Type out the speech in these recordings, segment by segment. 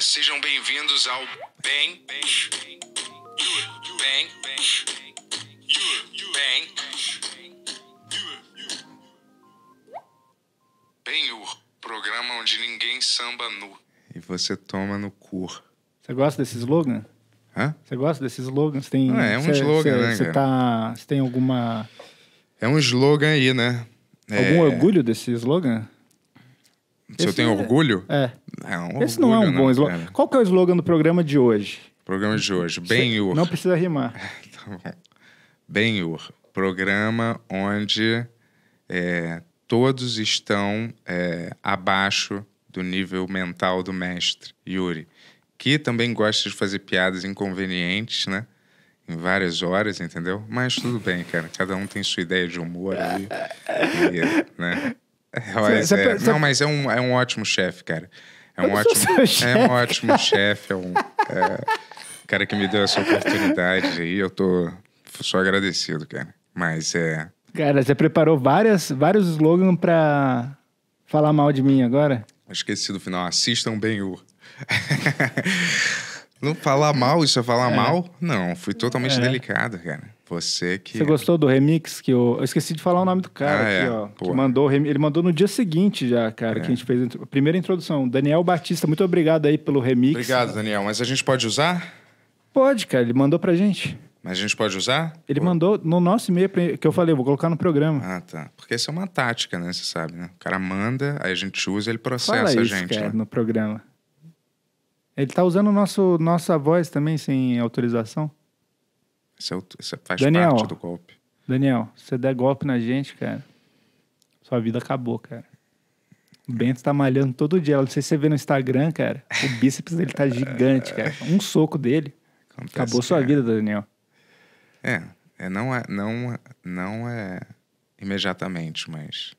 sejam bem-vindos ao Bem Bem Bem Bem bem o programa onde ninguém samba nu. E você toma no cu. Você gosta desse slogan? Hã? Você gosta desse slogan? Você tem, ah, é um cê, slogan, cê, né, cê tá, Você tem alguma... É um slogan aí, né? Algum é... orgulho desse slogan? Se eu tenho orgulho? É. Não, é orgulho, esse não é um né? bom slogan. Cara. É. Qual que é o slogan do programa de hoje? Programa de hoje. Bem Benhur. Não precisa rimar. tá bom. Benhur. Programa onde é, todos estão é, abaixo do nível mental do mestre Yuri, que também gosta de fazer piadas inconvenientes, né? Em várias horas, entendeu? Mas tudo bem, cara. Cada um tem sua ideia de humor ali. e, né? é, é não, mas é um, é um ótimo chefe, cara. É um ótimo, chef, é um ótimo chefe, é um é, cara que me deu essa oportunidade e eu tô só agradecido, cara. Mas é. Cara, você preparou várias, vários slogans pra falar mal de mim agora? Esqueci do final. Assistam bem o. não falar mal, isso é falar é. mal? Não, fui totalmente é. delicado, cara. Você que. Você gostou do remix que eu. Eu esqueci de falar o nome do cara ah, aqui, é. ó. Porra. Que mandou Ele mandou no dia seguinte já, cara, é. que a gente fez a primeira introdução. Daniel Batista, muito obrigado aí pelo remix. Obrigado, Daniel. Mas a gente pode usar? Pode, cara. Ele mandou pra gente. Mas a gente pode usar? Ele mandou no nosso e-mail que eu falei, vou colocar no programa. Ah, tá. Porque isso é uma tática, né? Você sabe, né? O cara manda, aí a gente usa, ele processa Fala isso, a gente. Cara, né? no programa. Ele tá usando nosso, nossa voz também sem autorização? Isso, é isso faz Daniel, parte do golpe. Daniel, se você der golpe na gente, cara, sua vida acabou, cara. O Bento tá malhando todo dia. Não sei se você vê no Instagram, cara. O bíceps dele tá gigante, cara. Um soco dele. Acontece, acabou sua vida, Daniel. É, é, não é, não, não é imediatamente, mas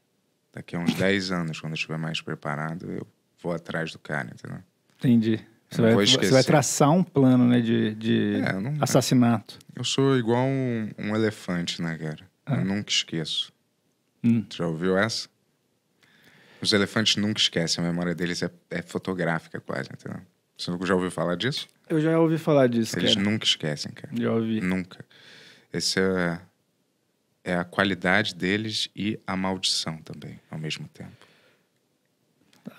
daqui a uns 10 anos, quando eu estiver mais preparado, eu vou atrás do cara, entendeu? Entendi. Você vai, você vai, traçar um plano, né, de, de é, não, é. assassinato. Eu sou igual um, um elefante, né, cara? Ah. Eu nunca esqueço. Hum. Já ouviu essa? Os elefantes nunca esquecem, a memória deles é, é fotográfica quase, entendeu? Você já ouviu falar disso? Eu já ouvi falar disso, Eles cara. nunca esquecem, cara. Já ouvi. Nunca. Essa é, é a qualidade deles e a maldição também, ao mesmo tempo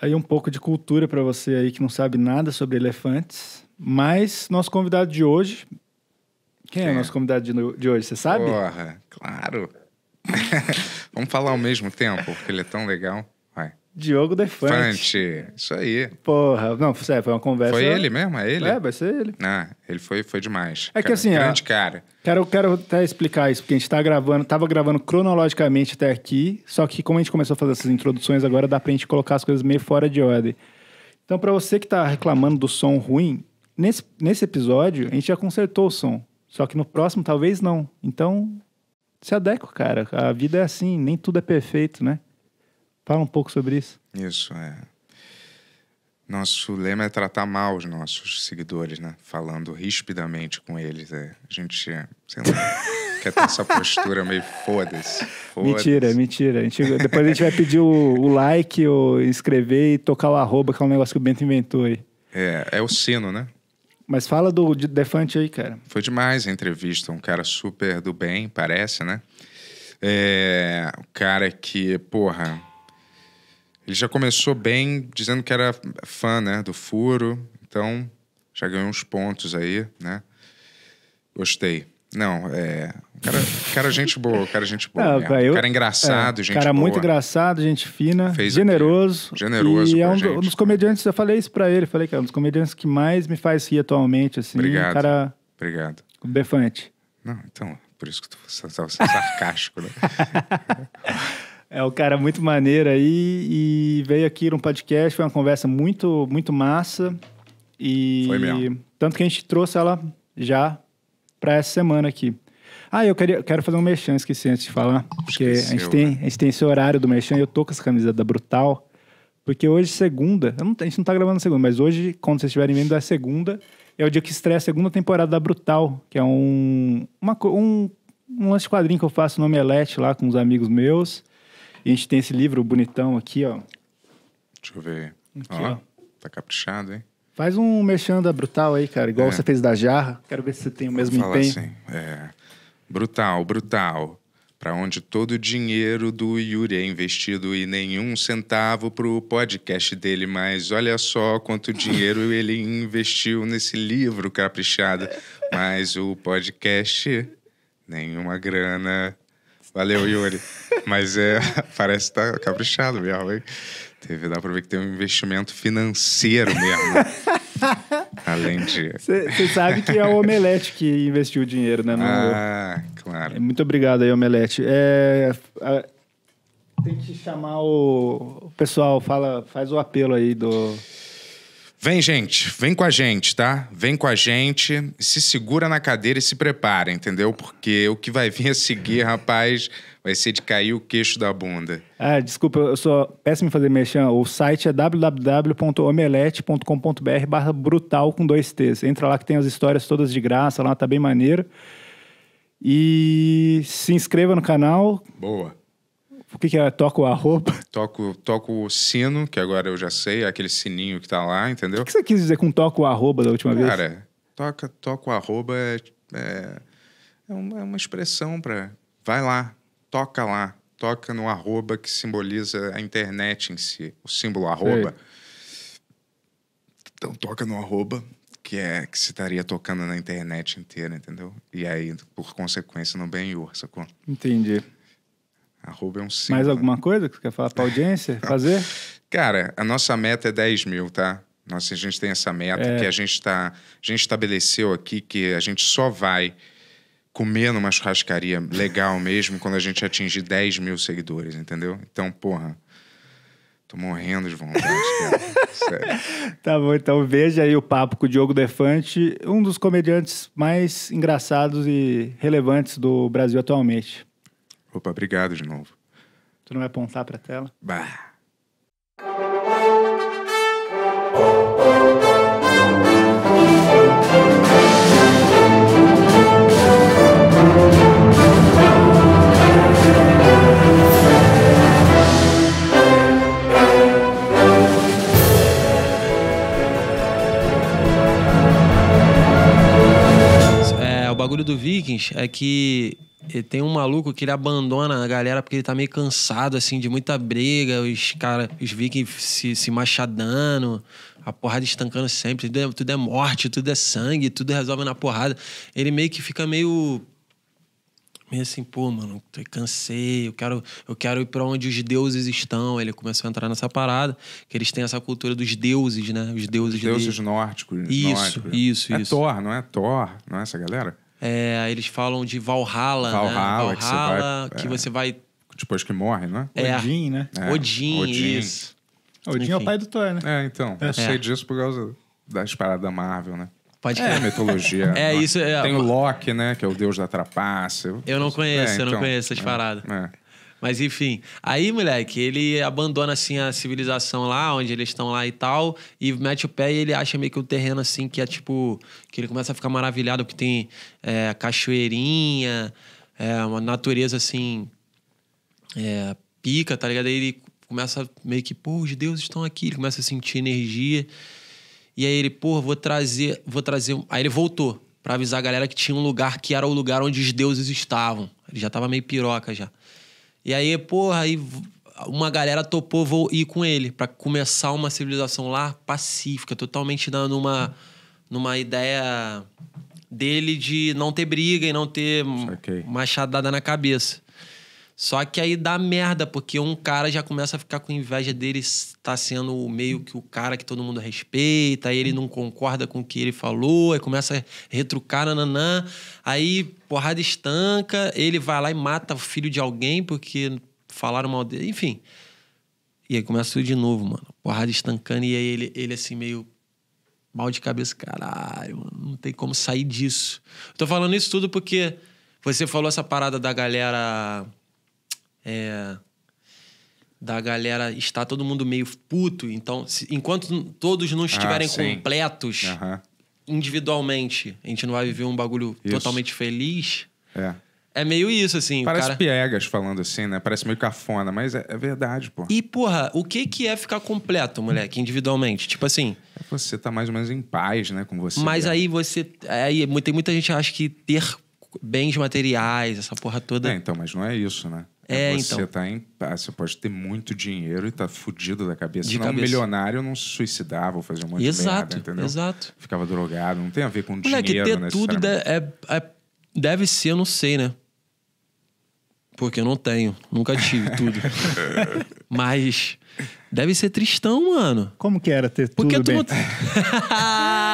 aí um pouco de cultura para você aí que não sabe nada sobre elefantes. Mas nosso convidado de hoje. Quem é, é o nosso convidado de, de, hoje? Você sabe? Porra, claro. Vamos falar ao mesmo tempo, porque ele é tão legal. Diogo Defante. Isso aí. Porra, não, sério, foi uma conversa. Foi ele mesmo? É ele? É, vai ser ele. Ah, ele foi, foi demais. É que assim, grande ó, cara. Quero, quero até explicar isso, porque a gente tá gravando, tava gravando cronologicamente até aqui, só que como a gente começou a fazer essas introduções agora, dá pra gente colocar as coisas meio fora de ordem. Então, para você que tá reclamando do som ruim, nesse, nesse episódio a gente já consertou o som. Só que no próximo talvez não. Então, se adequa, cara. A vida é assim, nem tudo é perfeito, né? Fala um pouco sobre isso. Isso, é. Nosso lema é tratar mal os nossos seguidores, né? Falando rispidamente com eles. É. A gente, sei lá, quer ter essa postura meio foda-se. Foda mentira, mentira. A gente, depois a gente vai pedir o, o like, ou inscrever e tocar o arroba, que é um negócio que o Bento inventou aí. É, é o sino, né? Mas fala do Defante aí, cara. Foi demais a entrevista. Um cara super do bem, parece, né? É, o cara que, porra, ele já começou bem dizendo que era fã, né, do furo. Então, já ganhou uns pontos aí, né? Gostei. Não, é. Cara, cara é gente boa, cara é gente boa. Não, eu, cara é engraçado, é, gente cara boa. Cara muito engraçado, gente fina, Fez generoso. Aqui. Generoso, E é um, gente. um dos comediantes, eu falei isso pra ele, falei que é um dos comediantes que mais me faz rir atualmente, assim. Obrigado. cara. Obrigado. Befante. Não, então, por isso que tu tava sendo sarcástico, né? É um cara muito maneiro aí e veio aqui no podcast, foi uma conversa muito, muito massa. E foi mesmo. tanto que a gente trouxe ela já para essa semana aqui. Ah, eu queria, quero fazer um merchan, esqueci antes de falar. Porque Esqueceu, a, gente tem, né? a gente tem esse horário do merchan, eu tô com essa camisa da Brutal. Porque hoje, segunda, a gente não tá gravando segunda, mas hoje, quando vocês estiverem vendo, é segunda. É o dia que estreia a segunda temporada da Brutal, que é um, uma, um, um lance quadrinho que eu faço no Omelete lá com uns amigos meus. E a gente tem esse livro bonitão aqui, ó. Deixa eu ver. Aqui, ó, ó. Tá caprichado, hein? Faz um mexendo brutal aí, cara, igual é. você fez da jarra. Quero ver se você tem o mesmo Vou empenho. Assim, é. Brutal, brutal. Para onde todo o dinheiro do Yuri é investido e nenhum centavo para o podcast dele, mas olha só quanto dinheiro ele investiu nesse livro caprichado. É. Mas o podcast, nenhuma grana Valeu, Yuri. Mas é, parece que tá caprichado mesmo, hein? Teve, dá para ver que tem um investimento financeiro mesmo. Né? Além de. Você sabe que é o Omelete que investiu o dinheiro, né? No... Ah, claro. É, muito obrigado aí, Omelete. É, a... Tem que chamar o... o pessoal, fala, faz o apelo aí do. Vem, gente, vem com a gente, tá? Vem com a gente, se segura na cadeira e se prepara, entendeu? Porque o que vai vir a seguir, rapaz, vai ser de cair o queixo da bunda. Ah, desculpa, eu sou péssimo em fazer mexer. O site é www.omelete.com.br barra brutal com dois T's. Entra lá que tem as histórias todas de graça, lá tá bem maneiro. E se inscreva no canal. Boa. O que, que é? Toco a roupa? Toco, toco o sino, que agora eu já sei, é aquele sininho que tá lá, entendeu? O que, que você quis dizer com toco o arroba da última Cara, vez? Cara, toca, toco arroba é, é, é, é uma, expressão para vai lá, toca lá, toca no arroba que simboliza a internet em si, o símbolo arroba. Sei. Então toca no arroba, que é que se estaria tocando na internet inteira, entendeu? E aí, por consequência, no bem yur sacou? Entendi. Arroba é um símbolo. Mais alguma coisa que você quer falar para a audiência? Fazer? Cara, a nossa meta é 10 mil, tá? Nossa, a gente tem essa meta é. que a gente tá, a gente estabeleceu aqui que a gente só vai comer numa churrascaria legal mesmo quando a gente atingir 10 mil seguidores, entendeu? Então, porra, tô morrendo de vontade, Sério. Tá bom, então veja aí o papo com o Diogo Defante, um dos comediantes mais engraçados e relevantes do Brasil atualmente. Opa, obrigado de novo. Tu não vai apontar para a tela? Bah. bagulho do Vikings é que eh, tem um maluco que ele abandona a galera porque ele tá meio cansado, assim, de muita briga, os cara, os vikings se, se machadando, a porrada estancando sempre, tudo é, tudo é morte, tudo é sangue, tudo resolve na porrada. Ele meio que fica meio meio assim, pô, mano, eu cansei, eu quero, eu quero ir para onde os deuses estão. Ele começou a entrar nessa parada, que eles têm essa cultura dos deuses, né? Os deuses Os deuses nórdicos. Isso, nórdicos. isso, é isso. Thor, não é Thor, não é essa galera? É, eles falam de Valhalla. Valhalla, né? Valhalla que você vai. Que é. você vai... Depois que morre, né? É. Odin, né? É, Odin, Odin, isso. Odin Enfim. é o pai do Thor, né? É, então. Eu sei disso por causa das paradas da Marvel, né? Pode crer. É, mitologia. é, né? isso. É, Tem o Loki, né? Que é o deus da trapaça. Eu não conheço, é, então, eu não então. conheço essas é, paradas. É. Mas enfim, aí, moleque, ele abandona assim a civilização lá, onde eles estão lá e tal, e mete o pé e ele acha meio que um terreno assim que é tipo. que ele começa a ficar maravilhado, porque tem é, cachoeirinha, é, uma natureza assim. É, pica, tá ligado? Aí ele começa meio que, pô, os deuses estão aqui, ele começa a sentir energia. E aí ele, pô, vou trazer, vou trazer. Aí ele voltou para avisar a galera que tinha um lugar que era o lugar onde os deuses estavam. Ele já tava meio piroca já. E aí, porra, aí uma galera topou vou ir com ele para começar uma civilização lá pacífica, totalmente dando uma numa ideia dele de não ter briga e não ter machadada na cabeça. Só que aí dá merda, porque um cara já começa a ficar com inveja dele tá sendo meio que o cara que todo mundo respeita, aí ele não concorda com o que ele falou, aí começa a retrucar, nananã. Aí porrada estanca, ele vai lá e mata o filho de alguém porque falaram mal dele, enfim. E aí começa tudo de novo, mano. Porrada estancando, e aí ele, ele assim meio mal de cabeça, caralho, mano, não tem como sair disso. tô falando isso tudo porque você falou essa parada da galera é, da galera está todo mundo meio puto. Então, se, enquanto todos não ah, estiverem ah, completos uhum. individualmente, a gente não vai viver um bagulho isso. totalmente feliz. É. É meio isso, assim. Parece cara... piegas falando assim, né? Parece meio cafona, mas é, é, verdade, pô. E, porra, o que, que é ficar completo, moleque, individualmente? Tipo assim. É você tá mais ou menos em paz, né, com você. Mas aí você. Aí, tem muita gente que acha que ter bens materiais, essa porra toda. É, então, mas não é isso, né? É, é então. você então. Tá em, você pode ter muito dinheiro e tá fudido da cabeça. Se não, cabeça. um milionário não se suicidava ou fazia um monte exato, de merda, entendeu? Exato. Ficava drogado, não tem a ver com Moleque, dinheiro, né, tudo de, é, é, deve ser, eu não sei, né? Porque eu não tenho, nunca tive tudo. Mas deve ser tristão, mano. Como que era ter Porque tudo? Porque tu bem... não...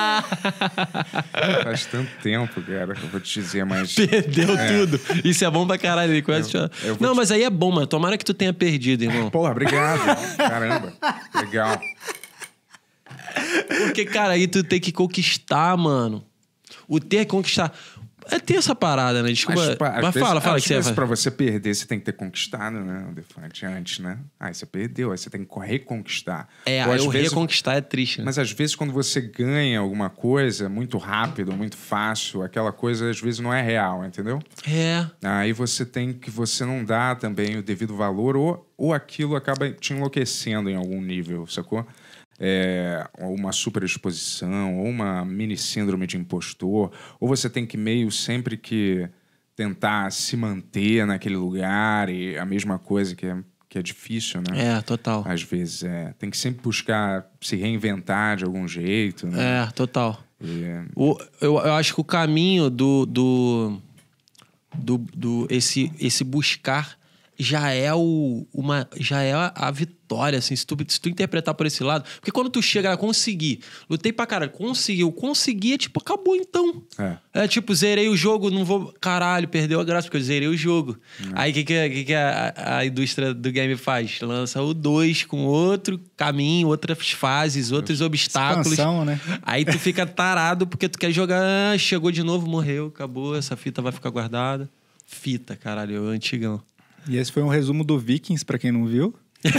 Faz tanto tempo, cara, que eu vou te dizer, mas. Perdeu é. tudo. Isso é bom pra caralho. eu, eu Não, te... mas aí é bom, mano. Tomara que tu tenha perdido, irmão. Porra, obrigado. Caramba. Legal. Porque, cara, aí tu tem que conquistar, mano. O ter que é conquistar é ter essa parada, né? Desculpa. Mas, tipo, mas é, tipo, vezes, fala, fala que você vai. Pra você perder, você tem que ter conquistado, né? O Defante antes, né? Aí ah, você perdeu, aí você tem que reconquistar. É, Ou, aí o vezes, reconquistar é triste, né? Mas às vezes quando você ganha alguma coisa muito rápido, muito fácil, aquela coisa às vezes não é real, entendeu? É. Aí você tem que você não dá também o devido valor ou, ou aquilo acaba te enlouquecendo em algum nível, sacou? é, uma super exposição, ou uma mini síndrome de impostor, ou você tem que meio sempre que tentar se manter naquele lugar e a mesma coisa que é, que é difícil, né? É, total. Às vezes é. Tem que sempre buscar se reinventar de algum jeito, né? É, total. E, o, eu, eu acho que o caminho do, do, do, do esse, esse buscar já é o, uma já é a vitória história, assim, se tu, se tu interpretar por esse lado. Porque quando tu chega a conseguir, lutei pra cara, conseguiu, consegui, é tipo, acabou então. É. é. tipo, zerei o jogo, não vou. Caralho, perdeu a graça, porque eu zerei o jogo. É. Aí o que, que, que, que a, a, indústria do game faz? Lança o 2 com outro caminho, outras fases, outros Expansão, obstáculos. né? Aí tu fica tarado porque tu quer jogar, ah, chegou de novo, morreu, acabou, essa fita vai ficar guardada. Fita, caralho, antigão. E esse foi um resumo do Vikings, para quem não viu.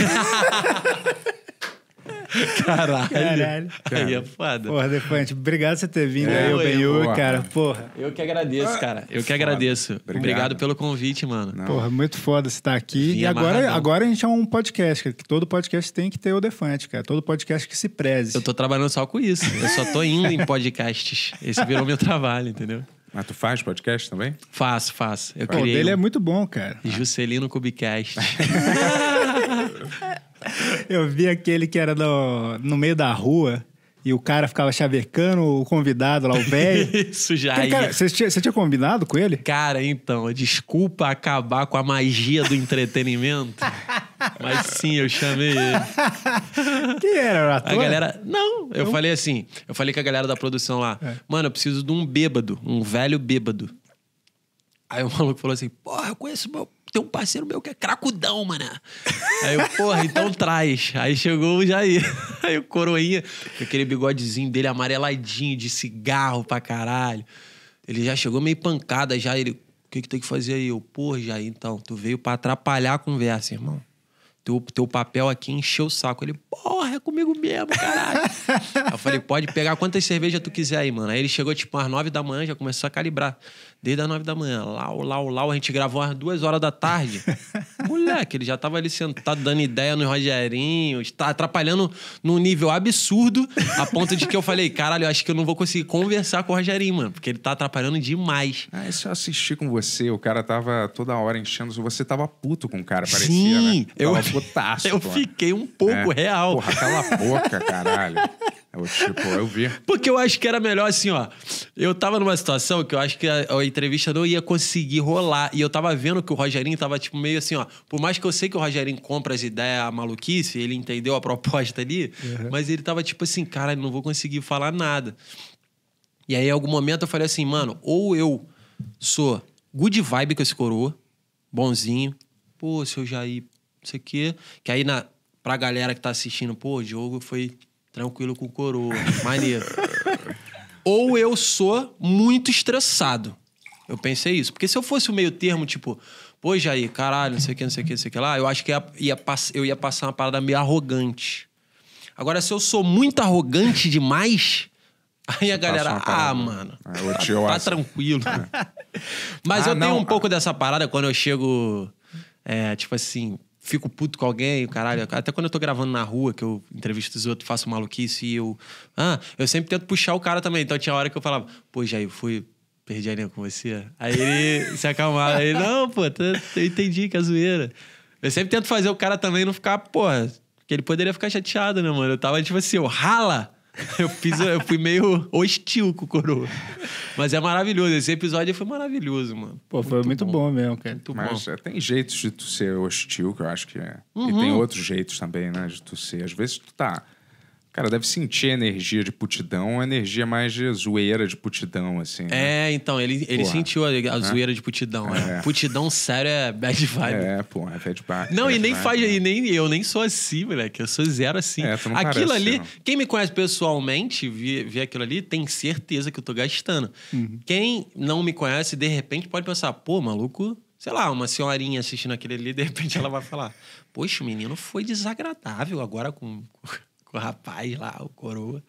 Caralho. Caralho. Cara. Aí é foda. Porra, Defante, obrigado por você ter vindo é, aí, o Benhu, cara. Porra. Eu que agradeço, cara. Eu que foda. agradeço. Obrigado. obrigado. pelo convite, mano. Não. Porra, muito foda você estar aqui. Vim e agora, agora a gente é um podcast, cara. Que todo podcast tem que ter o Defante, cara. Todo podcast que se preze. Eu tô trabalhando só com isso. Eu só tô indo em podcasts. Esse virou meu trabalho, entendeu? Mas ah, tu faz podcast também? Faço, faço. Eu Pô, o dele é um... é muito bom, cara. Juscelino Cubicast. Eu vi aquele que era no, no meio da rua e o cara ficava chavecando o convidado lá, o velho. Isso já Aquele cara, você, tinha, você tinha combinado com ele? Cara, então, desculpa acabar com a magia do entretenimento. Mas sim, eu chamei ele. Quem era o ator? A galera. Não, eu não. falei assim. Eu falei com a galera da produção lá. É. Mano, eu preciso de um bêbado, um velho bêbado. Aí o maluco falou assim: Porra, eu conheço meu tem um parceiro meu que é cracudão, mano. Aí eu, porra, então traz. Aí chegou o Jair. Aí o coroinha, com aquele bigodezinho dele amareladinho, de cigarro pra caralho. Ele já chegou meio pancada já. Ele, o que que tem que fazer aí? Eu, porra, Jair, então, tu veio pra atrapalhar a conversa, irmão. Teu, teu papel aqui encheu o saco. Ele, porra, é comigo mesmo, caralho. eu falei, pode pegar quantas cervejas tu quiser aí, mano. Aí ele chegou tipo às nove da manhã, já começou a calibrar. Desde as nove da manhã, lá lá, lá A gente gravou às duas horas da tarde. Moleque, ele já tava ali sentado dando ideia no Rogerinho, está atrapalhando num nível absurdo, a ponto de que eu falei, caralho, eu acho que eu não vou conseguir conversar com o Rogerinho, mano, porque ele tá atrapalhando demais. Ah, é eu assistir com você, o cara tava toda hora enchendo, você tava puto com o cara, parecia, Sim, né? Tava eu, putaço, eu fiquei um pouco é. real. Porra, cala a boca, caralho. Eu, é tipo, eu vi. Porque eu acho que era melhor assim, ó. Eu tava numa situação que eu acho que a, a, entrevista não ia conseguir rolar. E eu tava vendo que o Rogerinho tava, tipo, meio assim, ó. Por mais que eu sei que o Rogerinho compra as ideias maluquice, ele entendeu a proposta ali, uhum. mas ele tava tipo assim, cara, não vou conseguir falar nada. E aí, em algum momento, eu falei assim, mano, ou eu sou good vibe com esse coroa, bonzinho, pô, seu Jair, não sei o quê. Que aí, na, pra galera que tá assistindo, pô, o jogo foi tranquilo com coroa, maneiro. Ou eu sou muito estressado. Eu pensei isso. Porque se eu fosse o meio termo, tipo, pô, Jair, caralho, não sei o que, não sei o que, não sei o que lá, eu acho que ia, ia eu ia passar uma parada meio arrogante. Agora, se eu sou muito arrogante demais, aí a galera, ah, né? mano, é, eu tá, tranquilo. É. Mas ah, eu não. tenho um ah. pouco dessa parada quando eu chego, é, tipo assim, fico puto com alguém, caralho. Até quando eu tô gravando na rua, que eu entrevisto os outros, faço maluquice e eu. Ah, eu sempre tento puxar o cara também. Então tinha hora que eu falava, pô, Jair, eu fui. Perdi a linha com você. Aí ele se acalmava. Aí, não, pô, tá, eu entendi que é zoeira. Eu sempre tento fazer o cara também não ficar, porra, porque ele poderia ficar chateado, né, mano? Eu tava tipo assim, eu rala! Eu, fiz, eu fui meio hostil com o coroa. Mas é maravilhoso. Esse episódio foi maravilhoso, mano. Pô, foi muito, muito bom. bom. mesmo, cara. Muito Mas bom. É, tem jeitos de tu ser hostil, que eu acho que é. Uhum. E tem uhum. outros jeitos também, né? De tu ser. Às vezes tu tá Cara, deve sentir energia de putidão, energia mais de zoeira de putidão, assim. Né? É, então, ele, ele sentiu a, a é? zoeira de putidão. É. é. Putidão sério é bad vibe. É, pô, é bad vibe. Não, bad e nem vibe, faz. Né? E nem, eu nem sou assim, moleque. Eu sou zero assim. É, tu não aquilo parece, ali, não. Né? quem me conhece pessoalmente, vê, vê aquilo ali, tem certeza que eu tô gastando. Uhum. Quem não me conhece, de repente, pode pensar, pô, maluco, sei lá, uma senhorinha assistindo aquele ali, de repente ela vai falar: Poxa, o menino foi desagradável agora com o rapaz lá, o coroa.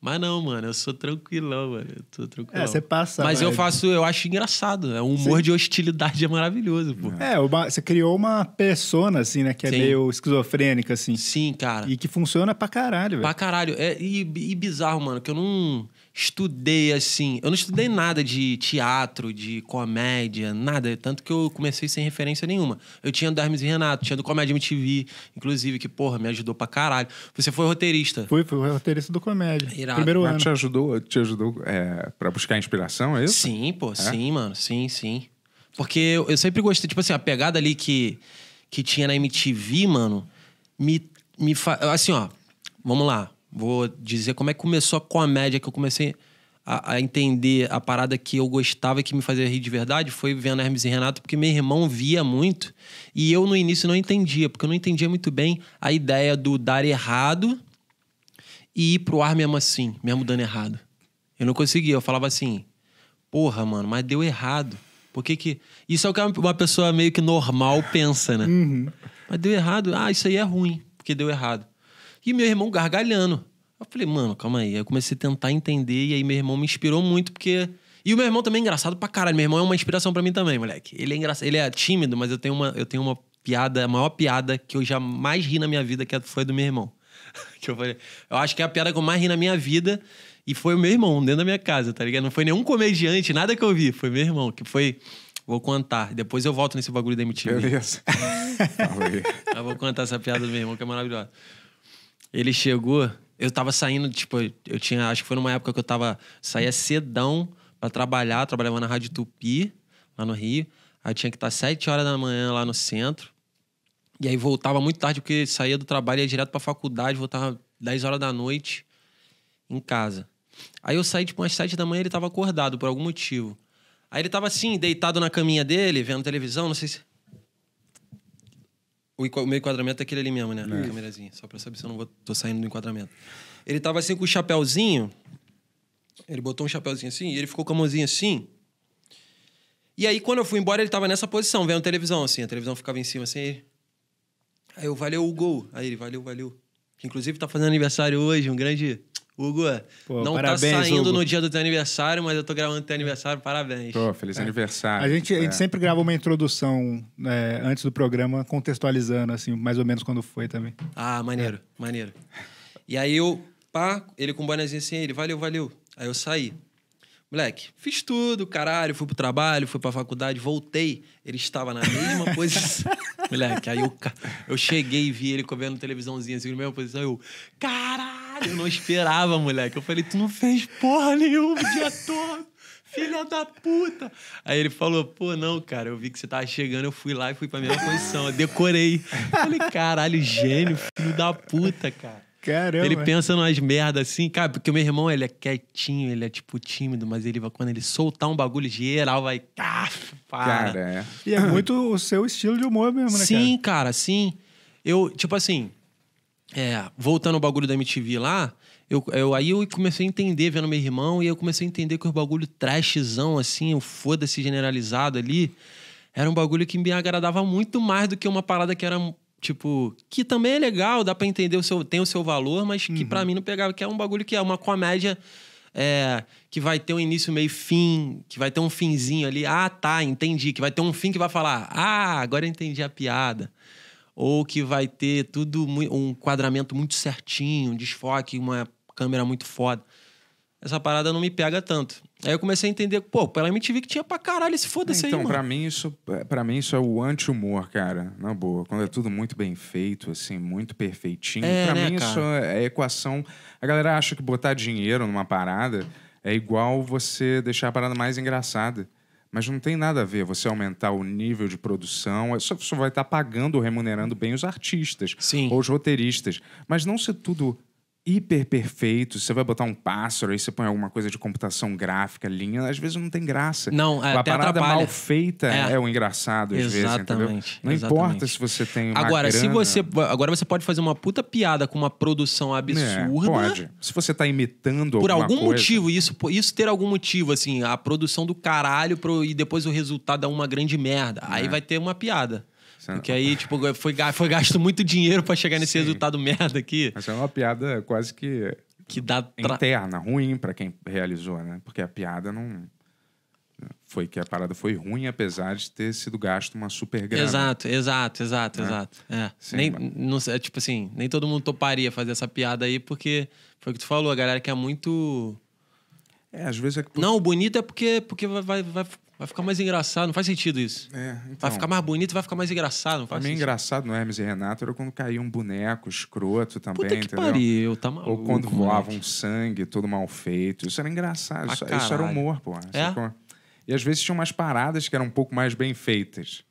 Mas não, mano, eu sou tranquilão, mano. Eu tô tranquilão. É, você passa. Mas eu faço, eu acho engraçado. né humor Sim. de hostilidade é maravilhoso, pô. É, uma, você criou uma persona, assim, né? Que é Sim. meio esquizofrênica, assim. Sim, cara. E que funciona pra caralho, velho. Pra caralho. É, e, e bizarro, mano, que eu não estudei assim. Eu não estudei nada de teatro, de comédia, nada. Tanto que eu comecei sem referência nenhuma. Eu tinha do Hermes e Renato, tinha do Comédia MTV, inclusive, que, porra, me ajudou pra caralho. Você foi roteirista. Fui, fui roteirista do Comédia. Irado. Primeiro Mas ano. te ajudou, te ajudou é, pra buscar inspiração, é isso? Sim, pô, é? sim, mano. Sim, sim. Porque eu, eu sempre gostei, tipo assim, a pegada ali que, que tinha na MTV, mano, me, me Assim, ó, vamos lá vou dizer como é que começou a comédia que eu comecei a, a, entender a parada que eu gostava e que me fazia rir de verdade foi vendo Hermes e Renato, porque meu irmão via muito e eu no início não entendia, porque eu não entendia muito bem a ideia do dar errado e ir pro ar mesmo assim, mesmo dando errado. Eu não conseguia, eu falava assim, porra, mano, mas deu errado. Por que que... Isso é o que uma pessoa meio que normal pensa, né? Uhum. Mas deu errado, ah, isso aí é ruim, porque deu errado. E meu irmão gargalhando. Eu falei, mano, calma aí. Aí eu comecei a tentar entender, e aí meu irmão me inspirou muito, porque. E o meu irmão também é engraçado pra caralho. Meu irmão é uma inspiração para mim também, moleque. Ele é engraçado, ele é tímido, mas eu tenho uma, eu tenho uma piada, a maior piada que eu jamais ri na minha vida, que é, foi do meu irmão. que eu falei, eu acho que é a piada que eu mais ri na minha vida. E foi o meu irmão, dentro da minha casa, tá ligado? Não foi nenhum comediante, nada que eu vi. Foi meu irmão, que foi. Vou contar. Depois eu volto nesse bagulho da MTV. Beleza. eu vou contar essa piada do meu irmão, que é maravilhosa. Ele chegou, eu tava saindo, tipo, eu tinha, acho que foi numa época que eu tava, saía cedão para trabalhar, trabalhava na Rádio Tupi, lá no Rio. Aí tinha que estar tá sete horas da manhã lá no centro. E aí voltava muito tarde, porque saía do trabalho, ia direto pra faculdade, voltava 10 horas da noite em casa. Aí eu saí, tipo, umas 7 da manhã, ele tava acordado por algum motivo. Aí ele tava assim, deitado na caminha dele, vendo televisão, não sei se o meu enquadramento é aquele ali mesmo, né? né? A câmerazinha. Só pra saber se eu não vou, tô saindo do enquadramento. Ele tava assim com o chapéuzinho. Ele botou um chapéuzinho assim e ele ficou com a mãozinha assim. E aí, quando eu fui embora, ele tava nessa posição, vendo televisão, assim. A televisão ficava em cima, assim. Aí, aí eu, valeu o gol. Aí ele, valeu, valeu. Que inclusive tá fazendo aniversário hoje, um grande Hugo, Pô, não tá parabéns, tá saindo Hugo. no dia do teu aniversário, mas eu tô gravando teu aniversário, parabéns. Pô, feliz é. aniversário. A gente, é. a gente é. sempre grava uma introdução é, antes do programa, contextualizando, assim, mais ou menos quando foi também. Ah, maneiro, maneiro. E aí eu, pá, ele com um bonezinho assim, ele, valeu, valeu. Aí eu saí. Moleque, fiz tudo, caralho, fui pro trabalho, fui pra faculdade, voltei. Ele estava na mesma posição. Moleque, aí eu, eu cheguei e vi ele comendo televisãozinha assim, na mesma posição. Eu, caralho, eu não esperava, moleque. Eu falei, tu não fez porra nenhuma o dia todo, filha da puta. Aí ele falou, pô, não, cara, eu vi que você tava chegando, eu fui lá e fui pra mesma posição. Eu decorei. Eu falei, caralho, gênio, filho da puta, cara. Caramba. Ele pensa nas merdas assim, cara, porque o meu irmão, ele é quietinho, ele é tipo tímido, mas ele quando ele soltar um bagulho geral, vai. Ah, para. Cara, é. E é muito o seu estilo de humor mesmo, né? Sim, cara, cara sim. Eu, tipo assim, é, voltando ao bagulho da MTV lá, eu, eu, aí eu comecei a entender vendo meu irmão, e eu comecei a entender que o bagulho trashzão, assim, o foda-se generalizado ali, era um bagulho que me agradava muito mais do que uma parada que era Tipo, que também é legal, dá para entender o seu, tem o seu valor, mas que uhum. para mim não pegava, que é um bagulho que é uma comédia é, que vai ter um início, meio fim, que vai ter um finzinho ali. Ah, tá, entendi. Que vai ter um fim que vai falar, ah, agora eu entendi a piada. Ou que vai ter tudo um quadramento muito certinho, um desfoque, uma câmera muito foda essa parada não me pega tanto. Aí eu comecei a entender, pô, pela MTV que tinha pra caralho esse foda-se então, aí, mano. Pra mim, isso, é, pra mim isso é o anti-humor, cara. Na boa. Quando é tudo muito bem feito, assim, muito perfeitinho. É, pra né, mim cara? isso é, é equação... A galera acha que botar dinheiro numa parada é igual você deixar a parada mais engraçada. Mas não tem nada a ver você aumentar o nível de produção. Você é vai estar tá pagando ou remunerando bem os artistas Sim. ou os roteiristas. Mas não ser tudo hiper perfeitos, você vai botar um pássaro, aí você põe alguma coisa de computação gráfica, linha, às vezes não tem graça. Não, é, A parada atrapalha. mal feita é. é, o engraçado às Exatamente. vezes, entendeu? Não Exatamente. importa se você tem uma Agora, grana... se você agora você pode fazer uma puta piada com uma produção é, absurda. É, pode. Se você tá imitando Por algum coisa... motivo, isso isso ter algum motivo assim, a produção do caralho pro, e depois o resultado é uma grande merda. Aí é. vai ter uma piada. Porque aí, tipo, foi, foi gasto muito dinheiro para chegar nesse Sim. resultado merda aqui. Essa é uma piada quase que. Que dá. Tra... Interna, ruim para quem realizou, né? Porque a piada não. Foi que a parada foi ruim, apesar de ter sido gasto uma super grana. Exato, exato, exato, né? exato. É. Sim, nem, mas... não, é, tipo assim, nem todo mundo toparia fazer essa piada aí, porque foi o que tu falou, a galera que é muito. É, às vezes é que... Não, o bonito é porque, porque vai, vai, vai Vai ficar mais engraçado, não faz sentido isso. É, então, vai ficar mais bonito, vai ficar mais engraçado, não faz é sentido. engraçado no é, Hermes e Renato era quando caía um boneco escroto também, Puta que entendeu? Pariu, tá maluco, Ou quando voava um sangue todo mal feito. Isso era engraçado, isso, isso, era humor, pô. É? E às vezes tinha umas paradas que eram um pouco mais bem feitas.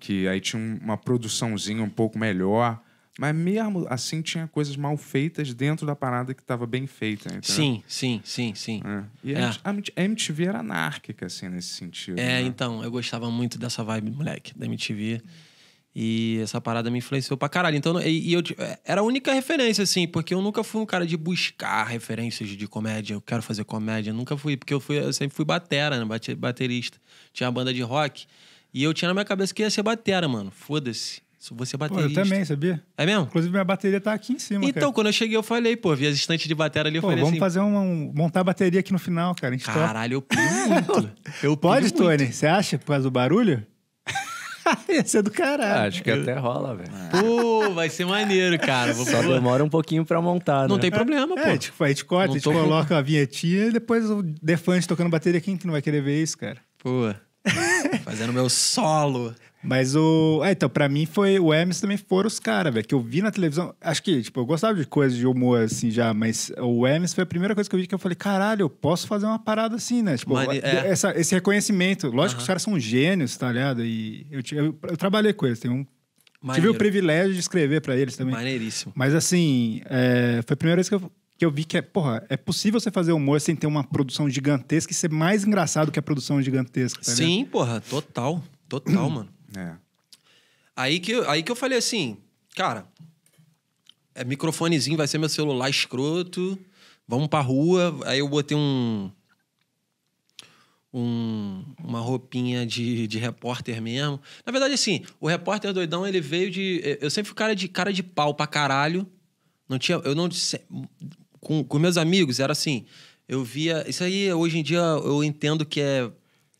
Que aí tinha uma produçãozinha um pouco melhor mas mesmo assim tinha coisas mal feitas dentro da parada que estava bem feita. Entendeu? Sim, sim, sim, sim. É. E é. a MTV era anárquica, assim, nesse sentido. É, né? então, eu gostava muito dessa vibe, moleque, da MTV. E essa parada me influenciou pra caralho. Então, e, e eu é, era a única referência, assim, porque eu nunca fui um cara de buscar referências de comédia. Eu quero fazer comédia. nunca fui, porque eu, fui, eu sempre fui batera, né? Bate, baterista. Tinha uma banda de rock. E eu tinha na minha cabeça que ia ser batera, mano. Foda-se. Se você é eu também, sabia? É mesmo? Inclusive, minha bateria tá aqui em cima. Então, cara. quando eu cheguei, eu falei, pô, vi as estantes de bateria ali, pô, eu falei vamos assim. Vamos fazer um. montar a bateria aqui no final, cara. Caralho, eu pio muito. eu Pode, Tony? Você acha? Por causa do barulho? Ia ser do caralho. Acho que até rola, velho. Pô, vai ser maneiro, cara. Vou... Só demora um pouquinho pra montar, né? Não tem problema, é, pô. É, tipo, a gente corta, Não a gente coloca a vinhetinha e depois o Defante tocando bateria. Quem que não vai querer ver isso, cara? Pô. Fazendo meu solo. Mas o. Ah, então, pra mim foi. O Hermes também foram os caras, velho. Que eu vi na televisão. Acho que, tipo, eu gostava de coisas de humor assim já, mas o Hermes foi a primeira coisa que eu vi que eu falei, caralho, eu posso fazer uma parada assim, né? Tipo, Mani... É. essa, esse reconhecimento. Lógico uh -huh. que os caras são gênios, tá ligado? E eu, eu, eu trabalhei com eles, tem um. Tive o privilégio de escrever para eles também. Maneiríssimo. Mas assim, é... foi a primeira vez que eu, que eu vi que é, porra, é possível você fazer humor sem ter uma produção gigantesca e ser mais engraçado que a produção gigantesca. Tá Sim, porra, total. Total, mano. É. Aí que, aí que eu falei assim, cara, é microfonezinho, vai ser meu celular escroto, vamos pra rua. Aí eu botei um. um uma roupinha de, de repórter mesmo. Na verdade, assim, o repórter doidão, ele veio de. Eu sempre fui cara de, cara de pau pra caralho. Não tinha. Eu não. Com, com meus amigos, era assim. Eu via. Isso aí, hoje em dia, eu entendo que é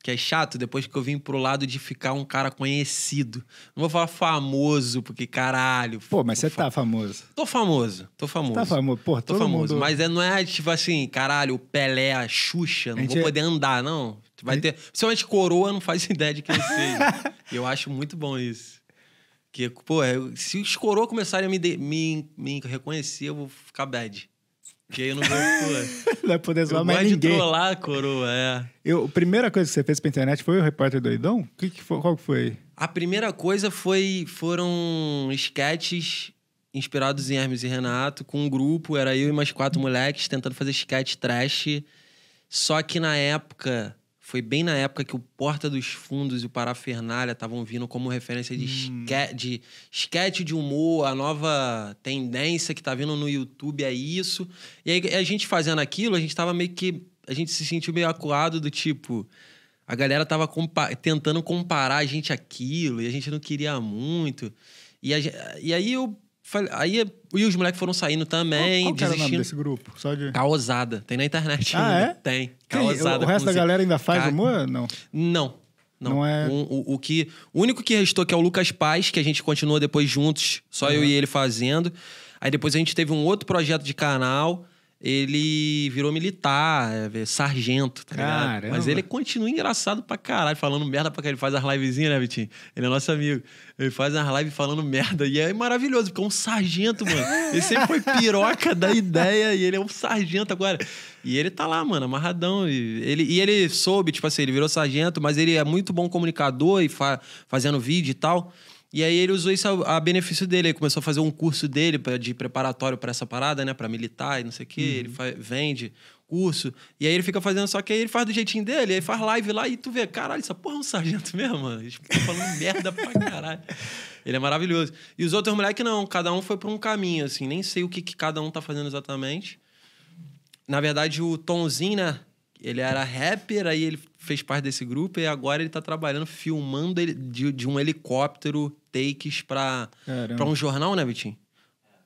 que é chato depois que eu vim pro lado de ficar um cara conhecido. Não vou falar famoso, porque caralho. Pô, mas você tá famoso. Tô famoso, tô tá famoso. tá famoso, pô, tô famoso. Mundo... Mas é, não é tipo assim, caralho, Pelé, a Xuxa, não vou é poder andar, não. Vai ter. Principalmente coroa, não faz ideia de quem seja. eu acho muito bom isso. Porque, pô, é, se os coroas começarem a me, de... me, me reconhecer, eu vou ficar bad. Que aí eu não vou não vai é poder zoar eu mais ninguém. de trollar a coroa, é. Eu, a primeira coisa que você fez pra internet foi o Repórter Doidão? Que que foi, qual que foi? A primeira coisa foi foram sketches inspirados em Hermes e Renato, com um grupo, era eu e mais quatro moleques tentando fazer sketch trash. Só que na época foi bem na época que o Porta dos Fundos e o Parafernália estavam vindo como referência de, hum. esque de esquete de humor, a nova tendência que tá vindo no YouTube é isso. E aí a gente fazendo aquilo, a gente tava meio que. A gente se sentiu meio acuado do tipo. A galera tava compa tentando comparar a gente aquilo e a gente não queria muito. E, a, e aí eu aí e os moleques foram saindo também, qual, qual desistindo. Qual era o nome desse grupo? Só de... Caosada. Tá tem na internet. Ah, ainda. é? Tem. Caosada. Tá o, o resto da galera ainda faz Ca... humor? Não. Não. Não, não é... O, o, o, que, o único que restou que é o Lucas Paz, que a gente continua depois juntos, só uhum. eu e ele fazendo. Aí depois a gente teve um outro projeto de canal ele virou militar, é, é, sargento, tá ligado? Mas ele continua engraçado pra caralho, falando merda pra caralho. Ele faz as livezinhas, né, Vitinho? Ele é nosso amigo. Ele faz as lives falando merda. E é maravilhoso, porque é um sargento, mano. Ele sempre foi piroca da ideia e ele é um sargento agora. E ele tá lá, mano, amarradão. E ele, e ele soube, tipo assim, ele virou sargento, mas ele é muito bom comunicador e fa fazendo vídeo e tal. E aí ele usou isso a, a benefício dele. Ele começou a fazer um curso dele pra, de preparatório para essa parada, né? Para militar e não sei o quê. Uhum. Ele vende curso. E aí ele fica fazendo, só que aí ele faz do jeitinho dele, aí faz live lá e tu vê, caralho, essa porra é um sargento mesmo, mano. tá falando merda pra caralho. Ele é maravilhoso. E os outros moleques não, cada um foi pra um caminho, assim. Nem sei o que, que cada um tá fazendo exatamente. Na verdade, o Tonzinho, né? Ele era rapper, aí ele fez parte desse grupo e agora ele tá trabalhando, filmando ele de, de um helicóptero takes pra, pra um jornal, né, Vitinho? É.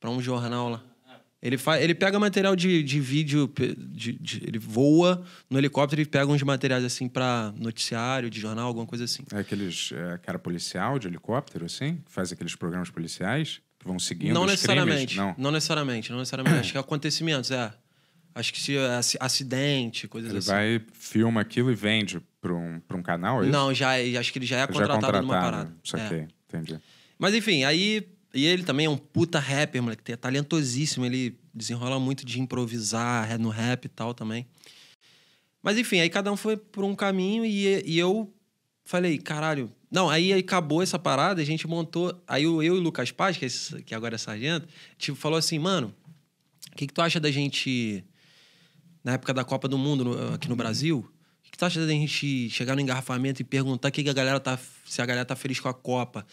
Pra um jornal lá. Ele, faz, ele pega material de, de vídeo, de, de, ele voa no helicóptero e pega uns materiais assim para noticiário, de jornal, alguma coisa assim. É aqueles é, cara policial de helicóptero, assim? Que faz aqueles programas policiais que vão seguindo não necessariamente, Não. não necessariamente, não necessariamente. Acho que é acontecimentos, é. Acho que se é acidente, coisas ele assim. Ele vai, filma aquilo e vende para um, um canal, é isso? Não, já, acho que ele já é contratado, já numa parada. Saquei, é. entendi. Mas enfim, aí. E ele também é um puta rapper, moleque. É talentosíssimo. Ele desenrola muito de improvisar no rap e tal também. Mas enfim, aí cada um foi por um caminho e, e eu falei, caralho. Não, aí, aí acabou essa parada, a gente montou. Aí eu, eu e o Lucas Paz, que, é esse, que agora é sargento, tipo, falou assim, mano, o que, que tu acha da gente na época da Copa do Mundo no, aqui no Brasil? O que tu acha da gente chegar no engarrafamento e perguntar que, que a galera tá, se a galera tá feliz com a Copa?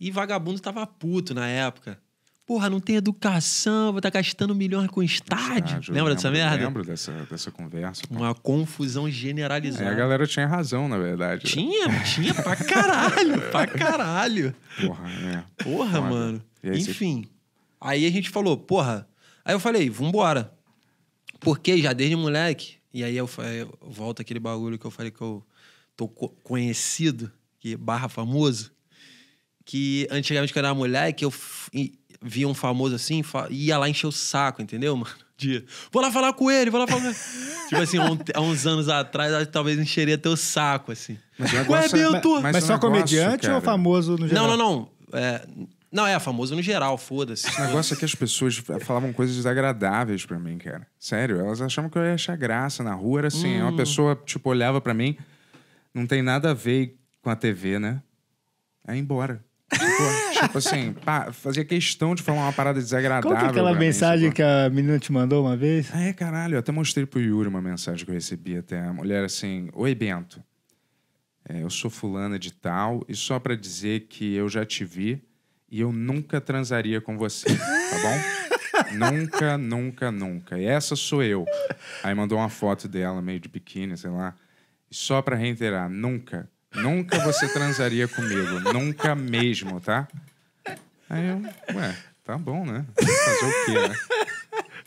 E vagabundo tava puto na época. Porra, não tem educação, vou estar tá gastando milhões com estádio. estádio ah, Lembra lembro, dessa merda? Lembro dessa, dessa conversa. Pô. Uma confusão generalizada. É, a galera tinha razão, na verdade. Né? Tinha, tinha pra caralho, pra caralho. Porra, né? Porra, mano. Aí, Enfim. Você... Aí a gente falou, porra. Aí eu falei, vambora. Porque já desde moleque, e aí eu, eu volto aquele bagulho que eu falei que eu tô co conhecido, que barra famoso, que antigamente quando eu era moleque, eu via um famoso assim, ia lá encher o saco, entendeu, mano? De, vou lá falar com ele, vou lá falar Tipo assim, um, há uns anos atrás, talvez encheria teu saco, assim. Mas, Ué, Bento! É- mas, mas só negócio, comediante cara. ou famoso no geral? Não, não, não. É, não, é famoso no geral, foda-se. O negócio é que as pessoas falavam coisas desagradáveis para mim, cara. Sério, elas achavam que eu ia achar graça na rua. Era assim, hum. uma pessoa, tipo, olhava para mim, não tem nada a ver com a TV, né? Aí embora. Tipo, tipo assim, pá, fazia questão de falar uma parada desagradável. Qual que é aquela mensagem mim, que a menina te mandou uma vez? é, caralho. Eu até mostrei pro Yuri uma mensagem que eu recebi até. A mulher assim, Oi, Bento. É, eu sou fulana de tal e só para dizer que eu já te vi e eu nunca transaria com você, tá bom? nunca, nunca, nunca. E essa sou eu. Aí mandou uma foto dela, meio de biquíni, sei lá. E só pra reiterar, nunca, nunca você transaria comigo. Nunca mesmo, tá? Aí eu, ué, tá bom, né? Fazer o quê, né?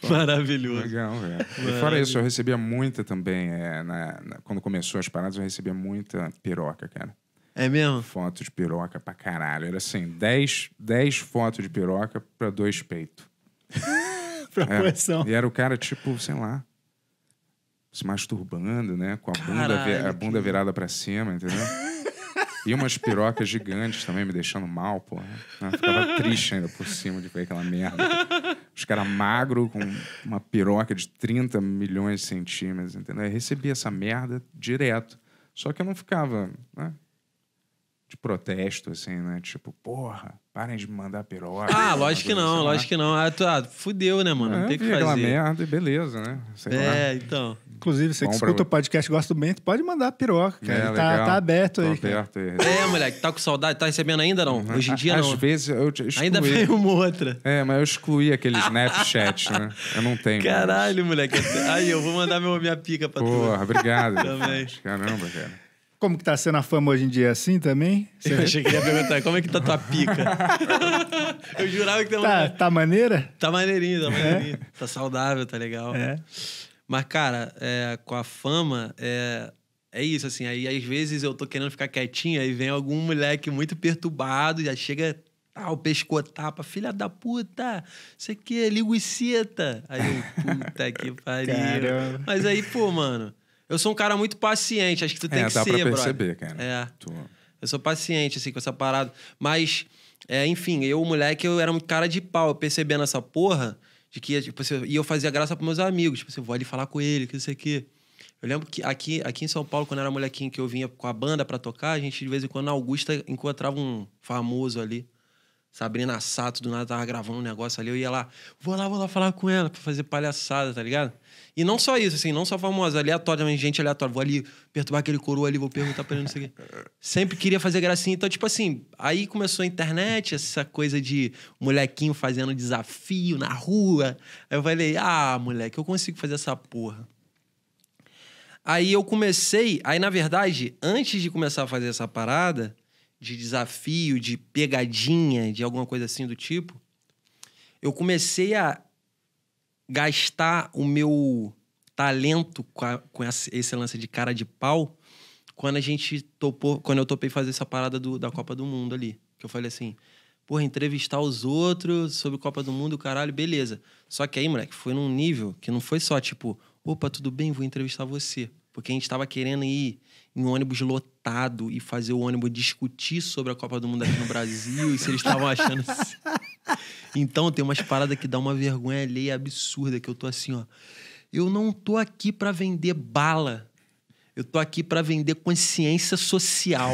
Pô, Maravilhoso. Legal, velho. É. E fora isso, eu recebia muita também. É, na, na, quando começou as paradas, eu recebia muita piroca, cara. É mesmo? Foto de piroca pra caralho. Era assim, 10, fotos de piroca pra dois peitos. pra é. coleção. E era o cara, tipo, sei lá, se masturbando, né? Com a bunda, a bunda que... virada pra cima, entendeu? e umas pirocas gigantes também, me deixando mal, pô. Eu ficava triste ainda por cima de ver aquela merda. Os caras magro com uma piroca de 30 milhões de centímetros, entendeu? Eu recebia essa merda direto. Só que eu não ficava, né? de protesto, assim, né? Tipo, porra, parem de mandar piroca. Ah, lógico que não, assim, lógico que não. Ah, tu, ah, fudeu, né, mano? É, não tem que fazer. merda e beleza, né? Sei é, lá. então. Inclusive, você Bom que escuta pra... o podcast gosta do Bento, pode mandar piroca, cara. É, tá, tá, aberto Tô aí. Aberto aí. É, moleque, tá com saudade, tá recebendo ainda não? Uhum. Hoje em dia Às não. Às vezes eu excluí. Ainda veio uma outra. É, mas eu excluí aquele Snapchat, né? Eu não tenho. Caralho, mas... moleque. Aí eu vou mandar meu, minha pica pra tu. Porra, obrigado. Também. Caramba, cara. Como que tá sendo a fama hoje em dia é assim também? Você... Eu achei que ia perguntar, como é que tá tua pica? eu jurava que tá... Uma... Tá maneira? Tá maneirinho, tá maneirinho. É. Tá saudável, tá legal. É. Mas, cara, é, com a fama, é, é isso, assim. Aí, às vezes, eu tô querendo ficar quietinho, aí vem algum moleque muito perturbado, já chega tal, ah, pescotapa, filha da puta, isso aqui é linguiceta. Aí eu, puta que pariu. Caramba. Mas aí, pô, mano... Eu sou um cara muito paciente, acho que tu tem é, que dá ser, pra perceber, brother. cara. É. Tu... Eu sou paciente, assim, com essa parada. Mas, é, enfim, eu, moleque, eu era um cara de pau, eu percebendo essa porra, de que, tipo, assim, e eu fazia graça pros meus amigos, tipo assim, vou ali falar com ele, que isso aqui. Eu lembro que aqui, aqui em São Paulo, quando eu era molequinho, que eu vinha com a banda pra tocar, a gente, de vez em quando, na Augusta, encontrava um famoso ali. Sabrina Sato, do nada, tava gravando um negócio ali, eu ia lá, vou lá, vou lá falar com ela, pra fazer palhaçada, tá ligado? E não só isso, assim, não só famosa, aleatoriamente, gente aleatória. Vou ali perturbar aquele coroa ali, vou perguntar pra ele, não sei o quê. Sempre queria fazer gracinha. Então, tipo assim, aí começou a internet, essa coisa de molequinho fazendo desafio na rua. Aí eu falei, ah, moleque, eu consigo fazer essa porra. Aí eu comecei, aí na verdade, antes de começar a fazer essa parada de desafio, de pegadinha, de alguma coisa assim do tipo, eu comecei a gastar o meu talento com, a, com esse lance de cara de pau quando a gente topou, quando eu topei fazer essa parada do, da Copa do Mundo ali. Que eu falei assim, porra, entrevistar os outros sobre Copa do Mundo, caralho, beleza. Só que aí, moleque, foi num nível que não foi só tipo, opa, tudo bem, vou entrevistar você. Porque a gente tava querendo ir um ônibus lotado e fazer o ônibus discutir sobre a Copa do Mundo aqui no Brasil e se eles estavam achando. Assim. Então tem umas paradas que dá uma vergonha alheia absurda que eu tô assim, ó. Eu não tô aqui para vender bala. Eu tô aqui para vender consciência social.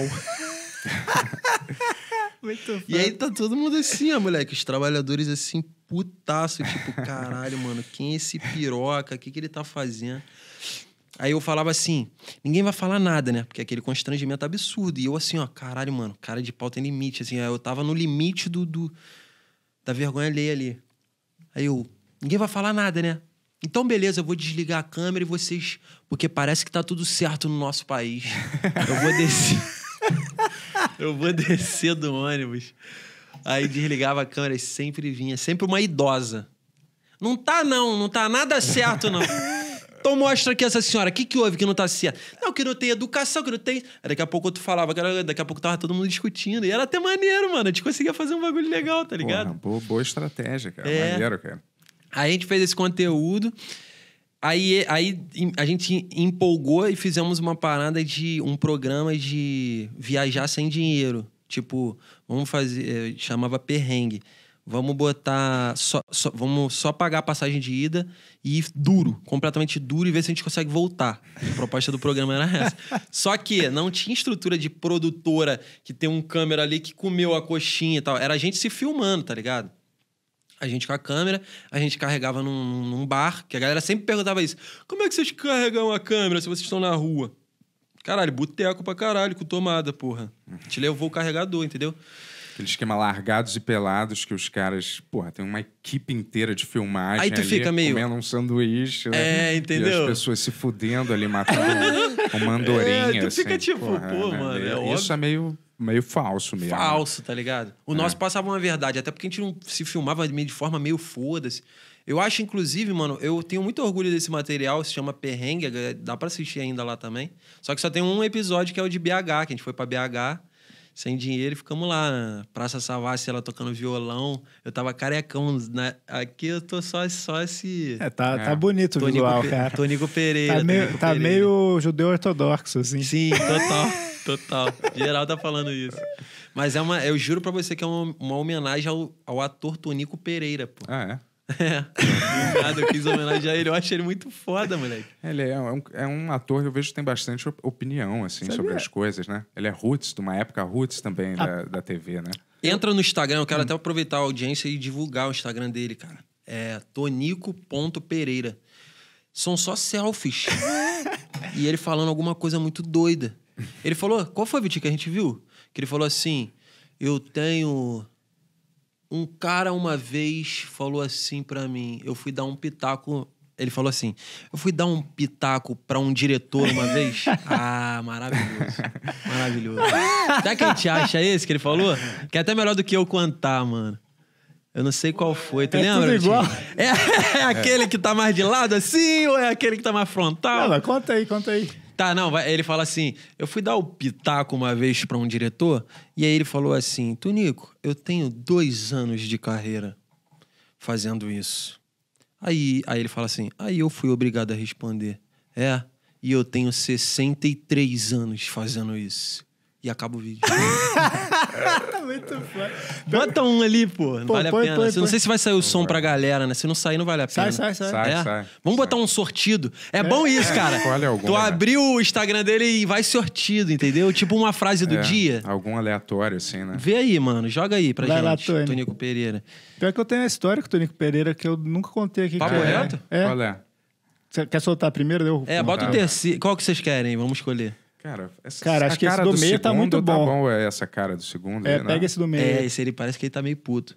e aí tá todo mundo assim, ó, moleque. Os trabalhadores assim, putaço. Tipo, caralho, mano, quem é esse piroca? O que, que ele tá fazendo? Aí eu falava assim, ninguém vai falar nada, né? Porque aquele constrangimento absurdo. E eu assim, ó, caralho, mano, cara de pau tem limite. Assim, eu tava no limite do, do da vergonha alheia ali. Aí eu, ninguém vai falar nada, né? Então, beleza, eu vou desligar a câmera e vocês. Porque parece que tá tudo certo no nosso país. Eu vou descer. eu vou descer do ônibus. Aí desligava a câmera e sempre vinha, sempre uma idosa. Não tá, não, não tá nada certo, não. Então mostra aqui essa senhora, o que, que houve que não tá certo? Assim? Não, que não tem educação, que não tem. Daqui a pouco tu falava, daqui a pouco tava todo mundo discutindo. E era até maneiro, mano. A gente conseguia fazer um bagulho legal, tá ligado? Porra, boa, boa estratégia, cara. É. Maneiro, cara. Aí a gente fez esse conteúdo. Aí, aí a gente empolgou e fizemos uma parada de um programa de viajar sem dinheiro. Tipo, vamos fazer. Eh, chamava Perrengue. Vamos botar. Só, só, vamos só pagar a passagem de ida e ir duro, completamente duro, e ver se a gente consegue voltar. A proposta do programa era essa. Só que não tinha estrutura de produtora que tem um câmera ali que comeu a coxinha e tal. Era a gente se filmando, tá ligado? A gente com a câmera, a gente carregava num, num bar, que a galera sempre perguntava isso: como é que vocês carregam a câmera se vocês estão na rua? Caralho, boteco pra caralho, com tomada, porra. Te levou o carregador, entendeu? aquele esquema largados e pelados que os caras, porra, tem uma equipe inteira de filmagem Aí tu ali, fica meio... comendo um sanduíche, né? É, entendeu? E as pessoas se fudendo ali, matando uma andorinha, é, tu fica assim, tipo, porra, pô, né? mano, é óbvio. Isso é meio meio falso mesmo. Falso, tá ligado? O é. nosso passava uma verdade, até porque a gente não se filmava de forma meio foda-se. Eu acho, inclusive, mano, eu tenho muito orgulho desse material, se chama Perrengue, dá para assistir ainda lá também. Só que só tem um episódio que é o de BH, que a gente foi para BH sem dinheiro e ficamos lá. Praça Savassi, ela tocando violão. Eu tava carecão. Né? Aqui eu tô só, só esse. É, tá, tá é. tá bonito o visual, Pe cara. Tonico Pereira. Tá meio, tá Pereira. meio judeu ortodoxo, assim. Sim, total. Total. Geral tá falando isso. Mas é uma. Eu juro pra você que é uma, uma homenagem ao, ao ator Tonico Pereira, pô. Ah, é? É. Nada, eu quis homenagear ele. Eu acho ele muito foda, moleque. Ele é um, é um ator que eu vejo que tem bastante opinião, assim, Sabia? sobre as coisas, né? Ele é roots, de uma época roots também ah. da, da TV, né? Entra no Instagram, eu quero hum. até aproveitar a audiência e divulgar o Instagram dele, cara. É tonico.pereira. São só selfies. e ele falando alguma coisa muito doida. Ele falou, qual foi, Vitinho, que a gente viu? Que ele falou assim, eu tenho um cara uma vez falou assim para mim, eu fui dar um pitaco ele falou assim: Eu fui dar um pitaco pra um diretor uma vez. ah, maravilhoso. Maravilhoso. até que a gente acha esse que ele falou? Que é até melhor do que eu contar, mano. Eu não sei qual foi, tu é lembra? Tudo igual. É, é, aquele que tá mais de lado assim ou é aquele que tá mais frontal? Não, não, conta aí, conta aí. Tá, não, vai, ele fala assim: eu fui dar o pitaco uma vez para um diretor, e aí ele falou assim: Tunico, eu tenho dois anos de carreira fazendo isso. Aí, aí ele fala assim: aí eu fui obrigado a responder. É, e eu tenho 63 anos fazendo isso e acaba o vídeo. Muito foda. Bota um ali, pô. Não Pô, vale põe, a pena. põe, não põe. sei se vai sair o som pra galera, né? Se não sair, não vale a pena. Sai, sai, sai. É? Sai. É? Vamos botar um sortido. É, é, bom isso, cara. Escolhe é. algum, tu né? abriu o Instagram dele e vai sortido, entendeu? Tipo uma frase do É, dia. Algum aleatório, assim, né? Vê aí, mano. Joga aí pra Vai gente. lá, Tony. Tonico Pereira. Pior que eu tenho a história com o Tonico Pereira que eu nunca contei aqui. Papo que é- É. Qual é? Você quer soltar primeiro? eu É, bota o terceiro. Qual que vocês querem? Vamos escolher. Cara, essa cara, acho que esse do, do meio tá muito tá bom. Tá bom é essa cara do segundo? É, aí, né? pega esse do meio. É, esse ele parece que ele tá meio puto.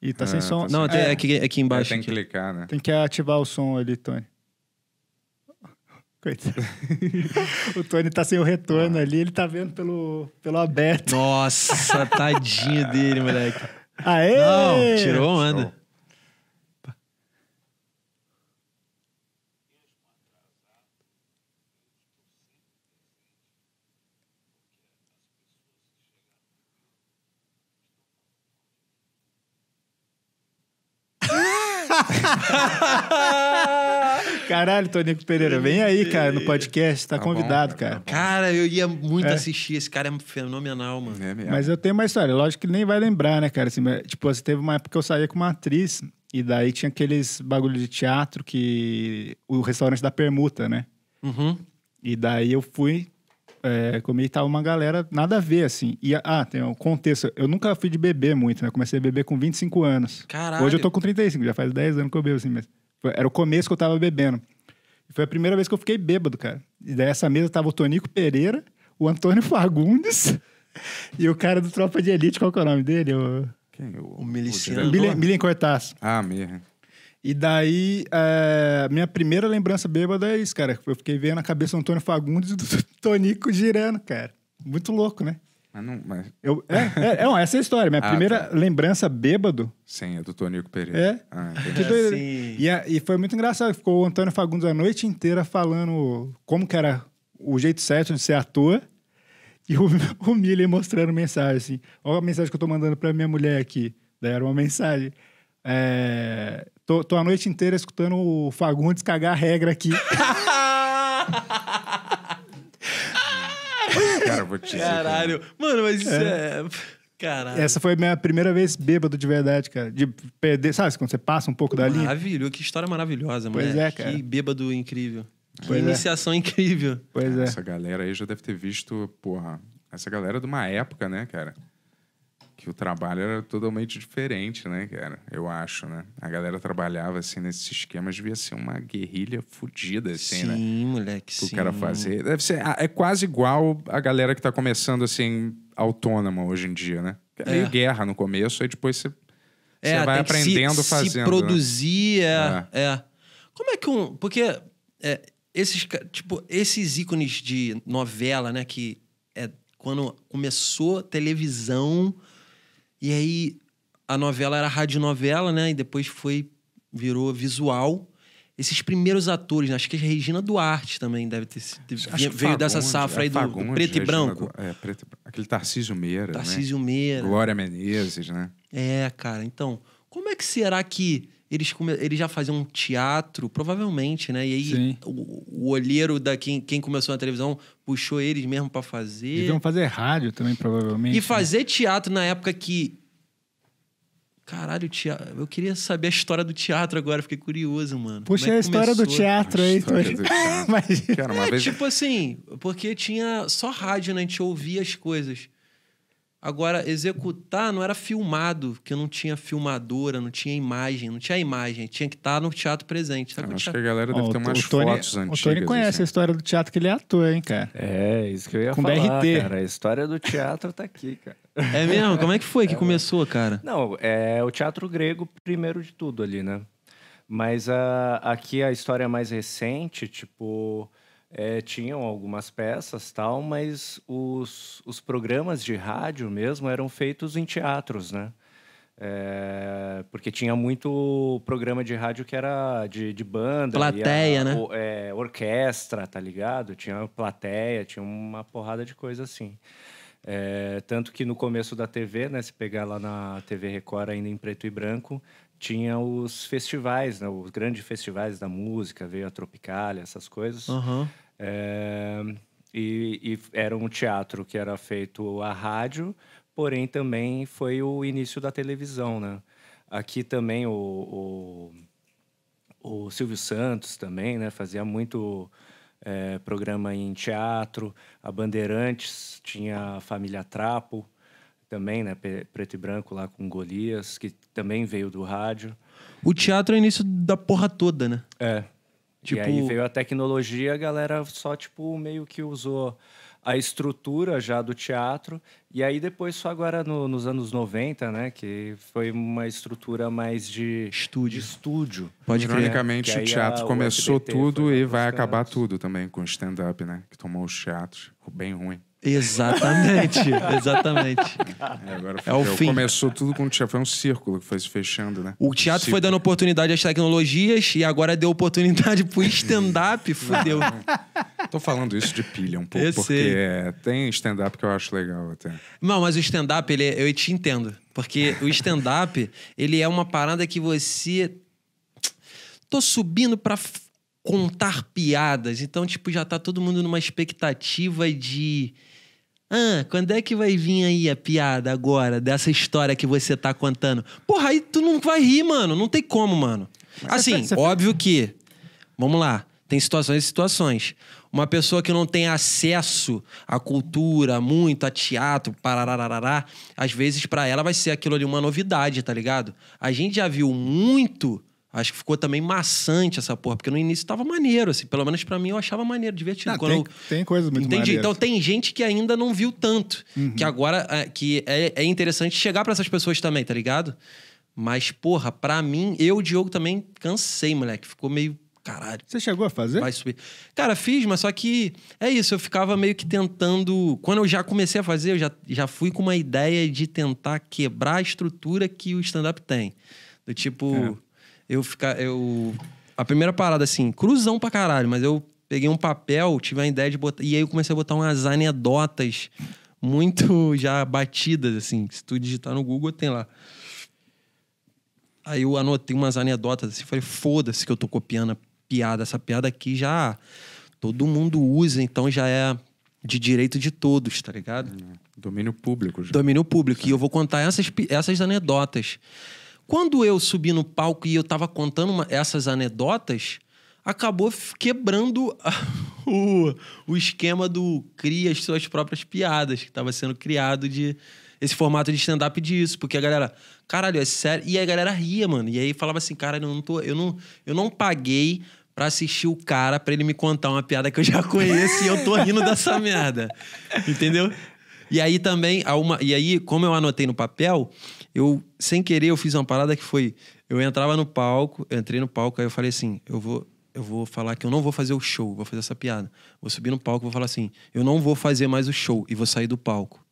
E tá ah, sem tá som. Tá não, sem... É, aqui, aqui é, embaixo. Tem que clicar, né? Tem que ativar o som ali, Tony. Coitado. o Tony tá sem o retorno ah. ali, ele tá vendo pelo, pelo aberto. Nossa, tadinho dele, moleque. Aê! Não, tirou onda. Show. Caralho, Tonico Pereira, vem aí, cara, no podcast. Tá, tá convidado, bom, tá cara. cara, eu ia muito é. assistir. Esse cara é fenomenal, mano. É Mas eu tenho uma história. Lógico que nem vai lembrar, né, cara? Assim, tipo, assim, teve uma época que eu saía com uma atriz e daí tinha aqueles bagulho de teatro que... O restaurante da permuta, né? Uhum. E daí eu fui é, comi tava uma galera nada a ver, assim. E, ah, tem um contexto. Eu nunca fui de beber muito, né? Comecei a beber com 25 anos. Caralho. Hoje eu tô com 35, já faz 10 anos que eu bebo, assim, mas... Foi, era o começo que eu tava bebendo. E foi a primeira vez que eu fiquei bêbado, cara. E daí essa mesa tava o Tonico Pereira, o Antônio Fagundes e o cara do Tropa de Elite, qual que é o nome dele? O... Quem? O, o miliciano. Milen Cortaz. Ah, mesmo. E daí, é, minha primeira lembrança bêbada é isso, cara. Eu fiquei vendo a cabeça do Antônio Fagundes e do Tonico girando, cara. Muito louco, né? Mas não, mas... Eu, é, é, é essa é a história. Minha ah, primeira tá. lembrança bêbado. Sim, é do Tonico Pereira. É. Ah, é e, e foi muito engraçado. Ficou o Antônio Fagundes a noite inteira falando como que era o jeito certo de ser ator. E o, o mostrando mensagem assim: olha a mensagem que eu tô mandando pra minha mulher aqui. Daí era uma mensagem. É, Tô, tô a noite inteira escutando o Fagundes cagar a regra aqui. Cara, vou te dizer. Caralho. Cara. Mano, mas isso é. é... Caralho. Essa foi a minha primeira vez bêbado de verdade, cara. De perder, sabe, quando você passa um pouco da linha. Maravilhoso, que história maravilhosa, mano. Pois é, cara. Que bêbado incrível. Que é. iniciação incrível. Pois é. Essa galera aí já deve ter visto, porra, essa galera de uma época, né, cara? que o trabalho era totalmente diferente, né, cara? Eu acho, né? A galera trabalhava assim nesses esquemas, devia ser uma guerrilha fodida, assim, sim, né? Sim, moleque, que sim. O cara fazer. Deve ser. Ah, é quase igual a galera que tá começando assim, autônoma hoje em dia, né? É meio é. guerra no começo, aí depois você, é, você vai aprendendo se, fazendo. Se né? produzir, né? é, é. Como é que um. Porque é, esses, tipo, esses ícones de novela, né, que é quando começou televisão e aí a novela era radionovela, né? E depois foi virou visual. Esses primeiros atores, né? acho que a é Regina Duarte também deve ter sido. Veio dessa safra é, aí do, Fagundes, do preto e branco. É, preto, aquele Tarcísio Meira. Né? Tarcísio né? Meira. Glória Menezes, né? É, cara. Então, como é que será que eles, come... eles já faziam um teatro, provavelmente, né? E aí o, o, olheiro da quem, quem começou na televisão puxou eles mesmo para fazer. Deviam fazer rádio também, provavelmente. E né? fazer né? teatro na época que. Caralho, teatro. Eu queria saber a história do teatro agora, fiquei curioso, mano. Puxa, é a história começou? do teatro aí. Mas... Tipo assim, porque tinha só rádio, né? A gente ouvia as coisas. Agora, executar não era filmado, porque não tinha filmadora, não tinha imagem, não tinha imagem, tinha que estar tá no teatro presente. Sabe? Tá ah, eu acho que a galera deve oh, ter umas Tony, fotos antigas. O Tony assim. conhece assim. a história do teatro que ele é ator, hein, cara? É, isso que eu ia Com falar, DRT. cara. A história do teatro tá aqui, cara. É mesmo? Como é que foi que é, começou, cara? Não, é o teatro grego primeiro de tudo ali, né? Mas a, aqui a história mais recente, tipo é, tinham algumas peças tal, mas os, os programas de rádio mesmo eram feitos em teatros, né? É, porque tinha muito programa de rádio que era de, de banda. Plateia, a, né? O, é, orquestra, tá ligado? Tinha plateia, tinha uma porrada de coisa assim. É, tanto que no começo da TV, né? Se pegar lá na TV Record, ainda em preto e branco, tinha os festivais, né? os grandes festivais da música, veio a Tropicália, essas coisas. Uhum. É, e, e, era um teatro que era feito à rádio, porém também foi o início da televisão, né? Aqui também o, o, o Silvio Santos também, né? Fazia muito é, programa em teatro. A Bandeirantes tinha a Família Trapo também, né, preto e branco lá com Golias, que também veio do rádio. O teatro é início da porra toda, né? É. Tipo... E aí tipo- veio a tecnologia, a galera só, tipo, meio que usou a estrutura já do teatro. E aí depois, só agora no, nos anos 90, né? Que foi uma estrutura mais de estúdio. De estúdio Pode Ironicamente, o teatro a, começou o tudo e vai acabar tudo também com o stand-up, né? Que tomou os teatros. Ficou bem ruim. Exatamente, exatamente. É, agora é o fim. Começou tudo com o teatro, foi um círculo que foi se fechando, né? O teatro um foi dando oportunidade às tecnologias e agora deu oportunidade pro stand-up, fudeu. Tô falando isso de pilha um pouco, eu porque é, tem stand-up que eu acho legal até. Não, mas o stand-up, ele, é, eu te entendo. Porque o stand-up, ele é uma parada que você... Tô subindo pra contar piadas. Então, tipo, já tá todo mundo numa expectativa de ah, quando é que vai vir aí a piada agora dessa história que você tá contando? Porra, aí tu não vai rir, mano. Não tem como, mano. Assim, tá- tá- óbvio que. Vamos lá. Tem situações e situações. Uma pessoa que não tem acesso à cultura, muito, a teatro, pararararará, às vezes para ela vai ser aquilo ali uma novidade, tá ligado? A gente já viu muito Acho que ficou também maçante essa porra, porque no início tava maneiro, assim. Pelo menos para mim eu achava maneiro, divertido. Ah, quando tem, eu... tem coisa muito Entendi. Maneira. Então tem gente que ainda não viu tanto. Uhum. Que agora é, que é, é interessante chegar para essas pessoas também, tá ligado? Mas, porra, pra mim, eu, Diogo, também cansei, moleque. Ficou meio. Caralho. Você chegou a fazer? Vai subir. Cara, fiz, mas só que é isso. Eu ficava meio que tentando. Quando eu já comecei a fazer, eu já, já fui com uma ideia de tentar quebrar a estrutura que o stand-up tem. Do tipo. É eu ficar. Eu. A primeira parada, assim, cruzão pra caralho, mas eu peguei um papel, tive a ideia de botar. E aí eu comecei a botar umas anedotas muito já batidas, assim. Se tu digitar no Google, tem lá. Aí eu anotei umas anedotas, assim, falei, foda-se que eu tô copiando a piada. Essa piada aqui já. Todo mundo usa, então já é de direito de todos, tá ligado? É, domínio público. Já. Domínio público. É. E eu vou contar essas, essas anedotas. Quando eu subi no palco e eu estava contando uma, essas anedotas, acabou quebrando a, o, o esquema do cria as suas próprias piadas, que estava sendo criado de esse formato de stand-up disso, porque a galera, caralho, é sério. E a galera ria, mano. E aí falava assim, cara, eu não tô, eu não, eu não paguei para assistir o cara para ele me contar uma piada que eu já conheço e eu tô rindo dessa merda. Entendeu? E aí também, uma, e aí como eu anotei no papel, eu, sem querer, eu fiz uma parada que foi. Eu entrava no palco, entrei no palco, aí eu falei assim: eu vou, eu vou falar que eu não vou fazer o show, vou fazer essa piada. Vou subir no palco, vou falar assim: eu não vou fazer mais o show e vou sair do palco.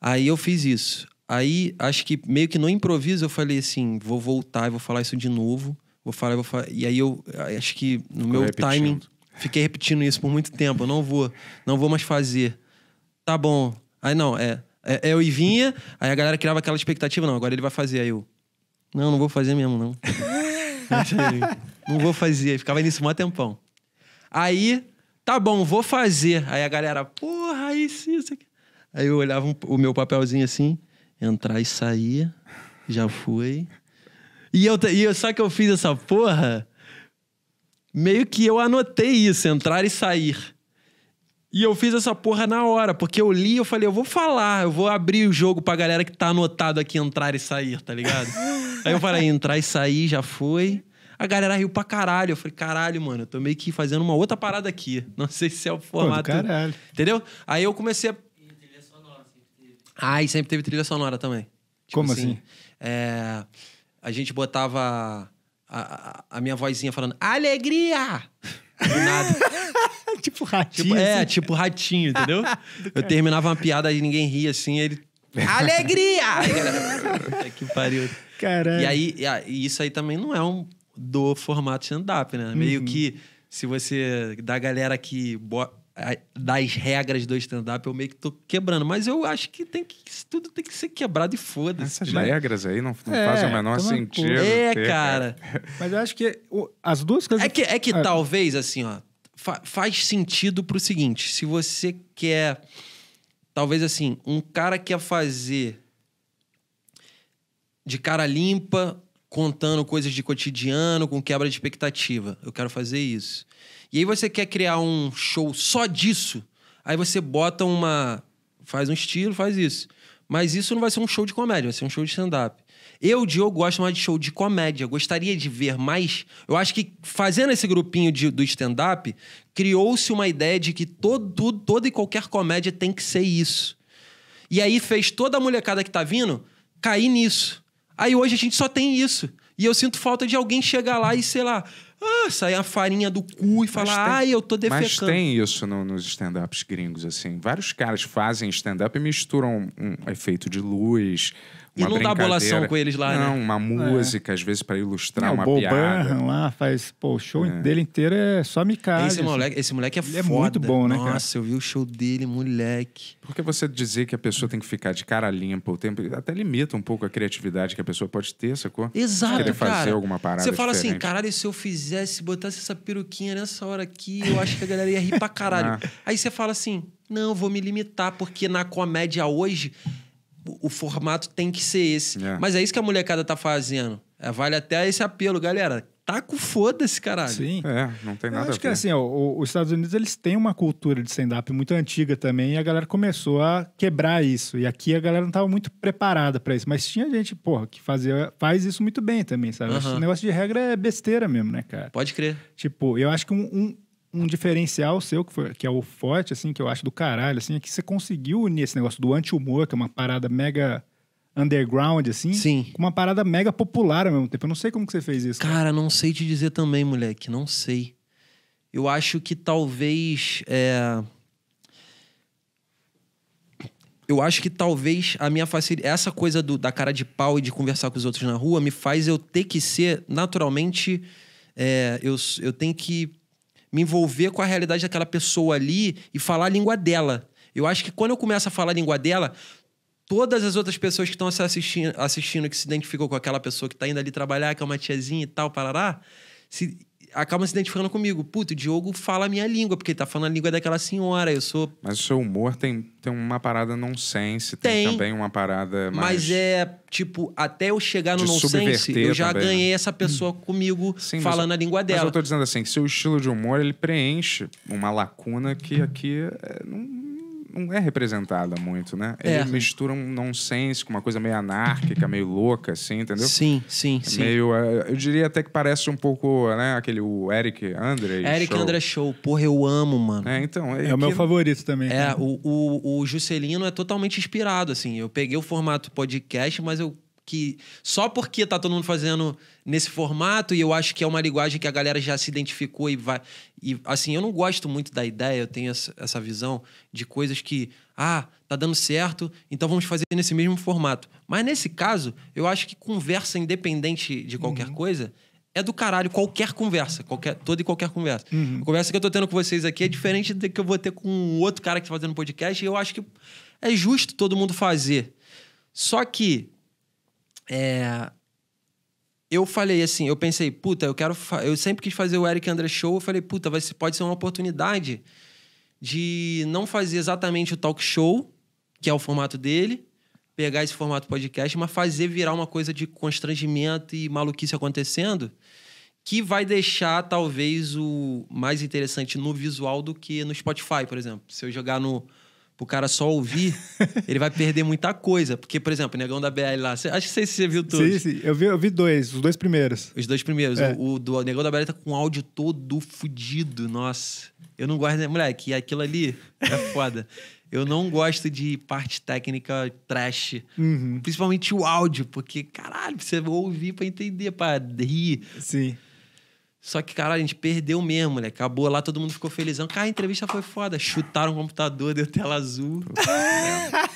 Aí eu fiz isso. Aí acho que meio que no improviso eu falei assim: vou voltar e vou falar isso de novo. Vou falar, vou falar. E aí eu acho que no meu repetindo. timing, fiquei repetindo isso por muito tempo. Eu não vou, não vou mais fazer. Tá bom. Aí não, é. É, é, eu e vinha, aí a galera criava aquela expectativa, não, agora ele vai fazer. Aí eu, não, não vou fazer mesmo, não. não vou fazer. Aí ficava nisso um tempão. Aí, tá bom, vou fazer. Aí a galera, porra, aí isso, isso aqui. Aí eu olhava um, o meu papelzinho assim, entrar e sair, já foi. E eu, e eu, só que eu fiz essa porra, meio que eu anotei isso, entrar e sair. E eu fiz essa porra na hora, porque eu li eu falei, eu vou falar, eu vou abrir o jogo pra galera que tá anotado aqui entrar e sair, tá ligado? Aí eu falei, entrar e sair, já foi. A galera riu pra caralho. Eu falei, caralho, mano, eu tô meio que fazendo uma outra parada aqui. Não sei se é o formato. Pô, caralho. Entendeu? Aí eu comecei a. E trilha sonora sempre teve. Ah, e sempre teve trilha sonora também. Tipo Como assim? assim? É... A gente botava a, a, a minha vozinha falando, alegria! Do nada. tipo ratinho. Tipo, é, assim. tipo ratinho, entendeu? eu terminava uma piada e ninguém ria assim, ele. Alegria! Aí, galera, que pariu. Caralho. E aí, e isso aí também não é um do formato stand-up, né? Uhum. Meio que se você. Da galera que das regras do stand-up, eu meio que tô quebrando. Mas eu acho que tem que isso tudo tem que ser quebrado e foda-se. Essas né? regras aí não, não é, fazem o menor sentido. É, ter, né? cara. Mas eu acho que o, as duas coisas. É que, é que ah. talvez, assim, ó, fa faz sentido para o seguinte: se você quer, talvez assim, um cara quer fazer de cara limpa, contando coisas de cotidiano, com quebra de expectativa. Eu quero fazer isso. E aí você quer criar um show só disso, aí você bota uma. faz um estilo, faz isso. Mas isso não vai ser um show de comédia, vai ser um show de stand-up. Eu, Diogo, gosto mais de show de comédia. Gostaria de ver mais. Eu acho que fazendo esse grupinho de, do stand-up, criou-se uma ideia de que todo, toda e qualquer comédia tem que ser isso. E aí fez toda a molecada que tá vindo cair nisso. Aí hoje a gente só tem isso. E eu sinto falta de alguém chegar lá e, sei lá, ah, sair a farinha do cu e falar, ai, ah, eu tô defecando. Mas tem isso no, nos stand-ups gringos, assim. Vários caras fazem stand-up e misturam um efeito de luz, e não dá bolação com eles lá, né? não, né? uma música, é. às vezes, para ilustrar uma o Bob piada. lá faz, pô, o show é. dele inteiro é só micagem. Esse assim. moleque, esse moleque é Ele é foda. é muito bom, né, cara? Nossa, eu vi o show dele, moleque. Porque você dizer que a pessoa tem que ficar de cara limpa o tempo, até limita um pouco a criatividade que a pessoa pode ter, sacou? Exato, Querer cara. fazer alguma parada Você fala assim, diferente. assim, caralho, se eu fizesse, botasse essa peruquinha nessa hora aqui, eu acho que a galera ia rir pra caralho. Ah. Aí você fala assim, não, vou me limitar, porque na comédia hoje o formato tem que ser esse. É. Mas é isso que a molecada tá fazendo. É, vale até esse apelo, galera. Taco tá foda-se, caralho. Sim. É, não tem nada Eu acho a que assim, ó, os Estados Unidos eles têm uma cultura de stand-up muito antiga também, e a galera começou a quebrar isso. E aqui a galera não tava muito preparada para isso. Mas tinha gente, porra, que fazia, faz isso muito bem também, sabe? Uhum. Esse negócio de regra é besteira mesmo, né, cara? Pode crer. Tipo, eu acho que um, um um diferencial seu, que, foi, que é o forte, assim, que eu acho do caralho, assim, é que você conseguiu unir esse negócio do anti-humor, que é uma parada mega underground, assim, Sim. com uma parada mega popular ao mesmo tempo. Eu não sei como que você fez isso. Cara, cara não sei te dizer também, moleque, não sei. Eu acho que talvez. É... Eu acho que talvez a minha facilidade. Essa coisa do, da cara de pau e de conversar com os outros na rua me faz eu ter que ser naturalmente. É, eu, eu tenho que me envolver com a realidade daquela pessoa ali e falar a língua dela. Eu acho que quando eu começo a falar a língua dela, todas as outras pessoas que estão assistindo, assistindo, que se identificam com aquela pessoa que está indo ali trabalhar, que é uma tiazinha e tal, parará, se acabam se identificando comigo. Puto, o Diogo fala a minha língua, porque ele tá falando a língua daquela senhora. Eu sou. Mas o seu humor tem, tem uma parada nonsense, tem, tem também uma parada mais. Mas é, tipo, até eu chegar no nonsense, eu já também. Né? ganhei essa pessoa comigo Sim, falando a língua dela. Mas eu tô dizendo assim, que seu estilo de humor ele preenche uma lacuna que aqui é, não não é representada muito, né? Ele é. mistura um nonsense com uma coisa meio anárquica, meio louca, assim, entendeu? Sim, sim, é sim. Meio, é, eu diria até que parece um pouco, né? Aquele o Eric Andre. Eric show. Andre Show, porra, eu amo, mano. É, então. É, é o meu favorito também. É, né? o, o, o Juscelino é totalmente inspirado, assim. Eu peguei o formato podcast, mas eu que só porque tá todo mundo fazendo nesse formato e eu acho que é uma linguagem que a galera já se identificou e vai. E assim, eu não gosto muito da ideia, eu tenho essa visão de coisas que, ah, tá dando certo, então vamos fazer nesse mesmo formato. Mas nesse caso, eu acho que conversa independente de qualquer uhum. coisa é do caralho qualquer conversa, qualquer, toda e qualquer conversa. Uhum. A conversa que eu tô tendo com vocês aqui é diferente da que eu vou ter com outro cara que tá fazendo podcast, e eu acho que é justo todo mundo fazer. Só que é, eu falei assim, eu pensei, puta, eu quero. Eu sempre quis fazer o Eric André Show, eu falei, puta, vai, pode ser uma oportunidade de não fazer exatamente o talk show, que é o formato dele, pegar esse formato podcast, mas fazer virar uma coisa de constrangimento e maluquice acontecendo, que vai deixar talvez o mais interessante no visual do que no Spotify, por exemplo. Se eu jogar no pro cara só ouvir, ele vai perder muita coisa. Porque, por exemplo, o Negão da BL lá, acho que você viu tudo Sim, sim. Eu vi, eu vi dois, os dois primeiros. Os dois primeiros. É. O, o, do o Negão da BL tá com o áudio todo fudido, nossa. Eu não gosto, né, Moleque, aquilo ali é foda. Eu não gosto de parte técnica trash. Uhum. Principalmente o áudio, porque, caralho, você ouvir pra entender, pra rir. Sim. Só que, caralho, a gente perdeu mesmo, né? Acabou lá, todo mundo ficou felizão. Cara, a entrevista foi foda. Chutaram o computador, deu tela azul.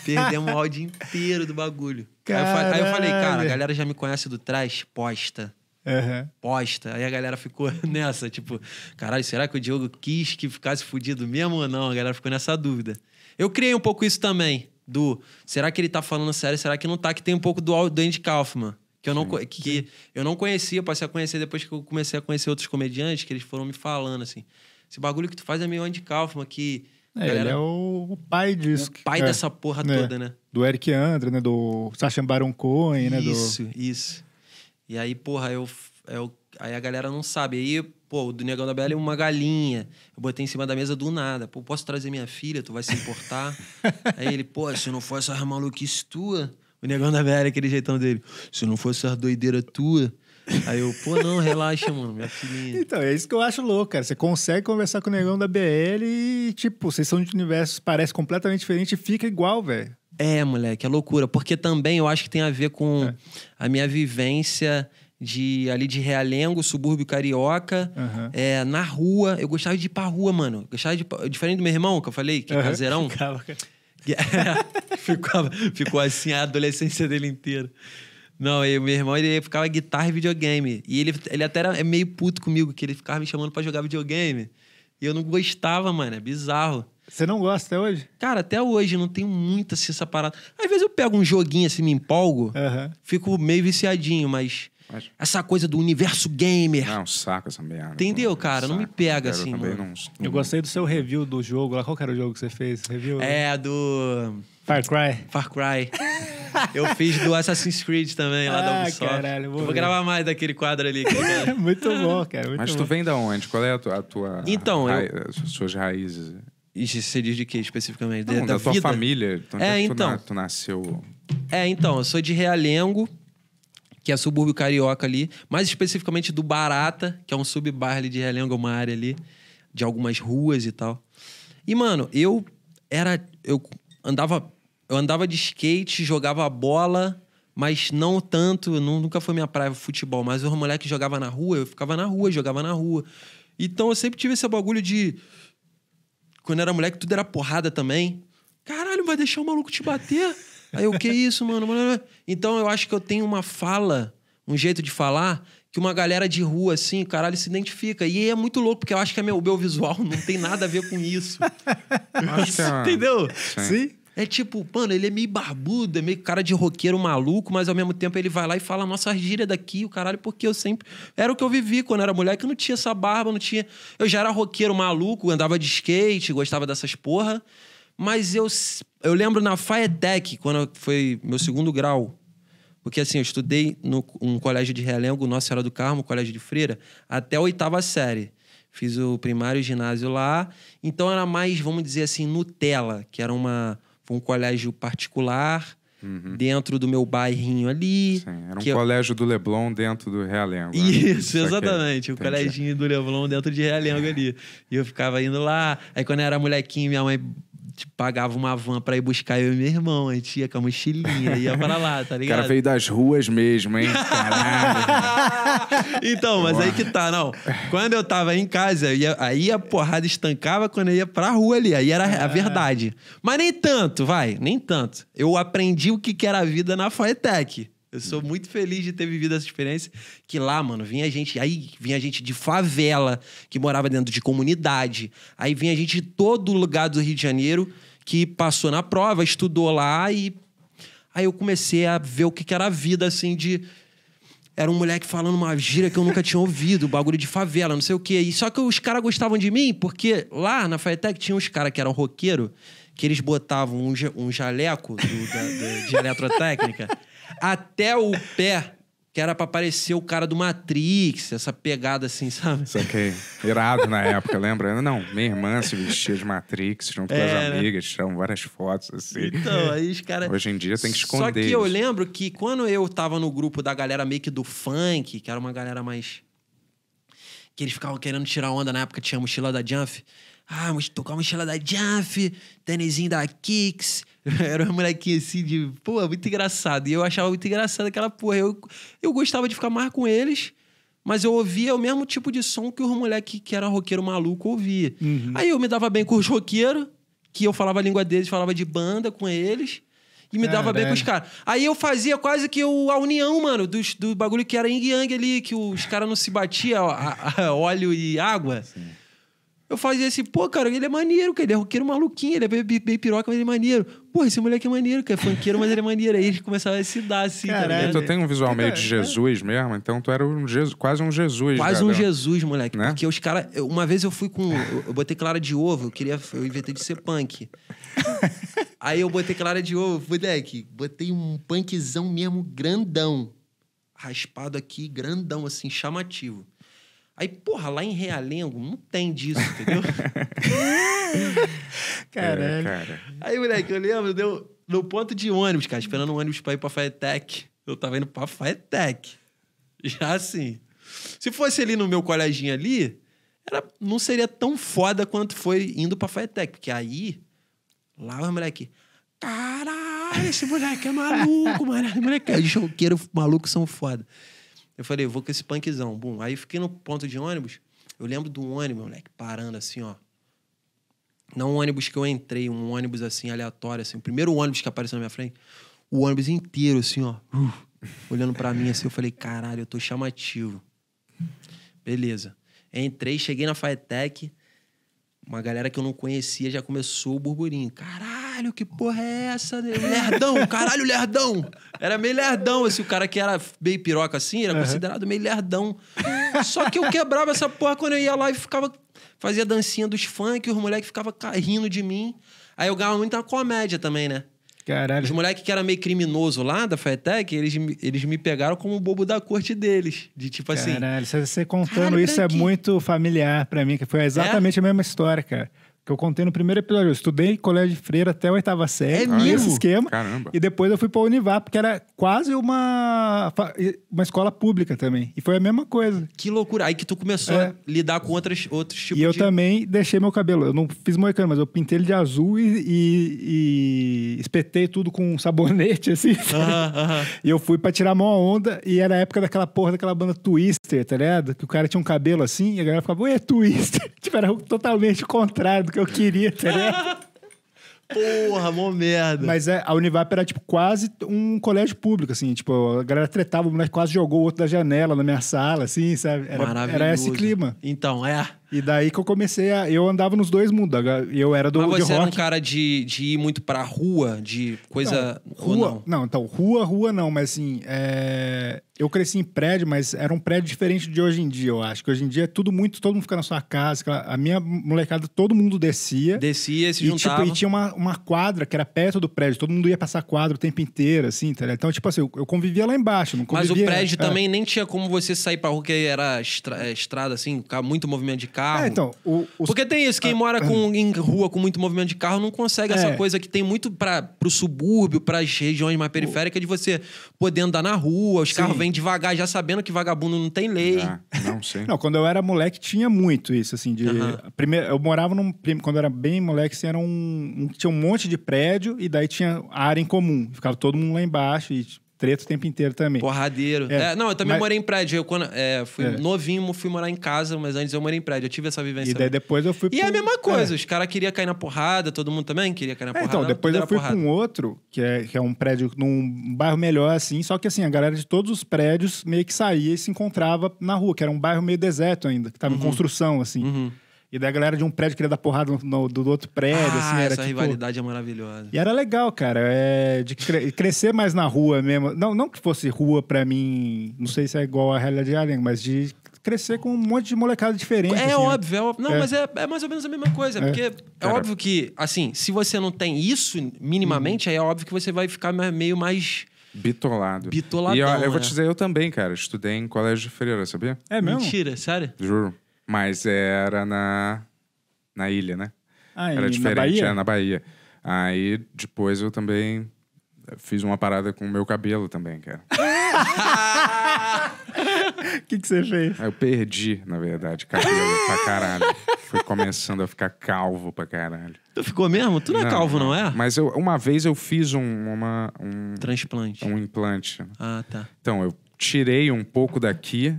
Perdemos o áudio inteiro do bagulho. Aí eu, falei, aí eu, falei, cara, a galera já me conhece do trás, posta. Uhum. Posta. Aí a galera ficou nessa, tipo, caralho, será que o Diogo quis que ficasse fudido mesmo ou não? A galera ficou nessa dúvida. Eu criei um pouco isso também, do será que ele tá falando sério, será que não tá? Que tem um pouco do áudio do Andy Kaufman que eu não, sim, que, eu não conhecia, passei a conhecer depois que eu comecei a conhecer outros comediantes, que eles foram me falando, assim. Esse bagulho que tu faz é meio Andy Kaufman, que... É, galera, ele é o pai disso. O pai é, dessa porra é. toda, né? Do Eric Andre, né? Do Sacha Baron Cohen, né? Isso, do... isso. E aí, porra, eu, eu... É aí a galera não sabe. Aí, pô, do Negão da Bela é uma galinha. Eu botei em cima da mesa do nada. Pô, posso trazer minha filha? Tu vai se importar? aí ele, pô, se não for essa maluquice tua... O negão da velha, aquele jeitão dele. Se não fosse essa doideira tua. Aí eu, pô, não, relaxa, mano, minha filhinha. Então, é isso que eu acho louco, cara. Você consegue conversar com o negão da BL e, tipo, vocês são de universos, parece completamente diferente e fica igual, velho. É, moleque, é loucura. Porque também eu acho que tem a ver com é. a minha vivência de ali de Realengo, subúrbio carioca, uhum. é, na rua. Eu gostava de ir pra rua, mano. gostava de, diferente do meu irmão, que eu falei, que é uhum. caseirão. Calma, cara. ficou, ficou assim a adolescência dele inteira. Não, e meu irmão, ele ficava guitarra e videogame. E ele, ele até era é meio puto comigo, que ele ficava me chamando para jogar videogame. E eu não gostava, mano. É bizarro. Você não gosta até hoje? Cara, até hoje não tenho muito assim, essa parada. Às vezes eu pego um joguinho assim, me empolgo, uhum. fico meio viciadinho, mas mas... Essa coisa do universo gamer. Não, saco essa merda. Entendeu, cara? Não me pega assim, eu mano. Não, Eu gostei do seu review do jogo lá. Qual era o jogo que você fez? Review? É, do. Far Cry. Far Cry. Eu fiz do Assassin's Creed também, lá ah, da Ubisoft. Caralho, vou, eu vou gravar mais daquele quadro ali. muito bom, cara. Muito Mas bom. tu vem da onde? Qual é a tua. A tua então, ra... eu... As suas raízes? Ixi, você diz de que especificamente? Não, da, da, tua vida? família. É é, então, é, então. Tu, tu nasceu. É, então, eu sou de Realengo que é subúrbio carioca ali, mais especificamente do Barata, que é um subbairro de Relengo, uma área ali, de algumas ruas e tal. E, mano, eu era. Eu andava. Eu andava de skate, jogava bola, mas não tanto, não, nunca foi minha praia futebol. Mas os moleques jogava na rua, eu ficava na rua, jogava na rua. Então eu sempre tive esse bagulho de. Quando era moleque, tudo era porrada também. Caralho, vai deixar o maluco te bater? Aí eu, que isso, mano? Então eu acho que eu tenho uma fala, um jeito de falar, que uma galera de rua, assim, caralho, se identifica. E é muito louco, porque eu acho que é meu, meu visual não tem nada a ver com isso. Nossa, é Entendeu? Sim. Sim. É tipo, mano, ele é meio barbudo, é meio cara de roqueiro maluco, mas ao mesmo tempo ele vai lá e fala nossa gíria daqui, o caralho, porque eu sempre. Era o que eu vivi quando era mulher, que eu não tinha essa barba, não tinha. Eu já era roqueiro maluco, andava de skate, gostava dessas porra. Mas eu, eu lembro na FAETEC, quando foi meu segundo grau. Porque assim, eu estudei no um colégio de Realengo, Nossa Senhora do Carmo, colégio de Freira, até a oitava série. Fiz o primário e ginásio lá. Então era mais, vamos dizer assim, Nutella, que era uma, um colégio particular. Uhum. dentro do meu bairrinho ali. Sim, era um eu... colégio do Leblon dentro do Realengo. Né? Isso, né? exatamente. O um colégio do Leblon dentro de Realengo é. ali. E eu ficava indo lá. Aí quando eu era molequinho, minha mãe pagava uma van pra ir buscar eu e meu irmão. A gente ia com a mochilinha, ia pra lá, tá ligado? O cara veio das ruas mesmo, hein? Caralho. então, mas Boa. aí que tá, não. Quando eu tava em casa, ia, aí a porrada estancava quando eu ia pra rua ali. Aí era a ah. verdade. Mas nem tanto, vai, nem tanto. Eu aprendi o que, que era a vida na Foetec. Eu sou uhum. muito feliz de ter vivido essa experiência. Que lá, mano, vinha gente. Aí vinha gente de favela, que morava dentro de comunidade. Aí vinha gente de todo lugar do Rio de Janeiro que passou na prova, estudou lá e. Aí eu comecei a ver o que, que era a vida, assim, de. Era um moleque falando uma gíria que eu nunca tinha ouvido, bagulho de favela, não sei o quê. E só que os caras gostavam de mim, porque lá na Fayetec tinha uns caras que eram roqueiro, que eles botavam um, um jaleco do, da, de eletrotécnica. Até o pé, que era pra parecer o cara do Matrix, essa pegada assim, sabe? Saquei. Irado na época, lembra? Não, minha irmã se vestia de Matrix junto é, com as né? amigas, tiram várias fotos assim. Então, aí os caras. Hoje em dia tem que esconder. Só que eu lembro que quando eu tava no grupo da galera meio que do funk, que era uma galera mais. que eles ficavam querendo tirar onda na época, tinha a mochila da Jump. Ah, tocar a mochila da Jump, tênisinho da Kicks Era uma molequinha assim de, pô, muito engraçado. E eu achava muito engraçado aquela porra. Eu, eu gostava de ficar mais com eles, mas eu ouvia o mesmo tipo de som que os moleque que era roqueiro maluco ouvia. Uhum. Aí eu me dava bem com os roqueiros, que eu falava a língua deles, falava de banda com eles. E me dava bem com os caras. Aí eu fazia quase que o, a união, mano, dos, do bagulho que era yin-yang ali, que os caras não se batiam, óleo e água. Sim. Eu fazia assim, pô, cara, ele é maneiro, cara. Ele é roqueiro maluquinho, ele é bem, bem piroca, mas ele é maneiro. Pô, esse moleque é maneiro, É funkeiro, mas ele é maneiro. Aí ele começava a se dar, assim, cara. Tá tu tem um visual meio de então, é, é. Jesus mesmo, então tu era um Jesus, quase um Jesus. Quase cara, um Jesus, moleque. Né? Porque os caras... Uma vez eu fui com... Eu, eu botei clara de ovo, eu queria... Eu inventei de ser punk. Aí eu botei clara de ovo, moleque. Botei um punkzão mesmo grandão. Raspado aqui, grandão, assim, chamativo. Aí, porra, lá em Realengo não tem disso, entendeu? Caralho. É, cara. Aí, moleque, eu lembro, deu no ponto de ônibus, cara, esperando um ônibus pra ir pra Faetec. Eu tava indo pra Faetec. Já assim. Se fosse ali no meu coleginho ali, era, não seria tão foda quanto foi indo pra Faetec. Porque aí, lá moleque, caralho, esse moleque é maluco, mano. Moleque, é, os malucos são foda. Eu falei, vou com esse punkzão. Bum. Aí fiquei no ponto de ônibus. Eu lembro do ônibus, moleque, parando assim, ó. Não um ônibus que eu entrei, um ônibus assim, aleatório, assim. O primeiro ônibus que apareceu na minha frente. O ônibus inteiro, assim, ó. olhando para mim, assim, eu falei, caralho, eu tô chamativo. Beleza. Entrei, cheguei na Fitec. Uma galera que eu não conhecia já começou o burburinho. Caralho! caralho, que porra é essa? Lerdão, caralho, lerdão. Era meio lerdão, assim, o cara que era meio piroca assim, era uhum. considerado meio lerdão. Só que eu quebrava essa porra quando eu ia lá e ficava, fazia dancinha dos funk, os moleques ficavam rindo de mim. Aí eu ganhava muito na comédia também, né? Caralho. Os moleques que eram meio criminoso lá da Fetec, eles, eles me pegaram como o bobo da corte deles. De tipo Caralho, assim. Caralho, você contando isso é muito familiar para mim, que foi exatamente é? a mesma história, cara que eu contei no primeiro episódio. Eu estudei colégio de freira até a oitava série. É mesmo? esquema. Caramba. E depois eu fui para Univar, Univap, era quase uma, uma escola pública também. E foi a mesma coisa. Que loucura. Aí que tu começou é. a lidar com outras, outros tipos de... E eu de... também deixei meu cabelo. Eu não fiz moicano, mas eu pintei ele de azul e, e, e espetei tudo com um sabonete, assim. Uh -huh, uh -huh. E eu fui para tirar mão a onda. E era a época daquela porra, daquela banda Twister, tá ligado? Que o cara tinha um cabelo assim e a galera ficava, ué, Twister. tipo, era totalmente o contrário do que eu queria, tá Porra, mó merda. Mas é, a Univap era, tipo, quase um colégio público, assim. Tipo, a galera tretava, o moleque quase jogou o outro da janela na minha sala, assim, sabe? Era, Maravilhoso. Era esse clima. Então, é. E daí que eu comecei a... Eu andava nos dois mundos. Eu era do Mas você era um cara de, de ir muito pra rua, de coisa... Não, rua, não? não? então, rua, rua não. Mas, assim, é... Eu cresci em prédio, mas era um prédio diferente de hoje em dia, eu acho. Que hoje em dia é tudo muito, todo mundo fica na sua casa. A minha molecada, todo mundo descia. Descia e juntava. E, tipo, e tinha uma, uma quadra que era perto do prédio, todo mundo ia passar quadra o tempo inteiro, assim, tá Então, tipo assim, eu, eu convivia lá embaixo. Convivia, mas o prédio é, também nem tinha como você sair pra rua, que era estra, é, estrada, assim, muito movimento de carro. É, então. O, os... Porque tem isso, quem ah, mora com, ah. em rua com muito movimento de carro não consegue é. essa coisa que tem muito para pro subúrbio, para as regiões mais periféricas, de você poder andar na rua, os Sim. carros vem devagar já sabendo que vagabundo não tem lei. não sei. não, quando eu era moleque tinha muito isso, assim, de... Primeiro, eu morava num... Quando eu era bem moleque, assim, era um, um... Tinha um monte de prédio e daí tinha área em comum. Ficava todo mundo lá embaixo e treta o tempo inteiro também. Porradeiro. É, é, não, eu também mas... morei em prédio. Eu quando, é, fui é. novinho, fui morar em casa, mas antes eu morei em prédio. Eu tive essa vivência. E daí depois eu fui... E pro... é a mesma coisa. É. Os caras queriam cair na porrada, todo mundo também queria cair na é, então, porrada. Então, depois eu fui com um outro, que é, que é um prédio num bairro melhor, assim. Só que, assim, a galera de todos os prédios meio que saía e se encontrava na rua, que era um bairro meio deserto ainda, que tava uhum. em construção, assim. Uhum. E da galera de um prédio queria dar porrada no, no, do outro prédio, assim, ah, assim. Era, essa tipo... rivalidade é maravilhosa. E era legal, cara. É, de cre... crescer mais na rua mesmo. Não, não que fosse rua pra mim, não sei se é igual a realidade de Alien, mas de crescer com um monte de molecada diferente. É assim, né? óbvio, é óbvio. Não, é. mas é, é, mais ou menos a mesma coisa. É. Porque é óbvio que, assim, se você não tem isso minimamente, hum. aí é óbvio que você vai ficar meio mais... Bitolado. bitolado E eu, eu né? vou te dizer, eu também, cara. Estudei em colégio de freira, sabia? É mesmo? Mentira, sério? Juro. Mas era na, na ilha, né? Ah, era diferente, na Era na Bahia. Aí depois eu também fiz uma parada com o meu cabelo também, cara. O que, você fez? eu perdi, na verdade, cabelo pra caralho. Fui começando a ficar calvo pra caralho. Tu ficou mesmo? Tu não, é calvo, não é? Mas eu, uma vez eu fiz um, uma, um, Transplante. um implante. Ah, tá. Então, eu tirei um pouco daqui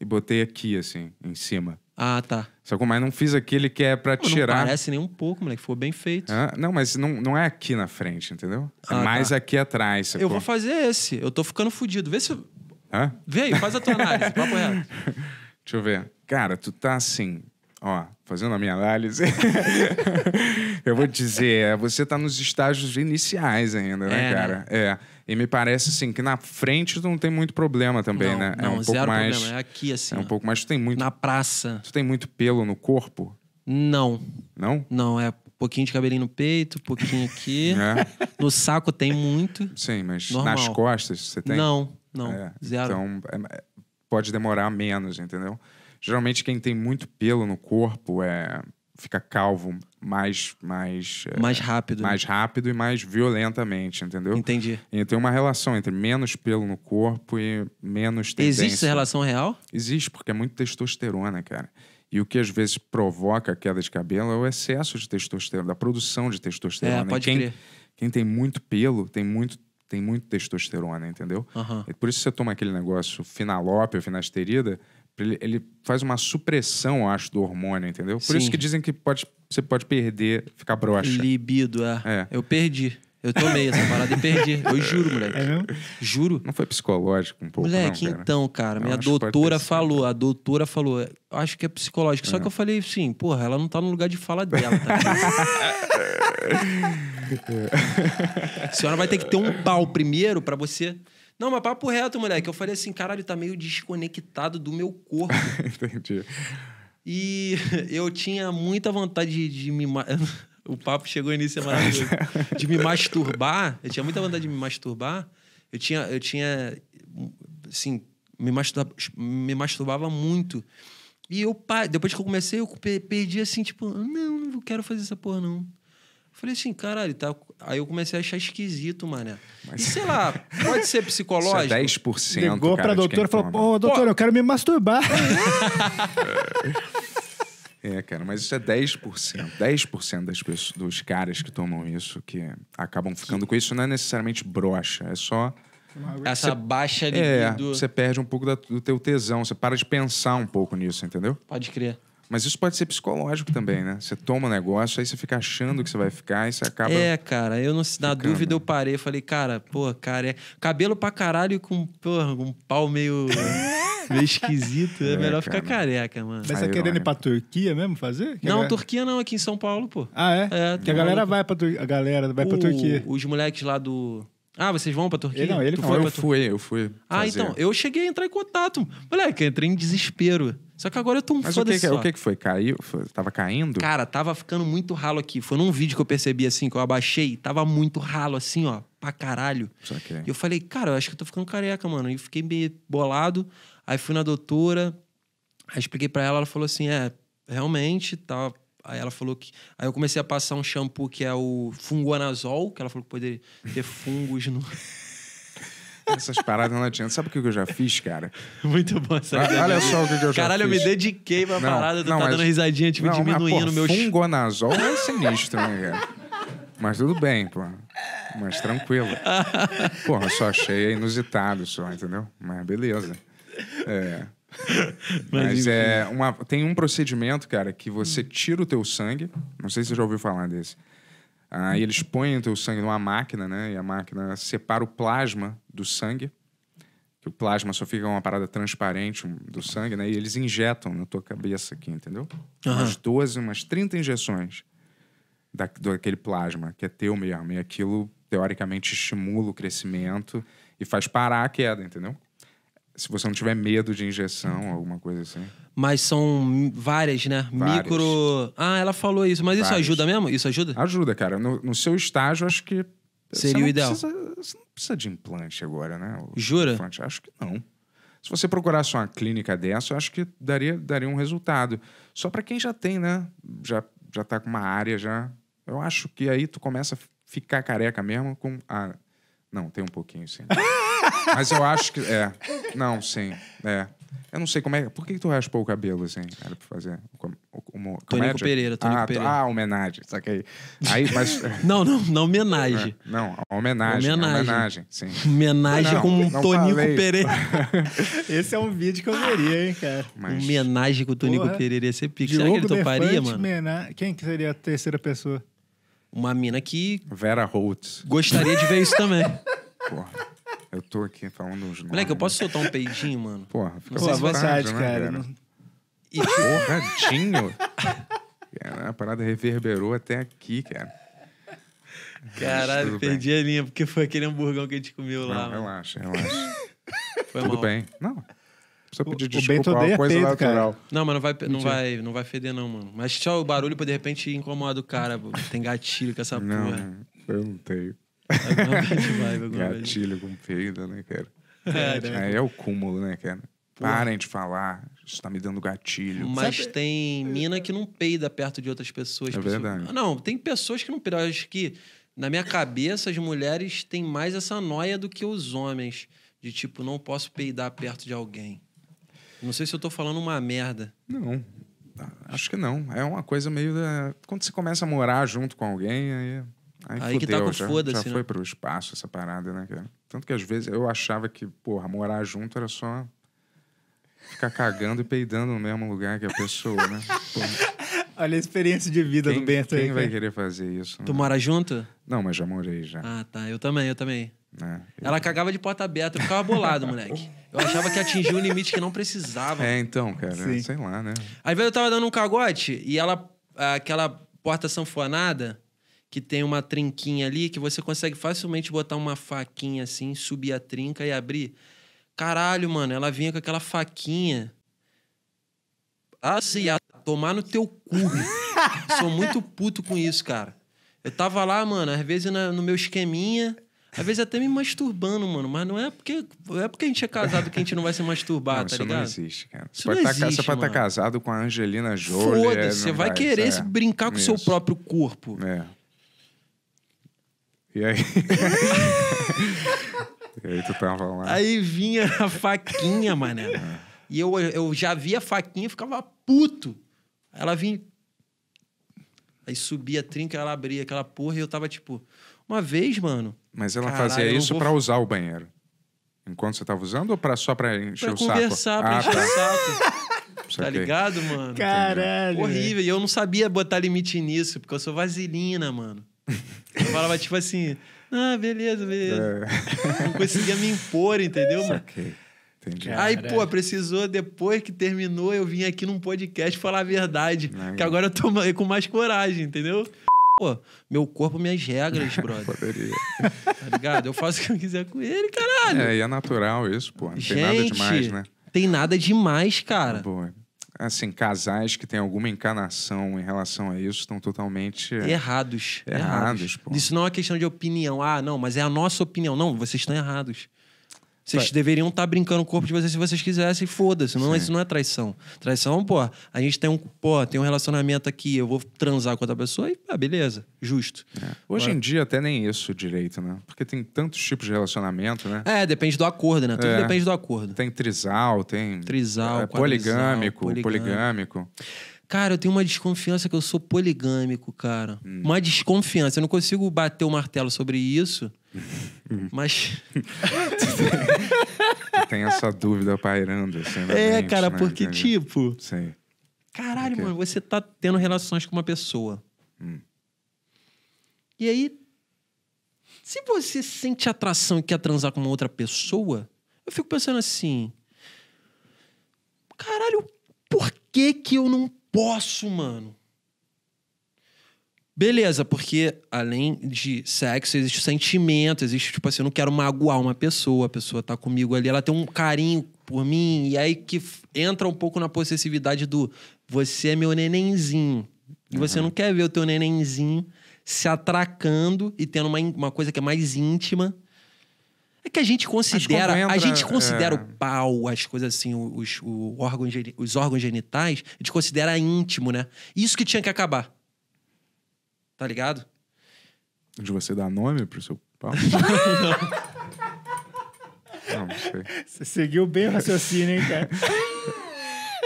e botei aqui, assim, em cima. Ah, tá. Sacou? Mas não fiz aquele que é pra Pô, tirar. Não parece nem um pouco, moleque. Foi bem feito. Ah, não, mas não, não é aqui na frente, entendeu? É ah, tá. mais tá. aqui atrás. Sacou? Eu vou fazer esse. Eu tô ficando fudido. Vê se. Hã? Vê aí, faz a tua análise. papo reto. Deixa eu ver. Cara, tu tá assim. Ó, fazendo a minha análise. eu vou dizer, é, você tá nos estágios iniciais ainda, né, é, né? cara? Né? É. E me parece, assim, que na frente não tem muito problema também, não, né? É não, é um pouco mais. Problema. É aqui, assim. É um ó. pouco mais. Tu tem muito. Na praça. Tu tem muito pelo no corpo? Não. Não? Não, é um pouquinho de cabelinho no peito, um pouquinho aqui. É. No saco tem muito. Sim, mas normal. nas costas você tem? Não, não. É, zero. Então é, é, pode demorar menos, entendeu? Geralmente quem tem muito pelo no corpo é fica calvo mais mais eh, mais rápido, né? mais rápido e mais violentamente, entendeu? Entendi. E tem uma relação entre menos pelo no corpo e menos tendência. Existe essa relação real? Existe, porque é muito testosterona, cara. E o que às vezes provoca a queda de cabelo é o excesso de testosterona, da produção de testosterona. É, pode quem, crer. quem tem muito pelo tem muito tem muito testosterona, entendeu? Uhum. E por isso você toma aquele negócio finalópio, finasterida, ele, faz uma supressão, acho, do hormônio, entendeu? Por Sim. isso que dizem que pode, você pode perder, ficar broxa. Libido, é. é. Eu perdi. Eu tomei essa parada e perdi. Eu juro, moleque. É mesmo? Juro. Não foi psicológico um pouco, Moleque, não, então, cara, minha doutora falou, a doutora falou, acho que é psicológico. É. Só que eu falei assim, porra, ela não tá no lugar de fala dela, tá? a senhora vai ter que ter um pau primeiro para você não, mas papo reto, moleque. Eu falei assim, caralho, tá meio desconectado do meu corpo. Entendi. E eu tinha muita vontade de, de me. o papo chegou nisso, é maravilhoso. de me masturbar. Eu tinha muita vontade de me masturbar. Eu tinha. Eu tinha assim, me, masturba, me masturbava muito. E eu, depois que eu comecei, eu perdi assim, tipo, ah, não, não quero fazer essa porra, não. Falei assim, caralho, tá. Aí eu comecei a achar esquisito, mané. Mas... E sei lá, pode ser psicológico. Isso é 10%. Ligou cara, pra doutora e falou: Ô, doutor, eu quero me masturbar. É, cara, mas isso é 10%. 10% das pessoas, dos caras que tomam isso que acabam ficando com isso não é necessariamente brocha, é só essa você, baixa é, libido. É, você perde um pouco da, do teu tesão, você para de pensar um pouco nisso, entendeu? Pode crer. Mas isso pode ser psicológico também, né? Você toma um negócio, aí você fica achando que você vai ficar e você acaba. É, cara, eu não, na dúvida eu parei, falei, cara, pô, cara, é cabelo pra caralho com porra, um pau meio. meio esquisito. É, é melhor cara. ficar careca, mano. Mas você tá querendo ir pra Turquia mesmo fazer? Que não, galera... Turquia não, aqui em São Paulo, pô. Ah, é? é que a galera, vai pra, Tur... a galera vai pra o... Turquia. Os moleques lá do. Ah, vocês vão pra Turquia? Ele, não, ele tu não, eu fui, eu fui. Ah, fazer. então, eu cheguei a entrar em contato. Moleque, eu entrei em desespero. Só que agora eu tô um Mas foda o que, que é, o que, que foi? Caiu? Foi, tava caindo? Cara, tava ficando muito ralo aqui. Foi num vídeo que eu percebi, assim, que eu abaixei. Tava muito ralo, assim, ó, pra caralho. Só que... É. E eu falei, cara, eu acho que eu tô ficando careca, mano. E fiquei meio bolado. Aí fui na doutora, aí expliquei pra ela, ela falou assim, é, realmente, tá, Aí ela falou que. Aí eu comecei a passar um shampoo que é o fungonazol, que ela falou que poderia ter fungos no. Essas paradas não adianta. Sabe o que eu já fiz, cara? Muito bom essa ideia. Olha só o que eu já Caralho, fiz. Caralho, eu me dediquei pra não, parada, tu não, tá mas... dando risadinha, tipo, não, diminuindo meu pô, Fungonazol é sinistro, né, cara? Mas tudo bem, pô. Mas tranquilo. Porra, só achei inusitado só, entendeu? Mas beleza. É. Mas, Mas é uma, tem um procedimento, cara, que você hum. tira o teu sangue. Não sei se você já ouviu falar desse. Aí eles põem o teu sangue numa máquina, né? E a máquina separa o plasma do sangue. Que o plasma só fica uma parada transparente do sangue, né? E eles injetam na tua cabeça aqui, entendeu? Uhum. Umas 12, umas 30 injeções da, daquele plasma, que é teu mesmo. E aquilo, teoricamente, estimula o crescimento e faz parar a queda, entendeu? Se você não tiver medo de injeção, alguma coisa assim. Mas são várias, né? Várias. Micro. Ah, ela falou isso. Mas várias. isso ajuda mesmo? Isso ajuda? Ajuda, cara. No, no seu estágio, acho que. Seria o ideal. Precisa, você não precisa de implante agora, né? O Jura? Implante, acho que não. Se você procurasse uma clínica dessa, eu acho que daria, daria um resultado. Só para quem já tem, né? Já, já tá com uma área já. Eu acho que aí tu começa a ficar careca mesmo com ah Não, tem um pouquinho sim. Mas eu acho que. É. Não, sim. É. Eu não sei como é. Por que, tu raspou o cabelo, assim? Era pra fazer uma, uma Pereira, ah, Pereira. Ah, homenagem, Aí, mas... É. não, não, não homenagem. É, não, homenagem. É homenagem. Homenagem, sim. Homenagem com um Tonico falei. Pereira. Esse é um vídeo que eu veria, hein, cara. Mas... Homenagem com o Tonico Porra. Pereira ia ser pique. Será que ele toparia, mano? Mena... Quem que seria a terceira pessoa? Uma mina que... Vera Holtz. Gostaria de ver isso também. Porra. Eu tô aqui falando uns nomes. Moleque, eu posso soltar um peidinho, mano? Porra, fica Pô, à vontade, né, cara. Não... Tipo- Porradinho. cara, é, a parada reverberou até aqui, cara. Caralho, perdi bem. a linha, porque foi aquele hamburgão que a gente comeu Não, lá. Relaxa, relaxa. Foi tudo mal. bem. Não, precisa pedir o, desculpa, o Bento coisa peido, Cara. Não, mas não vai, não, vai, não vai feder não, mano. Mas só o barulho pra de repente incomoda o cara, Tem gatilho com essa não, porra. eu não tenho vibe, Gatilho com peida, né, cara? É, é, é o cúmulo, né, cara? Parem de falar, está me dando gatilho. Mas Sabe? tem mina que não peida perto de outras pessoas. É pessoas... verdade. Ah, não, tem pessoas que não peidam. acho que, na minha cabeça, as mulheres têm mais essa noia do que os homens. De tipo, não posso peidar perto de alguém. Não sei se eu estou falando uma merda. Não, acho que não. É uma coisa meio da. Quando você começa a morar junto com alguém, aí é Aí, aí fudeu, que tá com foda-se. Já, foi né? foi pro espaço essa parada, né, cara? Tanto que às vezes eu achava que, porra, morar junto era só ficar cagando e peidando no mesmo lugar que a pessoa, né? Porra. Olha a experiência de vida quem, do Bento quem aí. Quem vai cara? querer fazer isso? Tu né? mora junto? Não, mas já morei já. Ah, tá. Eu também, eu também. É, Ela cagava de porta aberta, eu ficava bolado, moleque. Eu achava que atingia um limite que não precisava. É, então, cara, Sim. sei lá, né? Às vezes eu tava dando um cagote e ela, aquela porta sanfonada, que tem uma trinquinha ali que você consegue facilmente botar uma faquinha assim, subir a trinca e abrir. Caralho, mano, ela vinha com aquela faquinha. Assim, a tomar no teu cu. Sou muito puto com isso, cara. Eu tava lá, mano, às vezes na, no meu esqueminha, às vezes até me masturbando, mano. Mas não é porque, é porque a gente é casado que a gente não vai se masturbar, não, tá isso ligado? Isso não existe, cara. Isso não existe, Você pode tá estar tá casado com a Angelina Jolie. Foda-se, é você vai, vai querer é, brincar com o seu próprio corpo. É. E aí. e aí tu tava lá. Né? Aí vinha a faquinha, mané. É. E eu, eu já via a faquinha e ficava puto. Ela vinha. Aí subia a trinca, ela abria aquela porra e eu tava tipo. Uma vez, mano. Mas ela caralho, fazia isso vou... para usar o banheiro. Enquanto você tava usando ou pra, só pra encher pra o saco? Pra conversar, pra ah, tá. o saco. Tá ligado, mano? Caralho. Horrível. E eu não sabia botar limite nisso, porque eu sou vaselina, mano. Eu falava tipo assim, ah, beleza, beleza. Não conseguia me impor, entendeu, mano? Entendi. Aí, pô, precisou, depois que terminou, eu vim aqui num podcast falar a verdade. Não, que é. agora eu tô com mais coragem, entendeu? Pô, meu corpo, minhas regras, brother. Poderia. Tá ligado? Eu faço o que eu quiser com ele, caralho. É, e é natural isso, pô. Não Gente, tem nada demais, né? Tem nada demais, cara. Boa assim, casais que têm alguma encarnação em relação a isso estão totalmente. É, errados. Errados. errados. Isso não é uma questão de opinião. Ah, não, mas é a nossa opinião. Não, vocês estão errados. Vocês deveriam estar tá brincando com o corpo de vocês se vocês quisessem, foda-se. Não, é isso não é traição. Traição, pô, a gente tem um, pô, tem um relacionamento aqui, eu vou transar com outra pessoa e, ah, beleza, justo. É. Hoje Agora... em dia até nem isso direito, né? Porque tem tantos tipos de relacionamento, né? É, depende do acordo, né? Tudo é. depende do acordo. Tem trisal, tem. Trisal, é, poligâmico, poligâmico, poligâmico. Cara, eu tenho uma desconfiança que eu sou poligâmico, cara. Hum. Uma desconfiança. Eu não consigo bater o martelo sobre isso, mas. tem essa dúvida pairando, assim, É, mente, cara, né? porque, Entendi. tipo. Sim. Caralho, mano, você tá tendo relações com uma pessoa. Hum. E aí, se você sente atração e quer transar com uma outra pessoa, eu fico pensando assim: caralho, por que que eu não posso, mano. Beleza, porque além de sexo, existe sentimento, existe, tipo assim, eu não quero magoar uma pessoa, a pessoa tá comigo ali, ela tem um carinho por mim, e aí que entra um pouco na possessividade do você é meu nenenzinho. E uhum. você não quer ver o teu nenenzinho se atracando e tendo uma, uma coisa que é mais íntima é que a gente considera, entra, a gente considera é... o pau, as coisas assim, os, órgãos, os órgãos genitais, a gente considera íntimo, né? Isso que tinha que acabar. Tá ligado? De você dar nome pro seu pau? não. não sei. Você seguiu bem o raciocínio, hein, cara?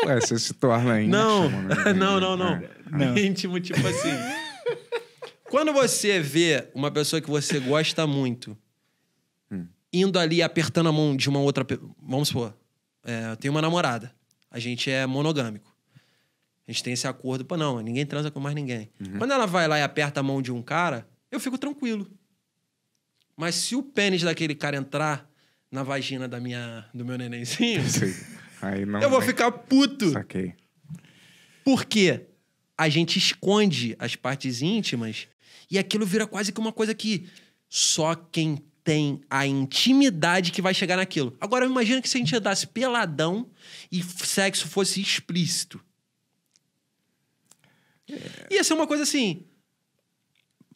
Ué, você se torna íntimo. Não, né? não, não, não. É. não. Íntimo, tipo assim. Quando você vê uma pessoa que você gosta muito indo ali apertando a mão de uma outra. Vamos supor, é, eu tenho uma namorada. A gente é monogâmico. A gente tem esse acordo, para não, ninguém transa com mais ninguém. Uhum. Quando ela vai lá e aperta a mão de um cara, eu fico tranquilo. Mas se o pênis daquele cara entrar na vagina da minha, do meu nenenzinho, eu vou ficar puto. Saquei. Por quê? A gente esconde as partes íntimas e aquilo vira quase que uma coisa que só quem tem a intimidade que vai chegar naquilo. Agora, imagina que se a gente andasse peladão e sexo fosse explícito. É. Ia ser uma coisa assim.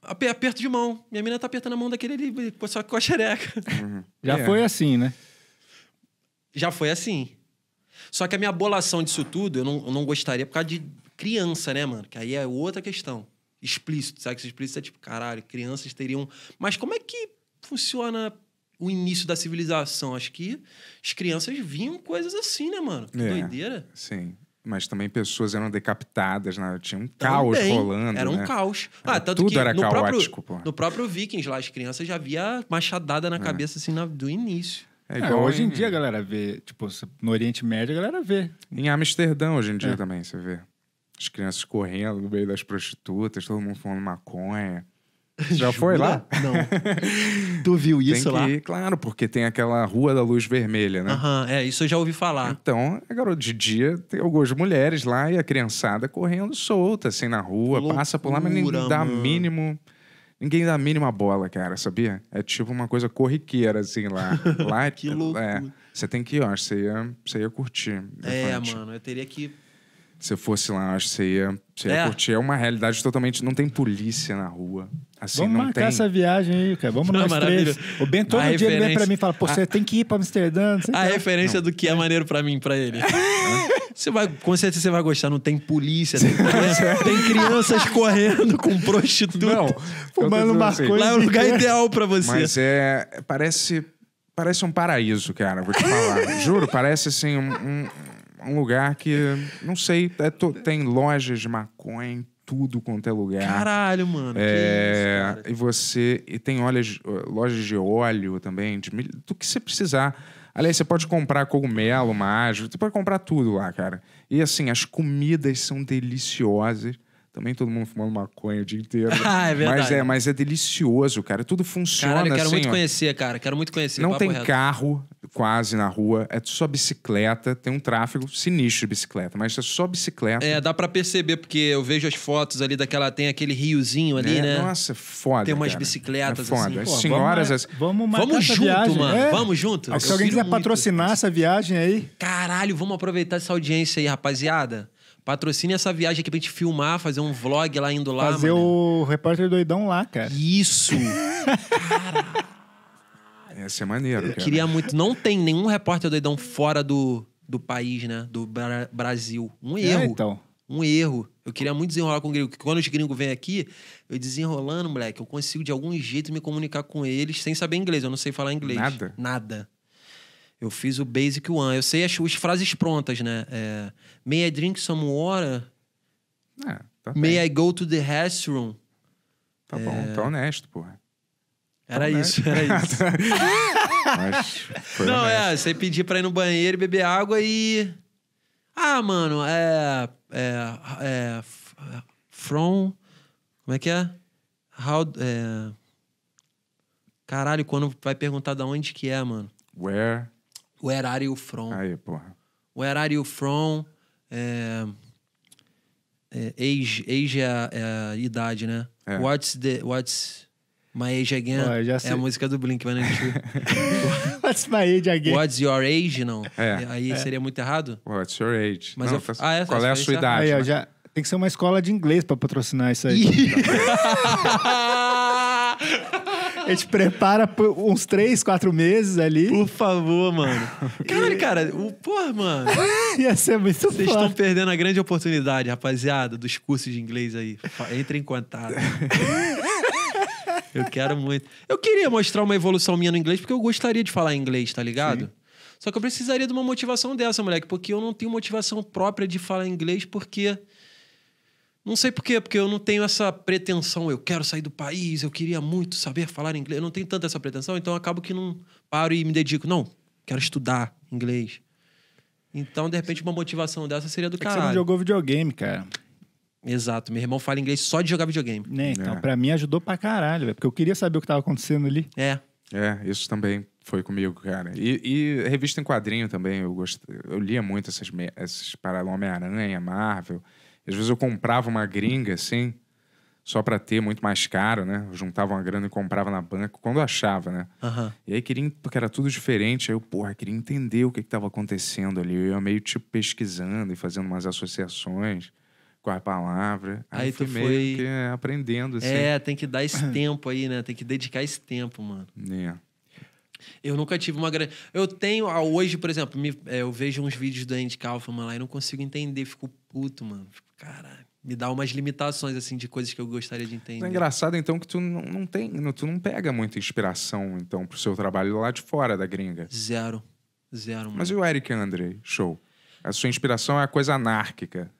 Aperto de mão. Minha menina tá apertando a mão daquele ali, só com a xereca. Uhum. Já é. foi assim, né? Já foi assim. Só que a minha bolação disso tudo, eu não, eu não gostaria por causa de criança, né, mano? Que aí é outra questão. Explícito, sexo explícito é tipo, caralho, crianças teriam. Mas como é que funciona o início da civilização? Acho que as crianças vinham coisas assim, né, mano? Que é, doideira. Sim. Mas também pessoas eram decapitadas, né? tinha um também, caos rolando. Era um né? caos. Ah, era, tudo era no caótico, próprio, No próprio Vikings lá, as crianças já havia machadada na é. cabeça assim na, do início. É, é igual é, hoje em, dia a galera vê, tipo, no Oriente Médio a galera vê. Em Amsterdã hoje em dia é. também você vê. As crianças correndo no meio das prostitutas, todo mundo fumando maconha. Já foi lá? Não. tu viu isso tem que lá? Ir, claro, porque tem aquela Rua da Luz Vermelha, né? Aham, é, isso eu já ouvi falar. Então, a é, garota de dia tem algumas mulheres lá e a criançada correndo solta, assim, na rua, Loucura, passa por lá, mas ninguém dá mínimo. Ninguém dá a mínima bola, cara, sabia? É tipo uma coisa corriqueira, assim, lá. lá é, que louco. É, você tem que ir, ó, você ia, ia curtir. É, frente. mano, eu teria que se eu fosse lá, acho que você ia, você ia é. curtir. É uma realidade totalmente. Não tem polícia na rua. Assim, Vamos marcar tem... essa viagem aí, cara. Vamos não, nós três. O Ben todo dia vem pra mim e fala, pô, você a... tem que ir pra Amsterdã. a referência não. do que é maneiro pra mim, pra ele. Você vai, com certeza você vai gostar, não tem polícia, tem, crianças correndo com prostituta. Não, fumando uma assim. coisa. Lá é o lugar ideal pra você. Mas é. Parece. Parece um paraíso, cara, vou te falar. Juro, parece assim um, um, um lugar que. Não sei, é to, tem lojas de maconha tudo quanto é lugar. Caralho, mano. É, isso, cara? E você e tem olhas, lojas de óleo também, de milho, do que você precisar. Aliás, você pode comprar cogumelo, mágico, você pode comprar tudo lá, cara. E assim, as comidas são deliciosas. Também todo mundo fumando maconha o dia inteiro. ah, é verdade. Mas é, mas é delicioso, cara. Tudo funciona Caralho, eu quero assim, muito ó. conhecer, cara. Quero muito conhecer. Não tem reto. carro quase na rua, é só bicicleta. Tem um tráfego sinistro de bicicleta, mas é só bicicleta. É, dá para perceber, porque eu vejo as fotos ali daquela... Tem aquele riozinho ali, é, né? Nossa, é foda, Tem umas cara. bicicletas é foda. assim. As senhoras... Vamos, as... vamos, vamos junto, viagem. mano. É. Vamos junto. Se alguém quiser patrocinar essa viagem aí... Caralho, vamos aproveitar essa audiência aí, rapaziada. Patrocine essa viagem aqui pra gente filmar, fazer um vlog lá indo lá. Fazer mano. o repórter doidão lá, cara. Isso! cara! Ia ser é maneiro. Cara. Queria muito. Não tem nenhum repórter doidão fora do, do país, né? Do Bra Brasil. Um é, erro. É, então. Um erro. Eu queria muito desenrolar com o gringo. Quando os gringos vêm aqui, eu desenrolando, moleque, eu consigo de algum jeito me comunicar com eles sem saber inglês. Eu não sei falar inglês. Nada. Nada. Eu fiz o Basic One. Eu sei as, as frases prontas, né? É, May I drink some water? É, tá May I go to the restroom? Tá é... bom, tá honesto, porra. Tá era honesto. isso, era isso. Não, é, honesto. é, você pedir pra ir no banheiro e beber água e. Ah, mano, é. É. é from. Como é que é? How. É... Caralho, quando vai perguntar da onde que é, mano. Where? O Where Are You From. Aí, porra. Where Are You From. É, é, age, age é, a, é a idade, né? É. What's the... What's... My Age Again é a música do Blink-182. What's My Age Again? What's Your Age, não. É. Aí é. seria muito errado. What's Your Age? Mas não, eu... Tá ah, é, qual é a sua idade? Aí, né? já... Tem que ser uma escola de inglês para patrocinar isso aí. A gente prepara uns três, quatro meses ali. Por favor, mano. Caralho, cara, o, porra, mano. Ia ser muito Vocês estão perdendo a grande oportunidade, rapaziada, dos cursos de inglês aí. Entre em contato. eu quero muito. Eu queria mostrar uma evolução minha no inglês, porque eu gostaria de falar inglês, tá ligado? Sim. Só que eu precisaria de uma motivação dessa, moleque, porque eu não tenho motivação própria de falar inglês, porque não sei por quê, porque eu não tenho essa pretensão. Eu quero sair do país, eu queria muito saber falar inglês. Eu não tenho tanta essa pretensão, então acabo que não paro e me dedico. Não, quero estudar inglês. Então, de repente, uma motivação dessa seria do é caralho. você não jogou videogame, cara. Exato, meu irmão fala inglês só de jogar videogame. Né, é, então, é. pra mim ajudou pra caralho, porque eu queria saber o que tava acontecendo ali. É. É, isso também foi comigo, cara. E, e revista em quadrinho também, eu, gosto eu lia muito essas, me... essas Homem-Aranha, Marvel. Às vezes eu comprava uma gringa, assim, só para ter, muito mais caro, né? Eu juntava uma grana e comprava na banca, quando achava, né? Uhum. E aí queria, porque era tudo diferente, aí eu, porra, queria entender o que estava acontecendo ali. Eu ia meio, tipo, pesquisando e fazendo umas associações com a palavra. Aí, aí tu meio foi que aprendendo, assim. É, tem que dar esse tempo aí, né? Tem que dedicar esse tempo, mano. É. Eu nunca tive uma grande. Eu tenho, ah, hoje, por exemplo, me... é, eu vejo uns vídeos do Andy Kaufman lá e não consigo entender, fico puto, mano. Fico cara, me dá umas limitações, assim, de coisas que eu gostaria de entender. É engraçado, então, que tu não, não tem, tu não pega muita inspiração, então, pro seu trabalho lá de fora da gringa. Zero. Zero, mano. Mas e o Eric Andre, show? A sua inspiração é a coisa anárquica.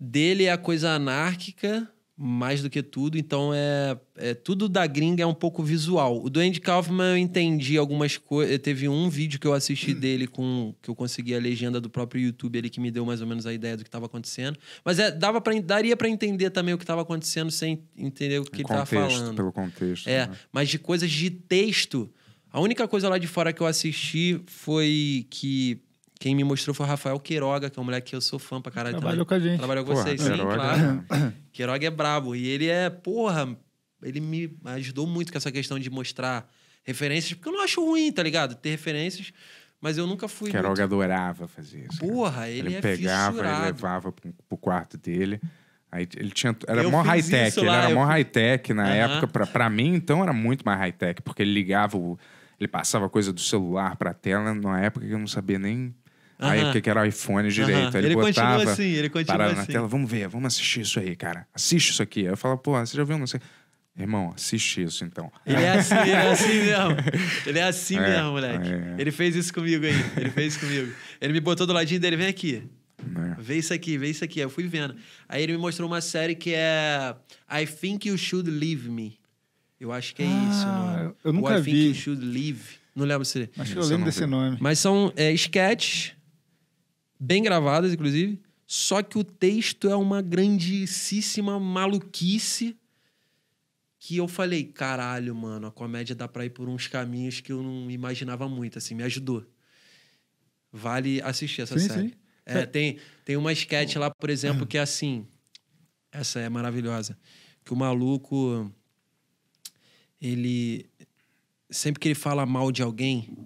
Dele é a coisa anárquica, mais do que tudo. Então é, é, tudo da gringa é um pouco visual. O do Andy Kaufman eu entendi algumas coisas. Eh, teve um vídeo que eu assisti hum. dele com que eu consegui a legenda do próprio YouTube ali que me deu mais ou menos a ideia do que estava acontecendo. Mas é, dava para daria para entender também o que estava acontecendo sem entender o que é ele estava falando. Pelo contexto. É, né? mas de coisas de texto. A única coisa lá de fora que eu assisti foi que quem me mostrou foi o Rafael Queiroga, que é um moleque que eu sou fã pra caralho. Trabalhou também. com a gente. Trabalhou com porra, vocês, Queiroga. sim, claro. Queiroga é brabo. E ele é, porra, ele me ajudou muito com essa questão de mostrar referências, porque eu não acho ruim, tá ligado? Ter referências, mas eu nunca fui. Queiroga muito... adorava fazer isso. Porra, ele, ele é pegava, fissurado. ele levava pro, pro quarto dele. Aí ele tinha. Era eu mó high-tech, ele era eu... mó high-tech na uhum. época. Pra, pra mim, então, era muito mais high-tech, porque ele ligava o. Ele passava coisa do celular pra tela numa época que eu não sabia nem Uhum. Aí, porque era o iPhone direito. Ele, ele botava, continua assim, ele continua assim. na tela, vamos ver, vamos assistir isso aí, cara. Assiste isso aqui. Aí eu falo, pô, você já viu? Não sei. Irmão, assiste isso então. Ele é assim, ele é assim mesmo. Ele é assim é, mesmo, moleque. É. Ele fez isso comigo aí. Ele fez isso comigo. Ele me botou do ladinho dele, vem aqui. É. Vê isso aqui, vê isso aqui. Eu fui vendo. Aí ele me mostrou uma série que é I Think You Should Leave Me. Eu acho que é ah, isso. Eu nunca I vi. I Think You Should Leave. Não lembro se. Acho é. que eu lembro desse nome. Mas são é, sketches bem gravadas, inclusive. Só que o texto é uma grandíssima maluquice que eu falei, caralho, mano, a comédia dá pra ir por uns caminhos que eu não imaginava muito, assim, me ajudou. Vale assistir essa sim, série. Sim. É, é, Tem, tem uma sketch lá, por exemplo, que é assim. Essa é maravilhosa. Que o maluco. Ele. Sempre que ele fala mal de alguém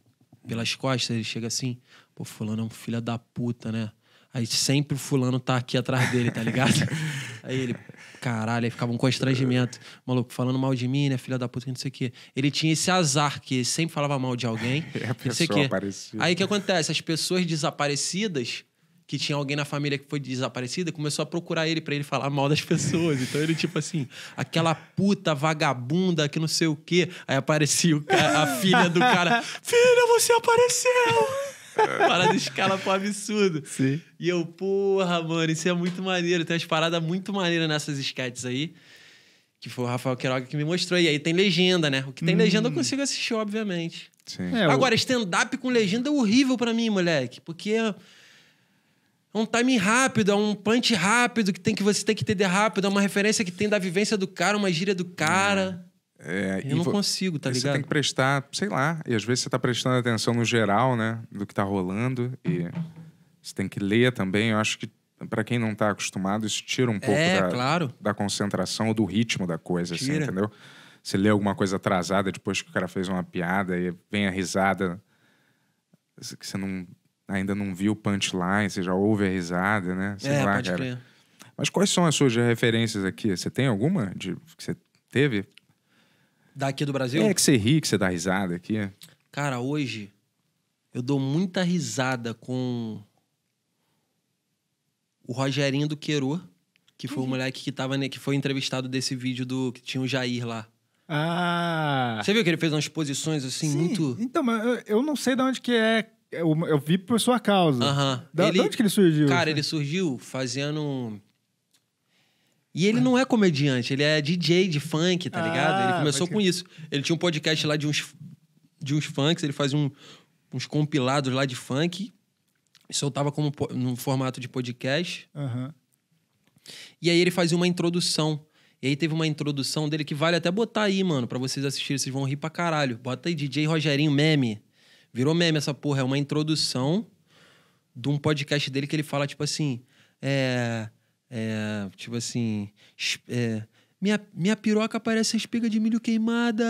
pelas costas, ele chega assim: pô, fulano é um filho da puta, né? Aí sempre o fulano tá aqui atrás dele, tá ligado? aí ele, caralho, aí ficava um constrangimento. Maluco, falando mal de mim, né? Filha da puta, não sei o quê. Ele tinha esse azar que sempre falava mal de alguém. É não sei o quê. Aí o que acontece? As pessoas desaparecidas, que tinha alguém na família que foi desaparecida, começou a procurar ele para ele falar mal das pessoas. Então ele, tipo assim, aquela puta vagabunda que não sei o quê. Aí aparecia o cara, a filha do cara. Filha, você apareceu! parada escala pro absurdo. Sim. E eu, porra, mano, isso é muito maneiro. Tem umas paradas muito maneiras nessas sketches aí. Que foi o Rafael Queiroga que me mostrou. E aí tem legenda, né? O que tem hum. legenda eu hum. consigo assistir, obviamente. Sim. É, Agora, o... stand-up com legenda é horrível para mim, moleque. Porque é um timing rápido, é um punch rápido que tem que você tem que entender rápido, é uma referência que tem da vivência do cara, uma gíria do cara. É. É, eu não consigo, tá ligado? Você tem que prestar, sei lá, e às vezes você tá prestando atenção no geral, né, do que tá rolando, e você tem que ler também. Eu acho que para quem não tá acostumado, isso tira um pouco é, da, claro. da concentração ou do ritmo da coisa, assim, entendeu? Você lê alguma coisa atrasada depois que o cara fez uma piada e vem a risada que você não, ainda não viu o punchline, você já ouve a risada, né? Sei é, lá, cara. Crer. Mas quais são as suas referências aqui? Você tem alguma de, que você teve? Daqui do Brasil? É que você ri, que você dá risada aqui. É. Cara, hoje eu dou muita risada com o Rogerinho do Queru, que foi uhum. o moleque que, tava, que foi entrevistado desse vídeo do que tinha o Jair lá. Ah! Você viu que ele fez umas posições assim Sim. muito. Então, mas eu, eu não sei de onde que é. Eu, eu vi por sua causa. Aham. Uhum. Da, de onde que ele surgiu? Cara, assim? ele surgiu fazendo. E ele não é comediante, ele é DJ de funk, tá ah, ligado? Ele começou com isso. Ele tinha um podcast lá de uns, de uns funks, ele fazia um, uns compilados lá de funk. E soltava como num formato de podcast. Uhum. E aí ele fazia uma introdução. E aí teve uma introdução dele que vale até botar aí, mano, para vocês assistirem, vocês vão rir pra caralho. Bota aí DJ Rogerinho meme. Virou meme essa porra, é uma introdução de um podcast dele que ele fala tipo assim, é, é, tipo assim. É, minha, minha piroca parece a espiga de milho queimada,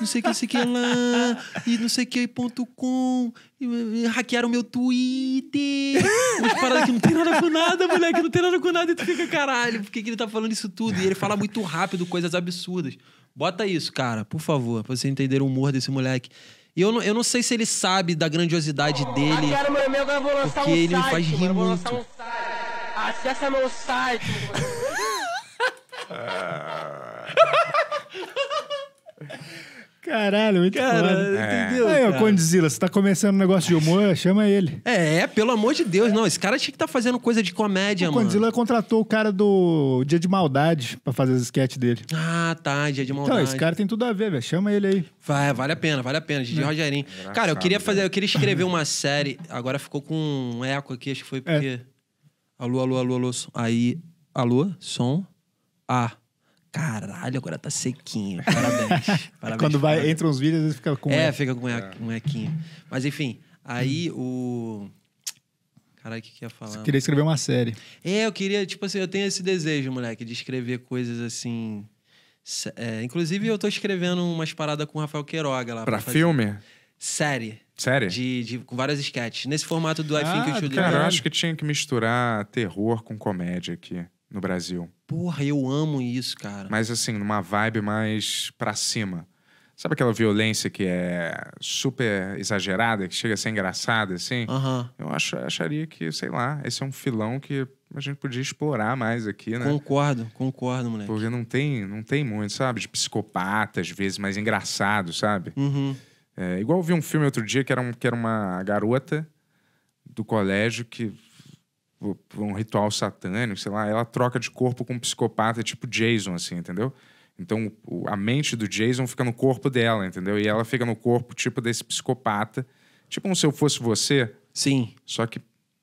não sei o que, sei que lá, e não sei o que, ponto com, e, e, hackearam meu Twitter. Umas paradas que não tem nada com nada, moleque, não tem nada com nada, e tu fica, caralho, por que, que ele tá falando isso tudo? E ele fala muito rápido, coisas absurdas. Bota isso, cara, por favor, pra você entender o humor desse moleque. E eu não, eu não sei se ele sabe da grandiosidade dele, porque ele me faz rir muito. Acessa meu site. Caralho, muito cara, Entendeu? Aí, ó, Condzilla, você tá começando um negócio de humor, chama ele. É, é pelo amor de Deus, não. Esse cara tinha que estar tá fazendo coisa de comédia, o mano. Condzilla contratou o cara do Dia de Maldade pra fazer os sketches dele. Ah, tá, Dia de Maldade. Então, esse cara tem tudo a ver, velho. Chama ele aí. Vai, vale a pena, vale a pena. Didi é. Né? Rogerinho. Engraçado, cara, eu queria fazer, eu queria escrever uma série, agora ficou com um eco aqui, acho que foi é. porque. É. Alô, alô, alô, alô. Aí, alô, som. A. Ah. Caralho, agora tá sequinho. Parabéns. parabéns Quando vai, parabéns. entra uns vídeos, ele fica com. É, um... fica com um equinho. Mas enfim, aí o. Caralho, o que, que ia falar? Você queria escrever uma série. É, eu queria, tipo assim, eu tenho esse desejo, moleque, de escrever coisas assim. É, inclusive, eu tô escrevendo umas paradas com o Rafael Queiroga lá. Pra, pra filme? Série. Sério? De, de, com várias sketches. Nesse formato do I que Think ah, You Should Cara, eu acho que tinha que misturar terror com comédia aqui no Brasil. Porra, eu amo isso, cara. Mas assim, numa vibe mais pra cima. Sabe aquela violência que é super exagerada, que chega a ser engraçada, assim? Uhum. Eu acho, acharia que, sei lá, esse é um filão que a gente podia explorar mais aqui, né? Concordo, concordo, moleque. Porque não tem, não tem muito, sabe? De psicopata, às vezes, mais engraçado, sabe? Uhum. É, igual eu vi um filme outro dia que era, um, que era uma garota do colégio que um ritual satânico, sei lá, ela troca de corpo com um psicopata tipo Jason, assim, entendeu? Então a mente do Jason fica no corpo dela, entendeu? E ela fica no corpo tipo desse psicopata, tipo como se eu fosse você. Sim. Só que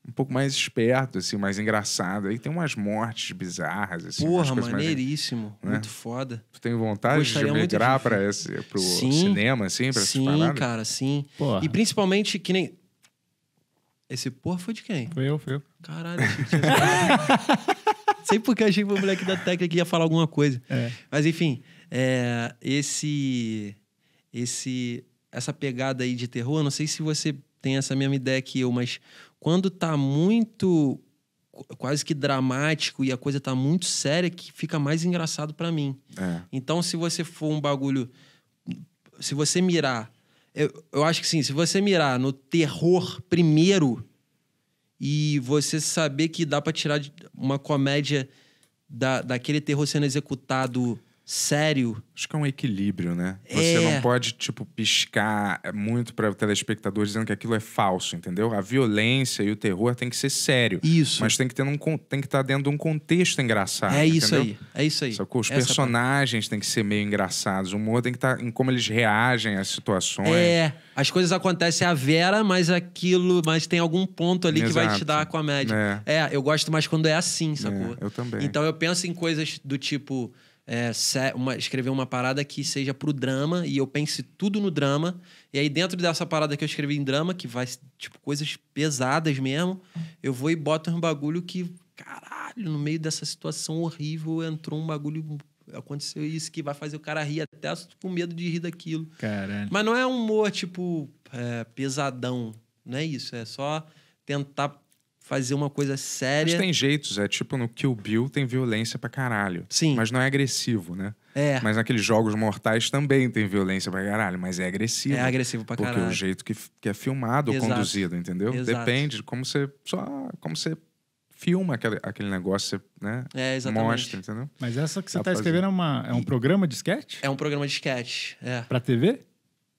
um pouco mais esperto, assim, mais engraçado. Aí tem umas mortes bizarras, assim. Porra, maneiríssimo. Mais, né? Muito foda. Tu tem vontade Gostaria de migrar para esse, pro sim, cinema, assim, pra Sim, cara, sim. Porra. E principalmente que nem... Esse porra foi de quem? Foi eu, foi eu. Caralho, gente. Sei porque achei que o moleque da técnica ia falar alguma coisa. É. Mas enfim, é, esse... Esse... Essa pegada aí de terror, não sei se você tem essa mesma ideia que eu, mas quando tá muito quase que dramático e a coisa tá muito séria, que fica mais engraçado para mim. É. Então, se você for um bagulho. Se você mirar. Eu, eu acho que sim, se você mirar no terror primeiro e você saber que dá para tirar uma comédia da, daquele terror sendo executado sério. Acho que é um equilíbrio, né? Você é... não pode, tipo, piscar muito para o telespectador dizendo que aquilo é falso, entendeu? A violência e o terror tem que ser sério. Isso. Mas tem que, ter um, tem que estar tá dentro de um contexto engraçado. É isso entendeu? aí. É isso aí. Sacou? Os Essa é personagens parte. têm que ser meio engraçados. O humor tem que estar tá em como eles reagem às situações. É. As coisas acontecem à vera, mas aquilo. Mas tem algum ponto ali Exato. que vai te dar a comédia. É. é. eu gosto mais quando é assim, sacou? É, eu também. Então eu penso em coisas do tipo é, uma, escrever uma parada que seja pro drama e eu pense tudo no drama. E aí, dentro dessa parada que eu escrevi em drama, que vai, tipo, coisas pesadas mesmo, eu vou e boto um bagulho que, caralho, no meio dessa situação horrível entrou um bagulho. Aconteceu isso que vai fazer o cara rir até tipo, com medo de rir daquilo. Caralho. Mas não é humor, tipo, é, pesadão. Não é isso. É só tentar fazer uma coisa séria. Mas tem jeitos, é tipo no Kill Bill tem violência pra caralho. Sim. Mas não é agressivo, né? É. Mas naqueles jogos mortais também tem violência pra caralho, mas é agressivo. É agressivo pra caralho. Porque é o jeito que, que é filmado ou conduzido, entendeu? Exato. Depende de como você só como você filma aquele, aquele negócio, né? É, exatamente. Mostra, entendeu? Mas essa que você está escrevendo é, uma, é um programa de sketch? É um programa de sketch, é. Pra TV?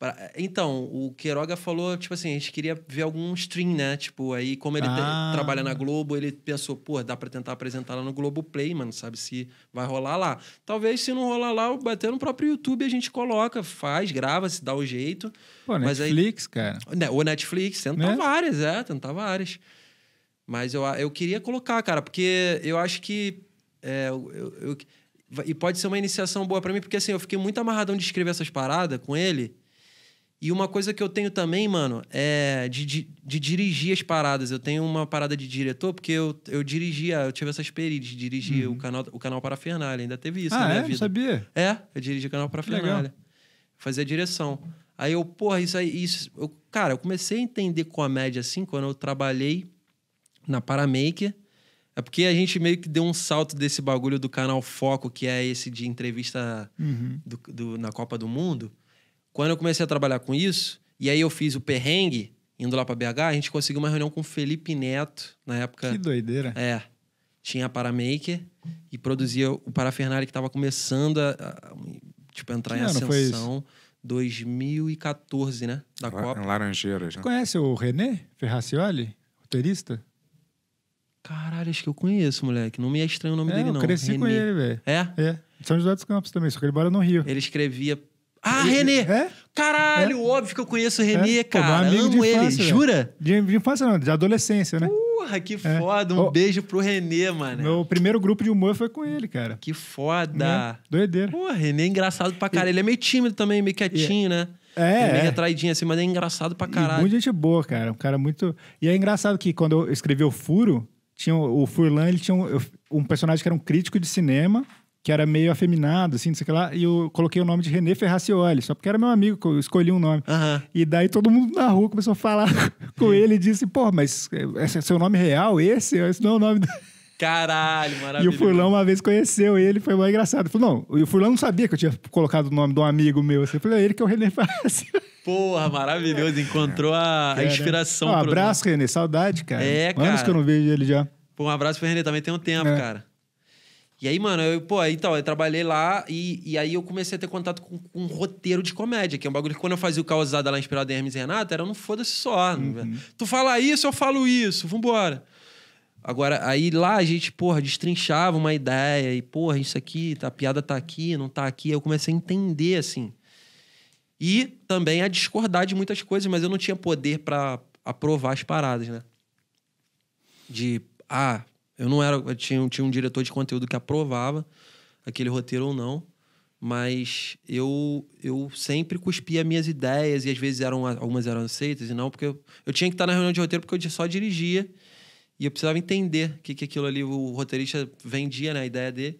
Pra... Então, o Queiroga falou, tipo assim, a gente queria ver algum stream, né? Tipo, aí, como ele ah. te... trabalha na Globo, ele pensou, pô, dá pra tentar apresentar lá no Globo Play, mano, sabe? Se vai rolar lá. Talvez, se não rolar lá, bater no próprio YouTube, a gente coloca, faz, grava, se dá o jeito. Pô, Mas Netflix, aí... cara. Né, ou O Netflix, tentar né? várias, é, tentar várias. Mas eu, eu queria colocar, cara, porque eu acho que. É, eu, eu... e pode ser uma iniciação boa para mim, porque assim, eu fiquei muito amarradão de escrever essas paradas com ele e uma coisa que eu tenho também, mano, é de, de, de, dirigir as paradas. Eu tenho uma parada de diretor, porque eu, eu dirigia, eu tive essa experiência de dirigir uhum. o canal, o canal Parafernália. Ainda teve isso ah, na minha é? vida. Eu sabia? É, eu dirigi o canal Parafernália. Fazia direção. Aí eu, porra, isso aí. Isso, eu, cara, eu comecei a entender comédia assim quando eu trabalhei na Paramaker. É porque a gente meio que deu um salto desse bagulho do canal Foco, que é esse de entrevista uhum. do, do, na Copa do Mundo quando eu comecei a trabalhar com isso, e aí eu fiz o perrengue, indo lá para BH, a gente conseguiu uma reunião com o Felipe Neto, na época. Que doideira. É. Tinha a Paramaker e produzia o Parafernália que estava começando a, a, tipo, entrar que em ascensão. 2014, né? Da La Copa. Laranjeiras, né? Conhece o René Ferracioli, roteirista? Caralho, acho que eu conheço, moleque. Não me é estranho o nome é, dele, não. Eu cresci René. com ele, velho. É? É. São José dos Campos também, só que ele mora no Rio. Ele escrevia ah, Renê! É? Caralho, é? óbvio que eu conheço o Renê, é? cara. Pô, Amo ele, infância, jura? De, de, infância não, de adolescência, né? Porra, que é. foda. Um oh, beijo pro Renê, mano. Meu primeiro grupo de humor foi com ele, cara. Que foda. É, doideira. Porra, Renê é engraçado pra caralho. Ele é meio tímido também, meio quietinho, né? É. é meio é. atraidinho assim, mas é engraçado pra caralho. Muito muita gente boa, cara. Um cara muito. E é engraçado que quando eu escrevi o Furo, tinha o Furlan, ele tinha um, um personagem que era um crítico de cinema que era meio afeminado, assim, não sei o que lá, e eu coloquei o nome de René Ferracioli, só porque era meu amigo, eu escolhi um nome. Uhum. E daí todo mundo na rua começou a falar com ele e disse, pô, mas esse é seu nome real? Esse? Esse não é o nome do... Caralho, maravilhoso. E o Furlão uma vez conheceu ele, foi mais engraçado. Ele não, o Furlão não sabia que eu tinha colocado o nome de um amigo meu. Assim. Eu falei, é ele que é o René Ferracioli. Porra, maravilhoso, encontrou a, a inspiração. Um abraço, René, saudade, cara. É, cara. Anos que eu não vejo ele já. Pô, um abraço pro René, também tem um tempo, é. cara. E aí, mano, eu, pô, então, eu trabalhei lá e, e aí eu comecei a ter contato com, com um roteiro de comédia, que é um bagulho que quando eu fazia o causada lá inspirado em Hermes e Renato, era um foda-se só. Né? Uhum. Tu fala isso, eu falo isso, vambora. Agora, aí lá a gente, porra, destrinchava uma ideia e, porra, isso aqui, tá, a piada tá aqui, não tá aqui. Aí eu comecei a entender, assim. E também a discordar de muitas coisas, mas eu não tinha poder para aprovar as paradas, né? De, ah, eu não era. Eu tinha, tinha um diretor de conteúdo que aprovava aquele roteiro ou não, mas eu, eu sempre cuspia minhas ideias e às vezes eram, algumas eram aceitas e não, porque eu, eu tinha que estar na reunião de roteiro porque eu só dirigia e eu precisava entender o que, que aquilo ali, o roteirista vendia, né, a ideia dele.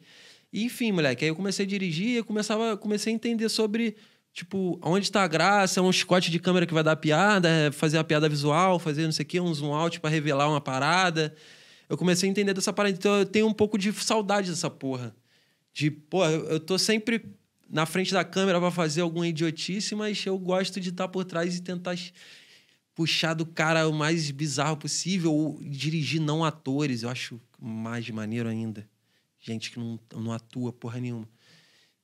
E, enfim, moleque, aí eu comecei a dirigir e eu começava, comecei a entender sobre Tipo, onde está a graça? É um chicote de câmera que vai dar piada, é fazer a piada visual, fazer não sei o quê, um zoom out para revelar uma parada eu comecei a entender dessa parada. Então eu tenho um pouco de saudade dessa porra. De, pô, eu tô sempre na frente da câmera para fazer alguma idiotice, mas eu gosto de estar tá por trás e tentar puxar do cara o mais bizarro possível ou dirigir não atores. Eu acho mais maneiro ainda. Gente que não, não atua porra nenhuma.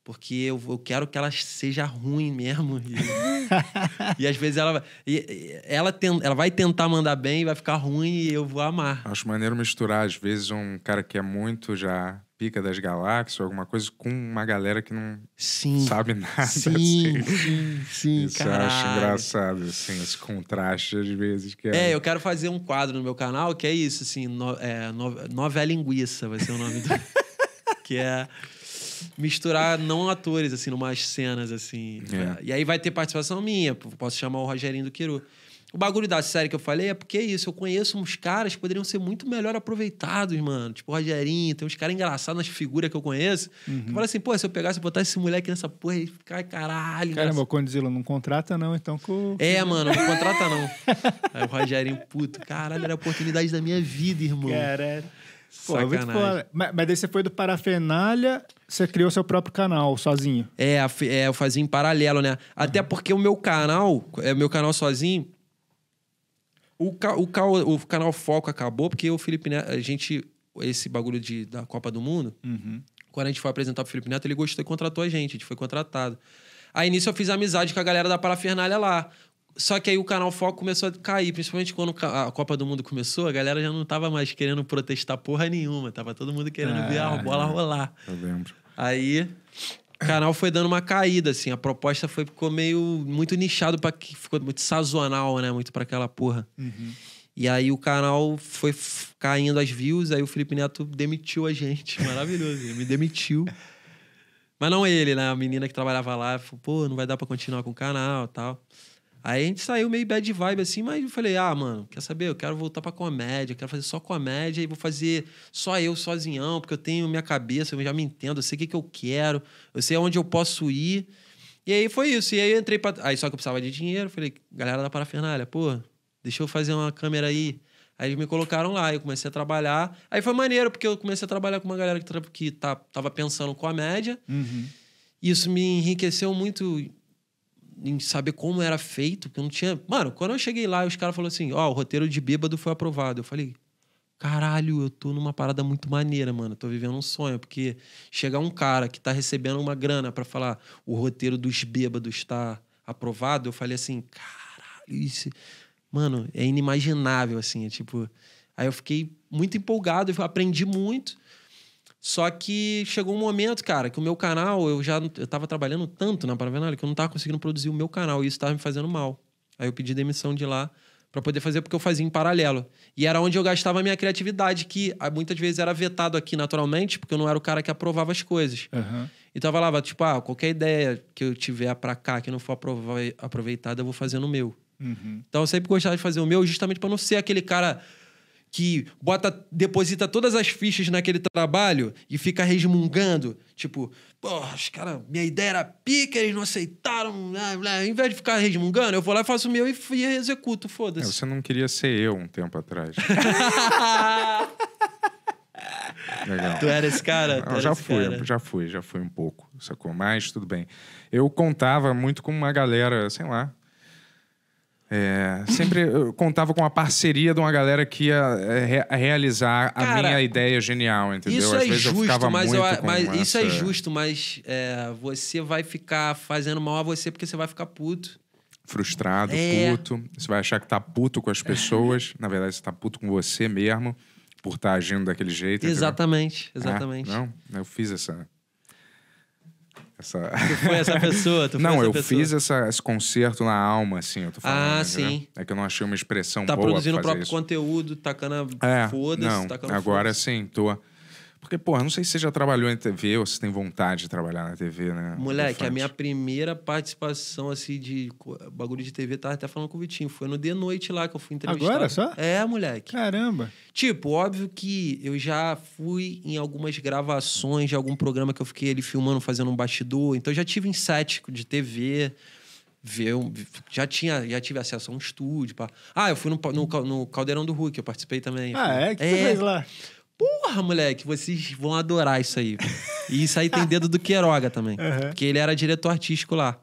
Porque eu, eu quero que ela seja ruim mesmo. E... e às vezes ela, e, ela, tem, ela vai tentar mandar bem, vai ficar ruim e eu vou amar. Acho maneiro misturar, às vezes, um cara que é muito já pica das galáxias, alguma coisa, com uma galera que não sim, sabe nada. Sim, assim. sim, sim. Isso caralho. eu acho engraçado, assim, esse contraste às vezes. Que é... é, eu quero fazer um quadro no meu canal que é isso, assim, no, é, no, novela linguiça vai ser o nome do. que é misturar não atores, assim, numas cenas, assim. É. Ah, e aí vai ter participação minha, posso chamar o Rogerinho do Quiru. O bagulho da série que eu falei é porque é isso, eu conheço uns caras que poderiam ser muito melhor aproveitados, mano. Tipo o Rogerinho, tem uns caras engraçados nas figuras que eu conheço. Uhum. Que fala assim, pô, se eu pegasse e botasse esse moleque nessa porra, ele ficar caralho. Caramba, o Condizilo não contrata não, então com... É, mano, não contrata não. Aí o Rogerinho, puto, caralho, era a oportunidade da minha vida, irmão. Caralho. Pô, é muito Mas, mas daí você foi do Parafenalha, você criou seu próprio canal sozinho. É, é eu fazia em paralelo, né? Até porque o meu canal, é meu canal sozinho, o, ca, o, ca, o canal Foco acabou, porque o Felipe Neto, a gente, esse bagulho de, da Copa do Mundo, uhum. quando a gente foi apresentar pro Felipe Neto, ele gostou e contratou a gente, a gente foi contratado. Aí nisso eu fiz amizade com a galera da Parafernália lá. Só que aí o canal Foco começou a cair, principalmente quando a Copa do Mundo começou, a galera já não tava mais querendo protestar porra nenhuma, tava todo mundo querendo é, ver a é. bola rolar. Eu lembro. Aí o canal foi dando uma caída, assim, a proposta foi ficou meio muito nichado para que ficou muito sazonal, né, muito para aquela porra. Uhum. E aí o canal foi caindo as views, aí o Felipe Neto demitiu a gente, maravilhoso, ele me demitiu. Mas não ele, né, a menina que trabalhava lá, falou, pô, não vai dar para continuar com o canal, tal. Aí a gente saiu meio bad vibe assim, mas eu falei, ah, mano, quer saber? Eu quero voltar pra comédia, eu quero fazer só comédia e vou fazer só eu sozinhão, porque eu tenho minha cabeça, eu já me entendo, eu sei o que, que eu quero, eu sei aonde eu posso ir. E aí foi isso. E aí eu entrei pra. Aí só que eu precisava de dinheiro, falei, galera da parafernália, pô, deixa eu fazer uma câmera aí. Aí eles me colocaram lá, eu comecei a trabalhar. Aí foi maneiro, porque eu comecei a trabalhar com uma galera que, tra... que tá, tava pensando comédia. Uhum. Isso me enriqueceu muito em saber como era feito, que eu não tinha. Mano, quando eu cheguei lá, os caras falaram assim: ó, oh, o roteiro de bêbado foi aprovado. Eu falei, caralho, eu tô numa parada muito maneira, mano. Eu tô vivendo um sonho, porque chegar um cara que tá recebendo uma grana para falar o roteiro dos bêbados tá aprovado, eu falei assim, caralho, isso. Mano, é inimaginável, assim, é tipo. Aí eu fiquei muito empolgado, eu aprendi muito. Só que chegou um momento, cara, que o meu canal, eu já eu tava trabalhando tanto na Paravenalha que eu não tava conseguindo produzir o meu canal e isso tava me fazendo mal. Aí eu pedi demissão de lá para poder fazer porque eu fazia em paralelo. E era onde eu gastava a minha criatividade, que ah, muitas vezes era vetado aqui naturalmente, porque eu não era o cara que aprovava as coisas. Uhum. Então eu falava, tipo, ah, qualquer ideia que eu tiver para cá que não for aproveitada, eu vou fazer no meu. Uhum. Então eu sempre gostava de fazer o meu justamente para não ser aquele cara que bota, deposita todas as fichas naquele trabalho e fica resmungando, tipo, pô, os caras, minha ideia era pica, eles não aceitaram, blá, blá. em vez de ficar resmungando, eu vou lá, faço o meu e, e executo, foda-se. É, você não queria ser eu um tempo atrás. Legal. Tu era esse cara? Eu já fui, cara. já fui, já fui um pouco, sacou? Mas tudo bem. Eu contava muito com uma galera, sei lá, é, sempre eu contava com a parceria de uma galera que ia é, re realizar a Cara, minha ideia genial, entendeu? Isso Às é justo, mas, eu, mas isso é essa... é justo, mas é, você vai ficar fazendo mal a você porque você vai ficar puto. Frustrado, é... puto. Você vai achar que tá puto com as pessoas. Na verdade, você tá puto com você mesmo por estar tá agindo daquele jeito. Exatamente, entendeu? É? exatamente. não, eu fiz essa essa... Tu foi essa pessoa? Tu foi não, eu pessoa. fiz essa, esse concerto na alma, assim, eu tô falando. Ah, sim. É que eu não achei uma expressão tá boa. Tá produzindo o próprio isso. conteúdo, tacando é, foda-se, tacando Agora sim, tô porque, porra, não sei se você já trabalhou em TV ou se tem vontade de trabalhar na TV, né? Moleque, a minha primeira participação, assim, de bagulho de TV, tava até falando com o Vitinho. Foi no De Noite lá que eu fui entrevistado. Agora só? É, moleque. Caramba. Tipo, óbvio que eu já fui em algumas gravações de algum programa que eu fiquei ali filmando, fazendo um bastidor. Então, já tive em set de TV ver já tinha já tive acesso a um estúdio pá. ah eu fui no, no, no caldeirão do Hulk eu participei também ah é que é, você fez lá Porra, moleque, vocês vão adorar isso aí. E isso aí tem dedo do Queiroga também. Uhum. Porque ele era diretor artístico lá.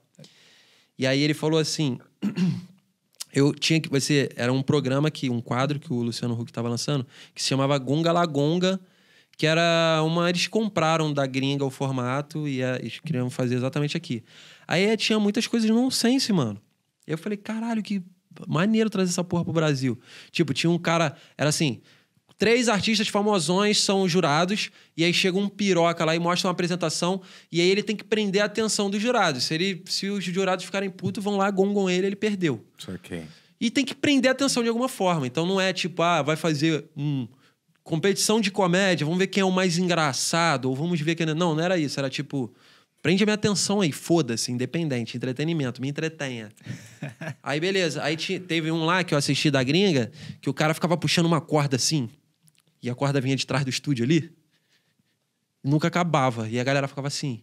E aí ele falou assim: eu tinha que. Você, era um programa que, um quadro que o Luciano Huck estava lançando, que se chamava Gonga Lagonga, que era uma. Eles compraram da gringa o formato e a, eles queriam fazer exatamente aqui. Aí eh, tinha muitas coisas de nonsense, mano. Eu falei, caralho, que maneiro trazer essa porra pro Brasil. Tipo, tinha um cara. Era assim. Três artistas famosões são jurados, e aí chega um piroca lá e mostra uma apresentação, e aí ele tem que prender a atenção dos jurados. Se, ele, se os jurados ficarem putos, vão lá, gongam ele, ele perdeu. Okay. E tem que prender a atenção de alguma forma. Então não é tipo, ah, vai fazer um competição de comédia, vamos ver quem é o mais engraçado, ou vamos ver quem é. Não, não era isso, era tipo. Prende a minha atenção aí, foda-se, independente, entretenimento, me entretenha. aí beleza, aí teve um lá que eu assisti da gringa, que o cara ficava puxando uma corda assim, e a corda vinha de trás do estúdio ali, e nunca acabava. E a galera ficava assim: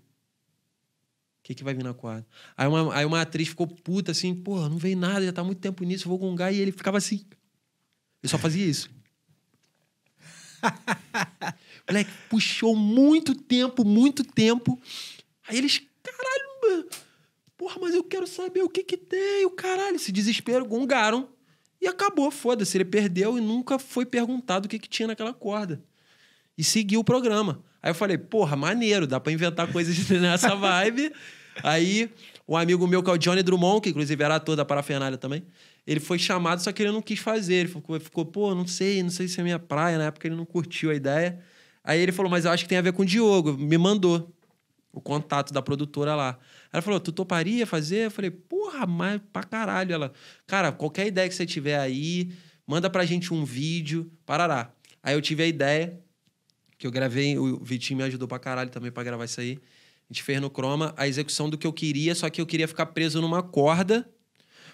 o que, que vai vir na quadra? Aí uma, aí uma atriz ficou puta assim: porra, não veio nada, já tá muito tempo nisso, vou gongar. E ele ficava assim. Ele só fazia isso. Moleque, puxou muito tempo, muito tempo. Aí eles, caralho, porra, mas eu quero saber o que que tem, o caralho. Se desespero, gongaram. E acabou, foda-se. Ele perdeu e nunca foi perguntado o que, que tinha naquela corda. E seguiu o programa. Aí eu falei, porra, maneiro, dá para inventar coisas nessa vibe. Aí, um amigo meu, que é o Johnny Drummond, que inclusive era toda da parafernália também, ele foi chamado, só que ele não quis fazer. Ele ficou, ficou, pô, não sei, não sei se é minha praia. Na época ele não curtiu a ideia. Aí ele falou, mas eu acho que tem a ver com o Diogo. Me mandou o contato da produtora lá. Ela falou: Tu toparia fazer? Eu falei: Porra, mas pra caralho. Ela, cara, qualquer ideia que você tiver aí, manda pra gente um vídeo, parará. Aí eu tive a ideia, que eu gravei, o Vitinho me ajudou pra caralho também pra gravar isso aí. A gente fez no Chroma a execução do que eu queria, só que eu queria ficar preso numa corda.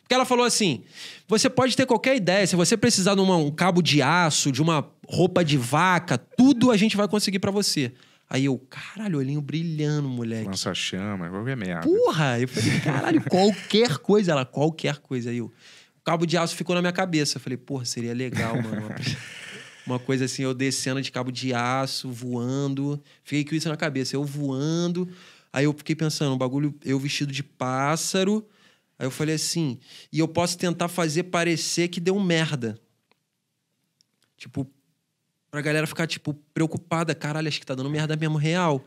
Porque ela falou assim: você pode ter qualquer ideia, se você precisar de um cabo de aço, de uma roupa de vaca, tudo a gente vai conseguir para você. Aí eu, caralho, olhinho brilhando, moleque. Lança chama, é qualquer merda. Porra! Eu falei, caralho, qualquer coisa. Ela, qualquer coisa. Aí eu, o cabo de aço ficou na minha cabeça. Eu falei, porra, seria legal, mano. Uma coisa assim, eu descendo de cabo de aço, voando. Fiquei com isso na cabeça. Eu voando. Aí eu fiquei pensando, um bagulho, eu vestido de pássaro. Aí eu falei assim, e eu posso tentar fazer parecer que deu merda. Tipo, Pra galera ficar, tipo, preocupada. Caralho, acho que tá dando merda mesmo real.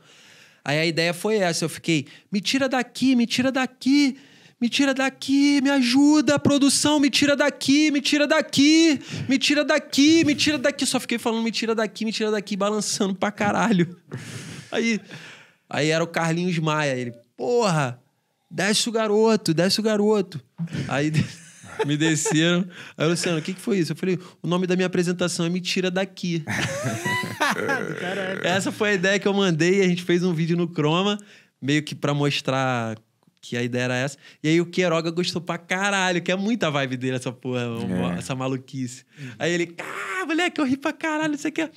Aí a ideia foi essa. Eu fiquei, me tira daqui, me tira daqui, me tira daqui, me ajuda, produção, me tira daqui, me tira daqui, me tira daqui, me tira daqui. Só fiquei falando, me tira daqui, me tira daqui, balançando pra caralho. Aí, aí era o Carlinhos Maia. Ele, porra, desce o garoto, desce o garoto. Aí. Me desceram. Aí, Luciano, o que, que foi isso? Eu falei, o nome da minha apresentação é Me Tira Daqui. Essa foi a ideia que eu mandei. A gente fez um vídeo no Chroma, meio que para mostrar que a ideia era essa. E aí o Queiroga gostou pra caralho, que é muita vibe dele, essa porra, é. essa maluquice. Aí ele, ah, moleque, eu ri pra caralho, isso aqui.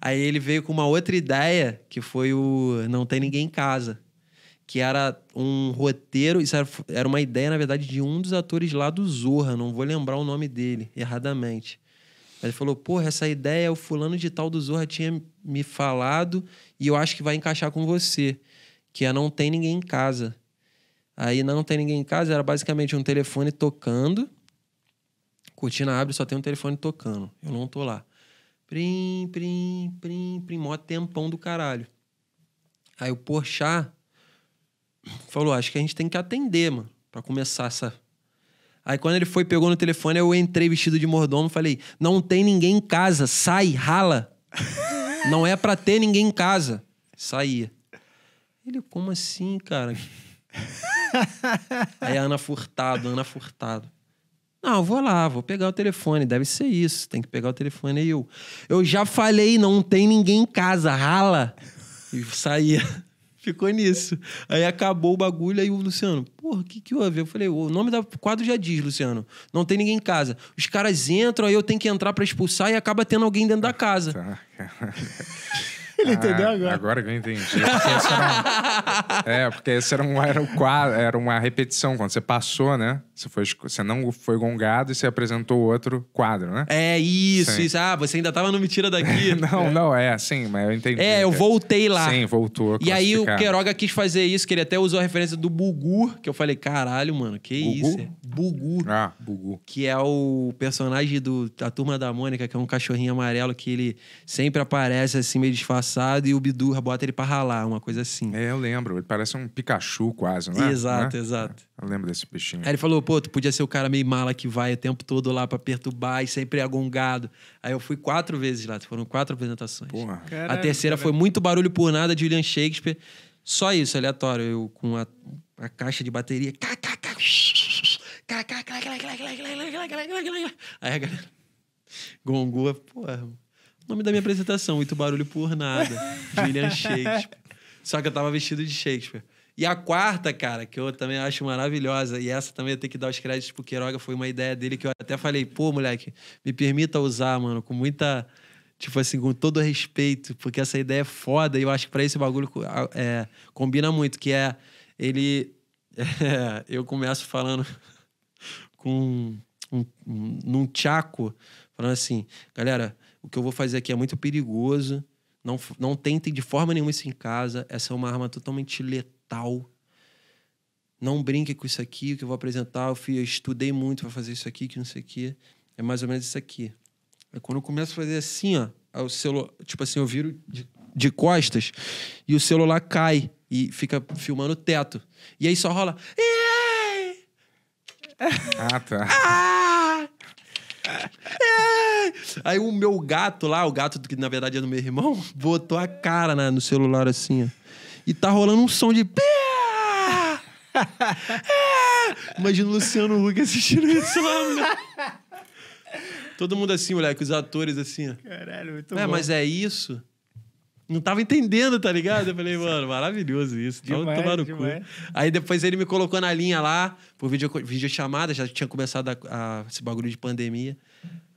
Aí ele veio com uma outra ideia, que foi o Não Tem Ninguém em Casa que era um roteiro, isso era, era uma ideia, na verdade, de um dos atores lá do Zorra, não vou lembrar o nome dele, erradamente. ele falou, porra, essa ideia é o fulano de tal do Zorra tinha me falado e eu acho que vai encaixar com você, que é Não Tem Ninguém em Casa. Aí Não Tem Ninguém em Casa era basicamente um telefone tocando, cortina abre, só tem um telefone tocando, eu não tô lá. Prim, prim, prim, prim, mó tempão do caralho. Aí o Porchat falou: acho que a gente tem que atender, mano, pra começar essa. Aí quando ele foi, pegou no telefone, eu entrei vestido de mordomo, falei: não tem ninguém em casa, sai, rala. não é pra ter ninguém em casa. Saía. Ele, como assim, cara? Aí Ana Furtado, Ana Furtado. Não, vou lá, vou pegar o telefone. Deve ser isso. Tem que pegar o telefone aí eu. Eu já falei, não tem ninguém em casa, rala. E saía. Ficou nisso. Aí acabou o bagulho, aí o Luciano, porra, o que, que houve? Eu falei, o nome do quadro já diz, Luciano. Não tem ninguém em casa. Os caras entram, aí eu tenho que entrar para expulsar e acaba tendo alguém dentro da casa. Tá, Ele ah, entendeu agora. Agora que eu entendi. é, porque esse era, um, era, um quadro, era uma repetição, quando você passou, né? Você, foi, você não foi gongado e você apresentou outro quadro, né? É isso, sim. isso. Ah, você ainda tava no Me Tira Daqui. não, é. não, é, sim, mas eu entendi. É, eu voltei lá. Sim, voltou. E aí o Queiroga quis fazer isso, que ele até usou a referência do Bugur, que eu falei, caralho, mano, que Bugu? isso? Bugur. Ah, Bugur. Que é o personagem do, da Turma da Mônica, que é um cachorrinho amarelo que ele sempre aparece assim, meio disfarçado, e o Bidur bota ele pra ralar, uma coisa assim. É, eu lembro. Ele parece um Pikachu quase, é? né? Exato, exato. É. Eu lembro desse bichinho. Aí ele falou, pô, tu podia ser o cara meio mala que vai o tempo todo lá pra perturbar e sempre agongado. Aí eu fui quatro vezes lá, foram quatro apresentações. Porra. Caramba, a terceira caramba. foi muito barulho por nada de William Shakespeare. Só isso, aleatório. Eu com a, a caixa de bateria. Aí a galera. Gongua, porra. O nome da minha apresentação, muito barulho por nada. de William Shakespeare. Só que eu tava vestido de Shakespeare. E a quarta, cara, que eu também acho maravilhosa, e essa também eu tenho que dar os créditos pro Queiroga, foi uma ideia dele que eu até falei, pô, moleque, me permita usar, mano, com muita. Tipo assim, com todo respeito, porque essa ideia é foda e eu acho que pra esse bagulho é, combina muito, que é ele. É, eu começo falando com. Um, num tchaco, falando assim, galera, o que eu vou fazer aqui é muito perigoso, não, não tentem de forma nenhuma isso em casa, essa é uma arma totalmente letal tal. Não brinque com isso aqui, o que eu vou apresentar, eu, fui, eu estudei muito para fazer isso aqui, que não sei o quê. É mais ou menos isso aqui. É quando eu começo a fazer assim, ó, é o celular, tipo assim, eu viro de, de costas e o celular cai e fica filmando o teto. E aí só rola. Ah, tá. Ah! ah! Aí o meu gato lá, o gato que na verdade é do meu irmão, botou a cara na, no celular assim, ó e tá rolando um som de. É! Imagina o Luciano Huck assistindo isso lá, Todo mundo assim, moleque, os atores assim. Caralho, muito é, bom. Mas é isso. Não tava entendendo, tá ligado? Eu falei, mano, maravilhoso isso. Demais, tomar no cu. Aí depois ele me colocou na linha lá, por vídeo, chamada já tinha começado a, a, esse bagulho de pandemia.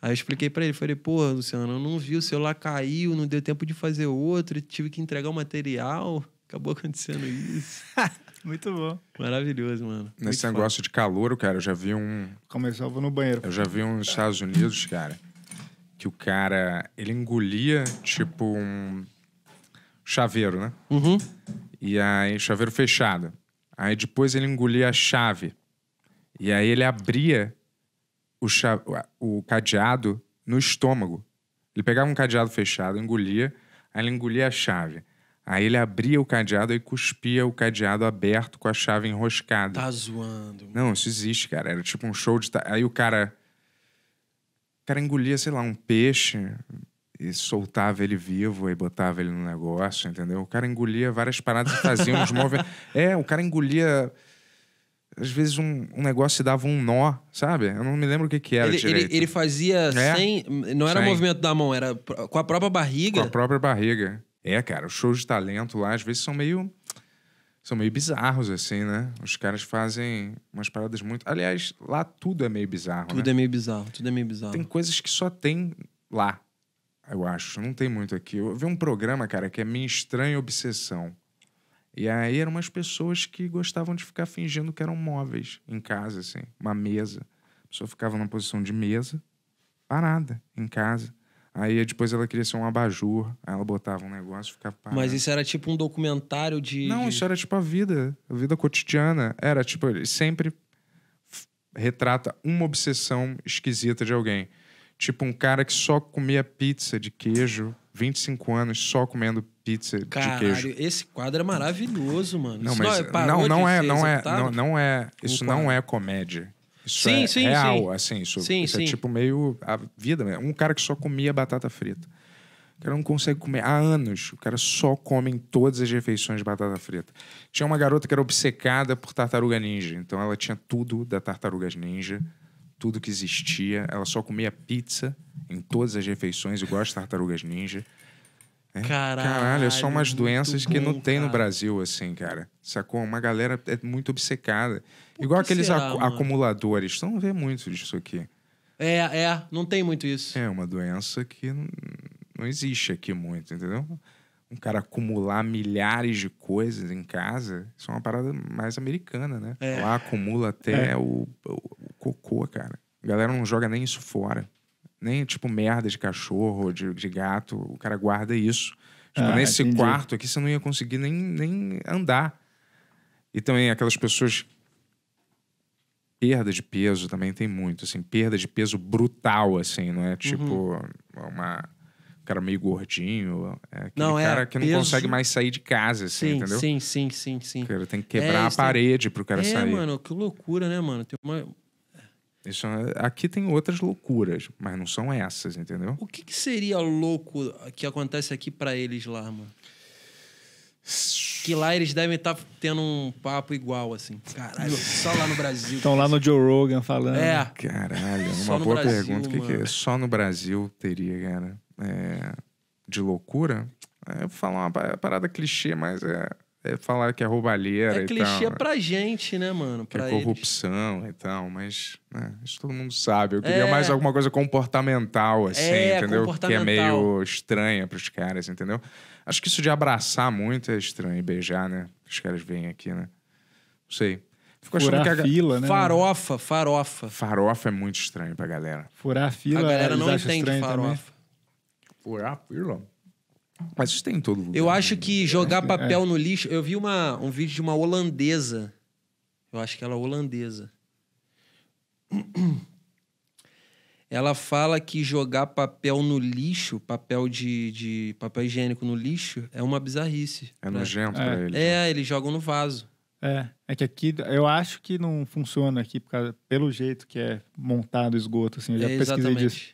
Aí eu expliquei para ele, falei, porra, Luciano, eu não vi, o celular caiu, não deu tempo de fazer outro, tive que entregar o material acabou acontecendo isso. Muito bom. Maravilhoso, mano. Nesse Muito negócio fofo. de calor, cara, eu já vi um. Começou, eu vou no banheiro. Eu já vi um nos Estados Unidos, cara, que o cara. Ele engolia, tipo, um chaveiro, né? Uhum. E aí, chaveiro fechado. Aí depois ele engolia a chave. E aí ele abria o, cha... o cadeado no estômago. Ele pegava um cadeado fechado, engolia, aí ele engolia a chave. Aí ele abria o cadeado e cuspia o cadeado aberto com a chave enroscada. Tá zoando. Não, isso existe, cara. Era tipo um show de. Ta... Aí o cara. O cara engolia, sei lá, um peixe e soltava ele vivo e botava ele no negócio, entendeu? O cara engolia várias paradas e fazia uns movimentos. É, o cara engolia às vezes um, um negócio dava um nó, sabe? Eu não me lembro o que, que era. Ele, ele, ele, fazia é? sem. Não era sem. movimento da mão, era com a própria barriga. Com a própria barriga. É, cara, os shows de talento lá às vezes são meio são meio bizarros, assim, né? Os caras fazem umas paradas muito. Aliás, lá tudo é meio bizarro. Tudo né? é meio bizarro, tudo é meio bizarro. Tem coisas que só tem lá, eu acho. Não tem muito aqui. Eu vi um programa, cara, que é Minha Estranha Obsessão. E aí eram umas pessoas que gostavam de ficar fingindo que eram móveis em casa, assim, uma mesa. A pessoa ficava na posição de mesa, parada, em casa. Aí depois ela queria ser um abajur, aí ela botava um negócio e ficava parado. Mas isso era tipo um documentário de. Não, de... isso era tipo a vida, a vida cotidiana. Era tipo, ele sempre retrata uma obsessão esquisita de alguém. Tipo um cara que só comia pizza de queijo, 25 anos só comendo pizza Caralho, de queijo. Caralho, esse quadro é maravilhoso, mano. Não, isso mas não, é, não, é, não é, não, é, não, não é, isso não é comédia. Isso sim, é sim, real, sim. assim. Isso, sim, isso é sim. é tipo meio a vida. Mesmo. Um cara que só comia batata frita. O cara não consegue comer. Há anos, o cara só come em todas as refeições batata frita. Tinha uma garota que era obcecada por tartaruga ninja. Então ela tinha tudo da tartaruga ninja, tudo que existia. Ela só comia pizza em todas as refeições, igual as tartarugas ninja. É? Caralho. Caralho, é são umas doenças bom, que não tem cara. no Brasil, assim, cara. Sacou? Uma galera é muito obcecada. Por Igual aqueles será, ac- acumuladores. Então não vê muito disso aqui. É, é, não tem muito isso. É uma doença que não, não existe aqui muito, entendeu? Um cara acumular milhares de coisas em casa, isso é uma parada mais americana, né? É. Lá acumula até é. o, o, o cocô, cara. A galera não joga nem isso fora nem tipo merda de cachorro, de, de gato. O cara guarda isso. Tipo, ah, nesse entendi. quarto aqui você não ia conseguir nem, nem andar. E também aquelas pessoas. Perda de peso também tem muito, assim, perda de peso brutal, assim, não é tipo uhum. uma cara meio gordinho, é aquele não, é, cara que não consegue mais sair de casa, assim, sim, entendeu? Sim, sim, sim, sim. cara tem que quebrar é, a parede tem... pro cara é, sair. É, mano, que loucura, né, mano? Tem uma... Isso, é, aqui tem outras loucuras, mas não são essas, entendeu? O que, que seria louco que acontece aqui para eles lá, mano? Que lá eles devem estar tá tendo um papo igual, assim. Caralho, só lá no Brasil. Estão lá é no Joe Rogan falando. É. Caralho, uma boa Brasil, pergunta. que, que é? Só no Brasil teria, cara. É, de loucura? É, eu vou falar uma parada clichê, mas é é, falaram que é roubalheira. É e clichê tal, né? pra gente, né, mano? É pra é corrupção eles. e tal, mas né, isso todo mundo sabe. Eu queria é... mais alguma coisa comportamental, assim, é, entendeu? Comportamental. Que é meio estranha pros caras, entendeu? Acho que isso de abraçar muito é estranho e beijar, né? Os caras vêm aqui, né? Não sei. Fico Furar que a... fila, né? Farofa, farofa. Farofa é muito estranho pra galera. Furar a fila, a galera não entende farofa. Também. Furar a fila? Mas isso tem em todo lugar. Eu acho que né? jogar é. papel no lixo. Eu vi uma, um vídeo de uma holandesa. Eu acho que ela é holandesa. Ela fala que jogar papel no lixo, papel de, de papel higiênico no lixo, é uma bizarrice. É né? nojento é. pra eles. É, né? eles jogam no vaso. É, é que aqui eu acho que não funciona aqui causa, pelo jeito que é montado o esgoto, assim, eu já é, pesquisei exatamente. disso.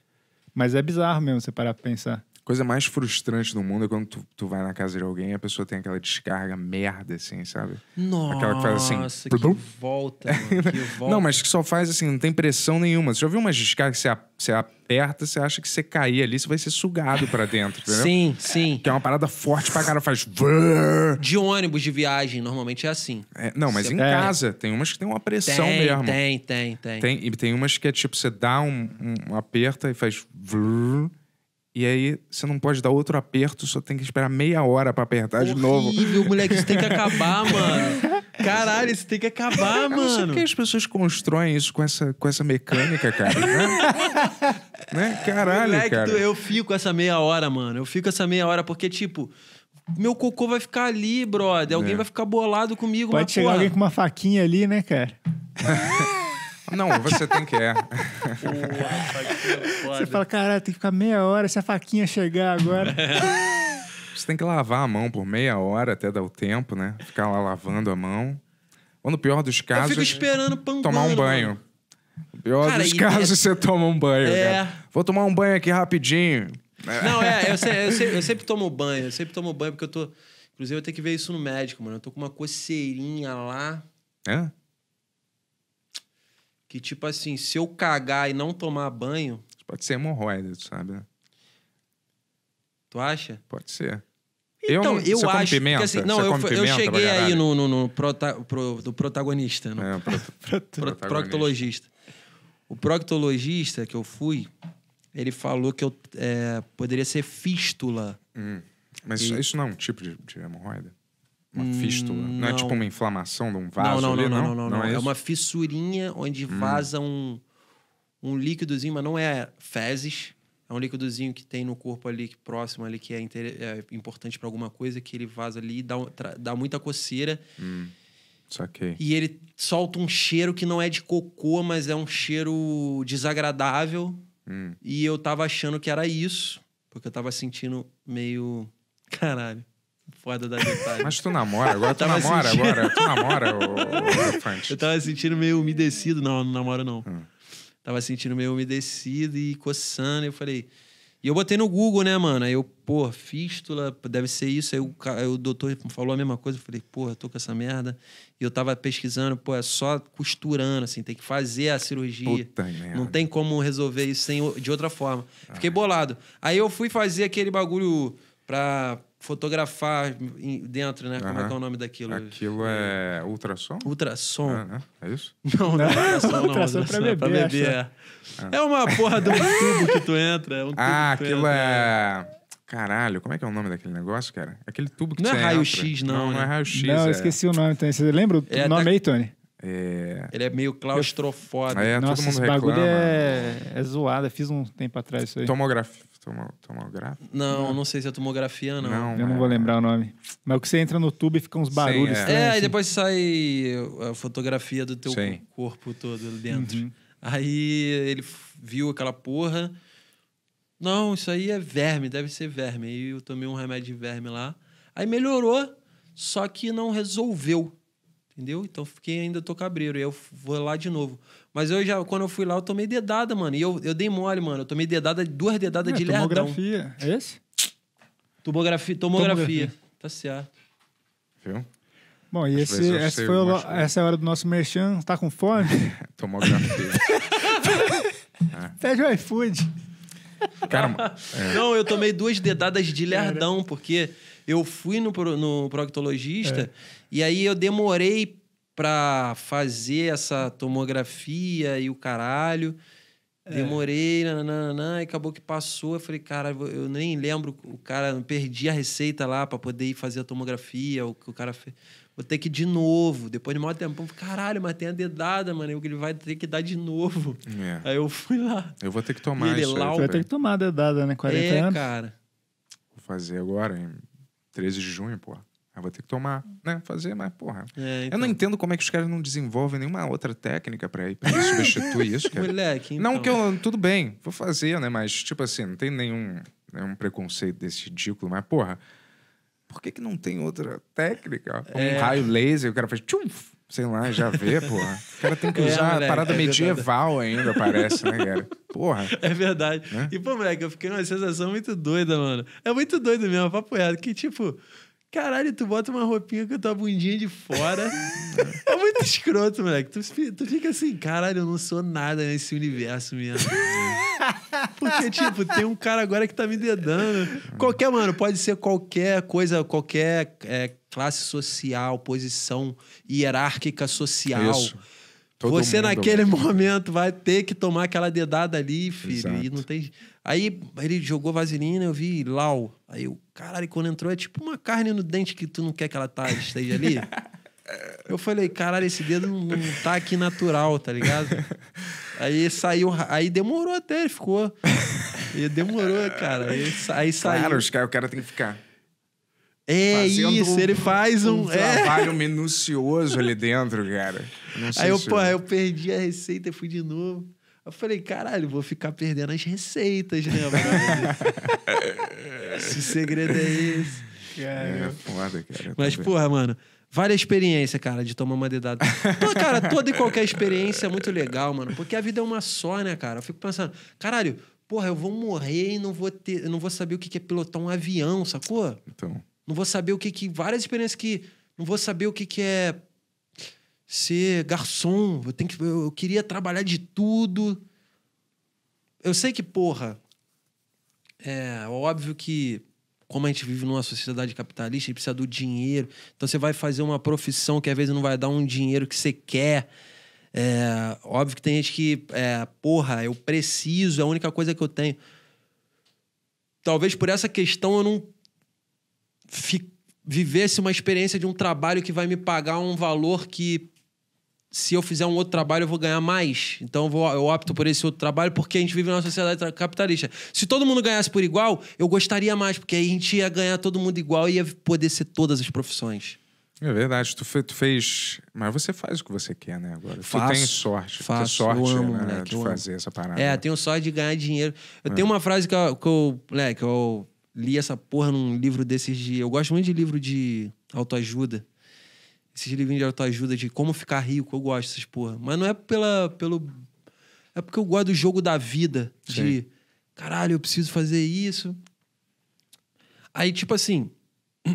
Mas é bizarro mesmo você parar pra pensar coisa mais frustrante do mundo é quando tu, tu vai na casa de alguém e a pessoa tem aquela descarga merda, assim, sabe? Nossa, aquela que faz assim. Nossa, que volta, mano, que volta. Não, mas que só faz assim, não tem pressão nenhuma. Você já viu umas descargas que você, você aperta, você acha que você cair ali, você vai ser sugado para dentro, entendeu? Sim, sim. Que é uma parada forte pra cara, faz. De ônibus de viagem, normalmente é assim. É, não, mas você em é. casa, tem umas que tem uma pressão tem, mesmo. Tem, tem, tem, tem. E tem umas que é tipo, você dá um, um aperta e faz. E aí você não pode dar outro aperto, só tem que esperar meia hora para apertar Horrível, de novo. Horrível, moleque, isso tem que acabar, mano. Caralho, isso tem que acabar, eu mano. por que as pessoas constroem isso com essa, com essa mecânica, cara. Né? né? Caralho, moleque, cara. Eu fico essa meia hora, mano. Eu fico essa meia hora porque, tipo, meu cocô vai ficar ali, brother. Alguém é. vai ficar bolado comigo. Pode mas, chegar porra. alguém com uma faquinha ali, né, cara? Não, você tem que é. você fala, caralho, tem que ficar meia hora se a faquinha chegar agora. Você tem que lavar a mão por meia hora até dar o tempo, né? Ficar lá lavando a mão. Ou no pior dos casos. Eu fico esperando pangano, tomar um banho. No pior cara, dos casos, é... você toma um banho. É... Cara. Vou tomar um banho aqui rapidinho. Não, é, eu, eu, eu sempre tomo banho, eu sempre tomo banho, porque eu tô. Inclusive, eu tenho que ver isso no médico, mano. Eu tô com uma coceirinha lá. É? Que, tipo assim, se eu cagar e não tomar banho. Pode ser hemorroida, tu sabe, né? Tu acha? Pode ser. Então, eu, eu é acho. Pimenta? Porque, assim, não, é eu, eu, cheguei aí no, no, no prota, pro, do protagonista. No, né? é, pro, pro, protagonista. Proctologista. O proctologista que eu fui, ele falou que eu é, poderia ser fístula. Hum. Mas e... isso não é um tipo de, de hemorroida? Uma fístula? Não, não, é tipo uma inflamação de um vaso? Não, não, ali, não, não, não, não, é, é uma fissurinha onde hum. vaza um, um líquidozinho, mas não é fezes. É um líquidozinho que tem no corpo ali, que próximo ali, que é, inter... é importante para alguma coisa, que ele vaza ali e dá, dá muita coceira. Hum. Saquei. E ele solta um cheiro que não é de cocô, mas é um cheiro desagradável. Hum. E eu tava achando que era isso, porque eu tava sentindo meio. Caralho foda da detalhe. Mas tu namora agora? tu namora sentindo... agora? Tu namora, o elefante? Eu tava sentindo meio umedecido. Não, não namoro não. Hum. Tava sentindo meio umedecido e coçando. E eu falei... E eu botei no Google, né, mano? Aí eu, pô, fístula, deve ser isso. Aí o, aí o doutor falou a mesma coisa. Eu falei, pô, eu tô com essa merda. E eu tava pesquisando, pô, é só costurando, assim, tem que fazer a cirurgia. Puta Não merda. tem como resolver isso sem, de outra forma. Fiquei ah. bolado. Aí eu fui fazer aquele bagulho pra fotografar dentro, né? Como é que é o nome daquilo? Aquilo é, é ultrassom? Ultrassom. Ah, é isso? Não, não é ultrassom, não. ultrassom é pra beber. Pra beber é. é uma porra de um tubo que tu entra. ah, aquilo entra, é... Caralho, como é que é o nome daquele negócio, cara? Aquele tubo que não é raio-x, não. Não, né? não é né? raio-x. Não, eu esqueci o nome. Então. Você lembra o nome da... Tá aí, Tony? É... Ele é meio claustrofóbico. É, Nossa, todo mundo esse bagulho é, é zoado. Eu fiz um tempo atrás isso aí. Tomografia. Tomografia? Não, não sei se é tomografia, não. não eu não é... vou lembrar o nome. Mas o que você entra no tubo e fica uns barulhos. Sim, é, é aí assim. depois sai uh, a fotografia do teu Sim. corpo todo ali dentro. Uhum. Aí ele viu aquela porra. Não, isso aí é verme, deve ser verme. Aí eu tomei um remédio de verme lá. Aí melhorou, só que não resolveu. Entendeu? Então fiquei ainda tô cabreiro. E eu vou lá de novo. Mas eu já, quando eu fui lá, eu tomei dedada, mano. E eu, eu dei mole, mano. Eu tomei dedada, duas dedadas é, de tomografia. lerdão. Tomografia. É esse? Tomografia. Tomografia. Tá certo. Viu? Bom, e esse, esse foi o, essa é a hora do nosso merchan. Tá com fome? tomografia. é. Pede o iFood. Cara, é. Não, eu tomei duas dedadas de lerdão, porque eu fui no, pro, no proctologista é. E aí eu demorei para fazer essa tomografia e o caralho. É. Demorei, nananã, e acabou que passou. Eu falei, cara, eu nem lembro. O cara, perdi a receita lá para poder ir fazer a tomografia. O que o cara fez. Vou ter que ir de novo. Depois de maior tempo, caralho, mas tem a dedada, mano. Ele vai ter que dar de novo. É. Aí eu fui lá. Eu vou ter que tomar ele isso. Lá, vai ter que tomar a dedada, né? 40 é, anos. cara. Vou fazer agora, em 13 de junho, porra vou ter que tomar, né? Fazer, mas, porra. É, então. Eu não então. entendo como é que os caras não desenvolvem nenhuma outra técnica pra, pra substituir isso, cara. Moleque, então. Não que eu. Tudo bem, vou fazer, né? Mas, tipo assim, não tem nenhum, nenhum preconceito desse ridículo, mas, porra, por que, que não tem outra técnica? É. Um raio laser, o cara faz. tchum, sei lá, já vê, porra. O cara tem que é, usar moleque, parada é medieval verdade. ainda, parece, né, cara? Porra. É verdade. Né? E, pô, moleque, eu fiquei numa sensação muito doida, mano. É muito doido mesmo, papo reto, que tipo. Caralho, tu bota uma roupinha com a tua bundinha de fora. é muito escroto, moleque. Tu, tu fica assim, caralho, eu não sou nada nesse universo mesmo. Porque, tipo, tem um cara agora que tá me dedando. Qualquer, mano, pode ser qualquer coisa, qualquer é, classe social, posição hierárquica social. Isso. Todo Você, mundo, naquele momento, vai ter que tomar aquela dedada ali, filho. Exato. E não tem. Aí ele jogou vaselina, eu vi lau. Aí eu, caralho, quando entrou é tipo uma carne no dente que tu não quer que ela tá, esteja ali. eu falei, caralho, esse dedo não, tá aqui natural, tá ligado? Aí saiu, aí demorou até, ele ficou. E demorou, cara. Aí, aí saiu. Claro, os caras, o cara tem que ficar. É Fazendo isso, ele faz um, um é. trabalho é. minucioso ali dentro, cara. aí eu, pô, eu perdi a receita, e fui de novo. Eu falei, caralho, vou ficar perdendo as receitas, né, mano? esse segredo é esse. É foda, cara. Mas, porra, mano, vale a experiência, cara, de tomar uma dedada. Pô, cara, toda e qualquer experiência é muito legal, mano. Porque a vida é uma só, né, cara? Eu fico pensando, caralho, porra, eu vou morrer e não vou ter. não vou saber o que é pilotar um avião, sacou? Então. Não vou saber o que. que várias experiências que. Não vou saber o que, que é ser garçom, eu, tenho que, eu queria trabalhar de tudo. Eu sei que, porra, é óbvio que, como a gente vive numa sociedade capitalista, a gente precisa do dinheiro. Então você vai fazer uma profissão que às vezes não vai dar um dinheiro que você quer. É, óbvio que tem gente que, é, porra, eu preciso, é a única coisa que eu tenho. Talvez por essa questão eu não fi, vivesse uma experiência de um trabalho que vai me pagar um valor que se eu fizer um outro trabalho, eu vou ganhar mais. Então eu, vou, eu opto por esse outro trabalho porque a gente vive numa sociedade capitalista. Se todo mundo ganhasse por igual, eu gostaria mais, porque aí a gente ia ganhar todo mundo igual e ia poder ser todas as profissões. É verdade, tu, fe, tu fez. Mas você faz o que você quer, né? Agora. Faço, tu tem sorte. Faço, sorte, eu amo, né? Moleque, de fazer amo. essa parada. É, tenho sorte de ganhar dinheiro. Eu é. tenho uma frase que eu, que eu, moleque, eu li essa porra num livro desses de. Eu gosto muito de livro de autoajuda esses livrinhos de autoajuda de como ficar rico, eu gosto dessas porra. Mas não é pela, pelo. É porque eu gosto do jogo da vida. Sim. De caralho, eu preciso fazer isso. Aí, tipo assim.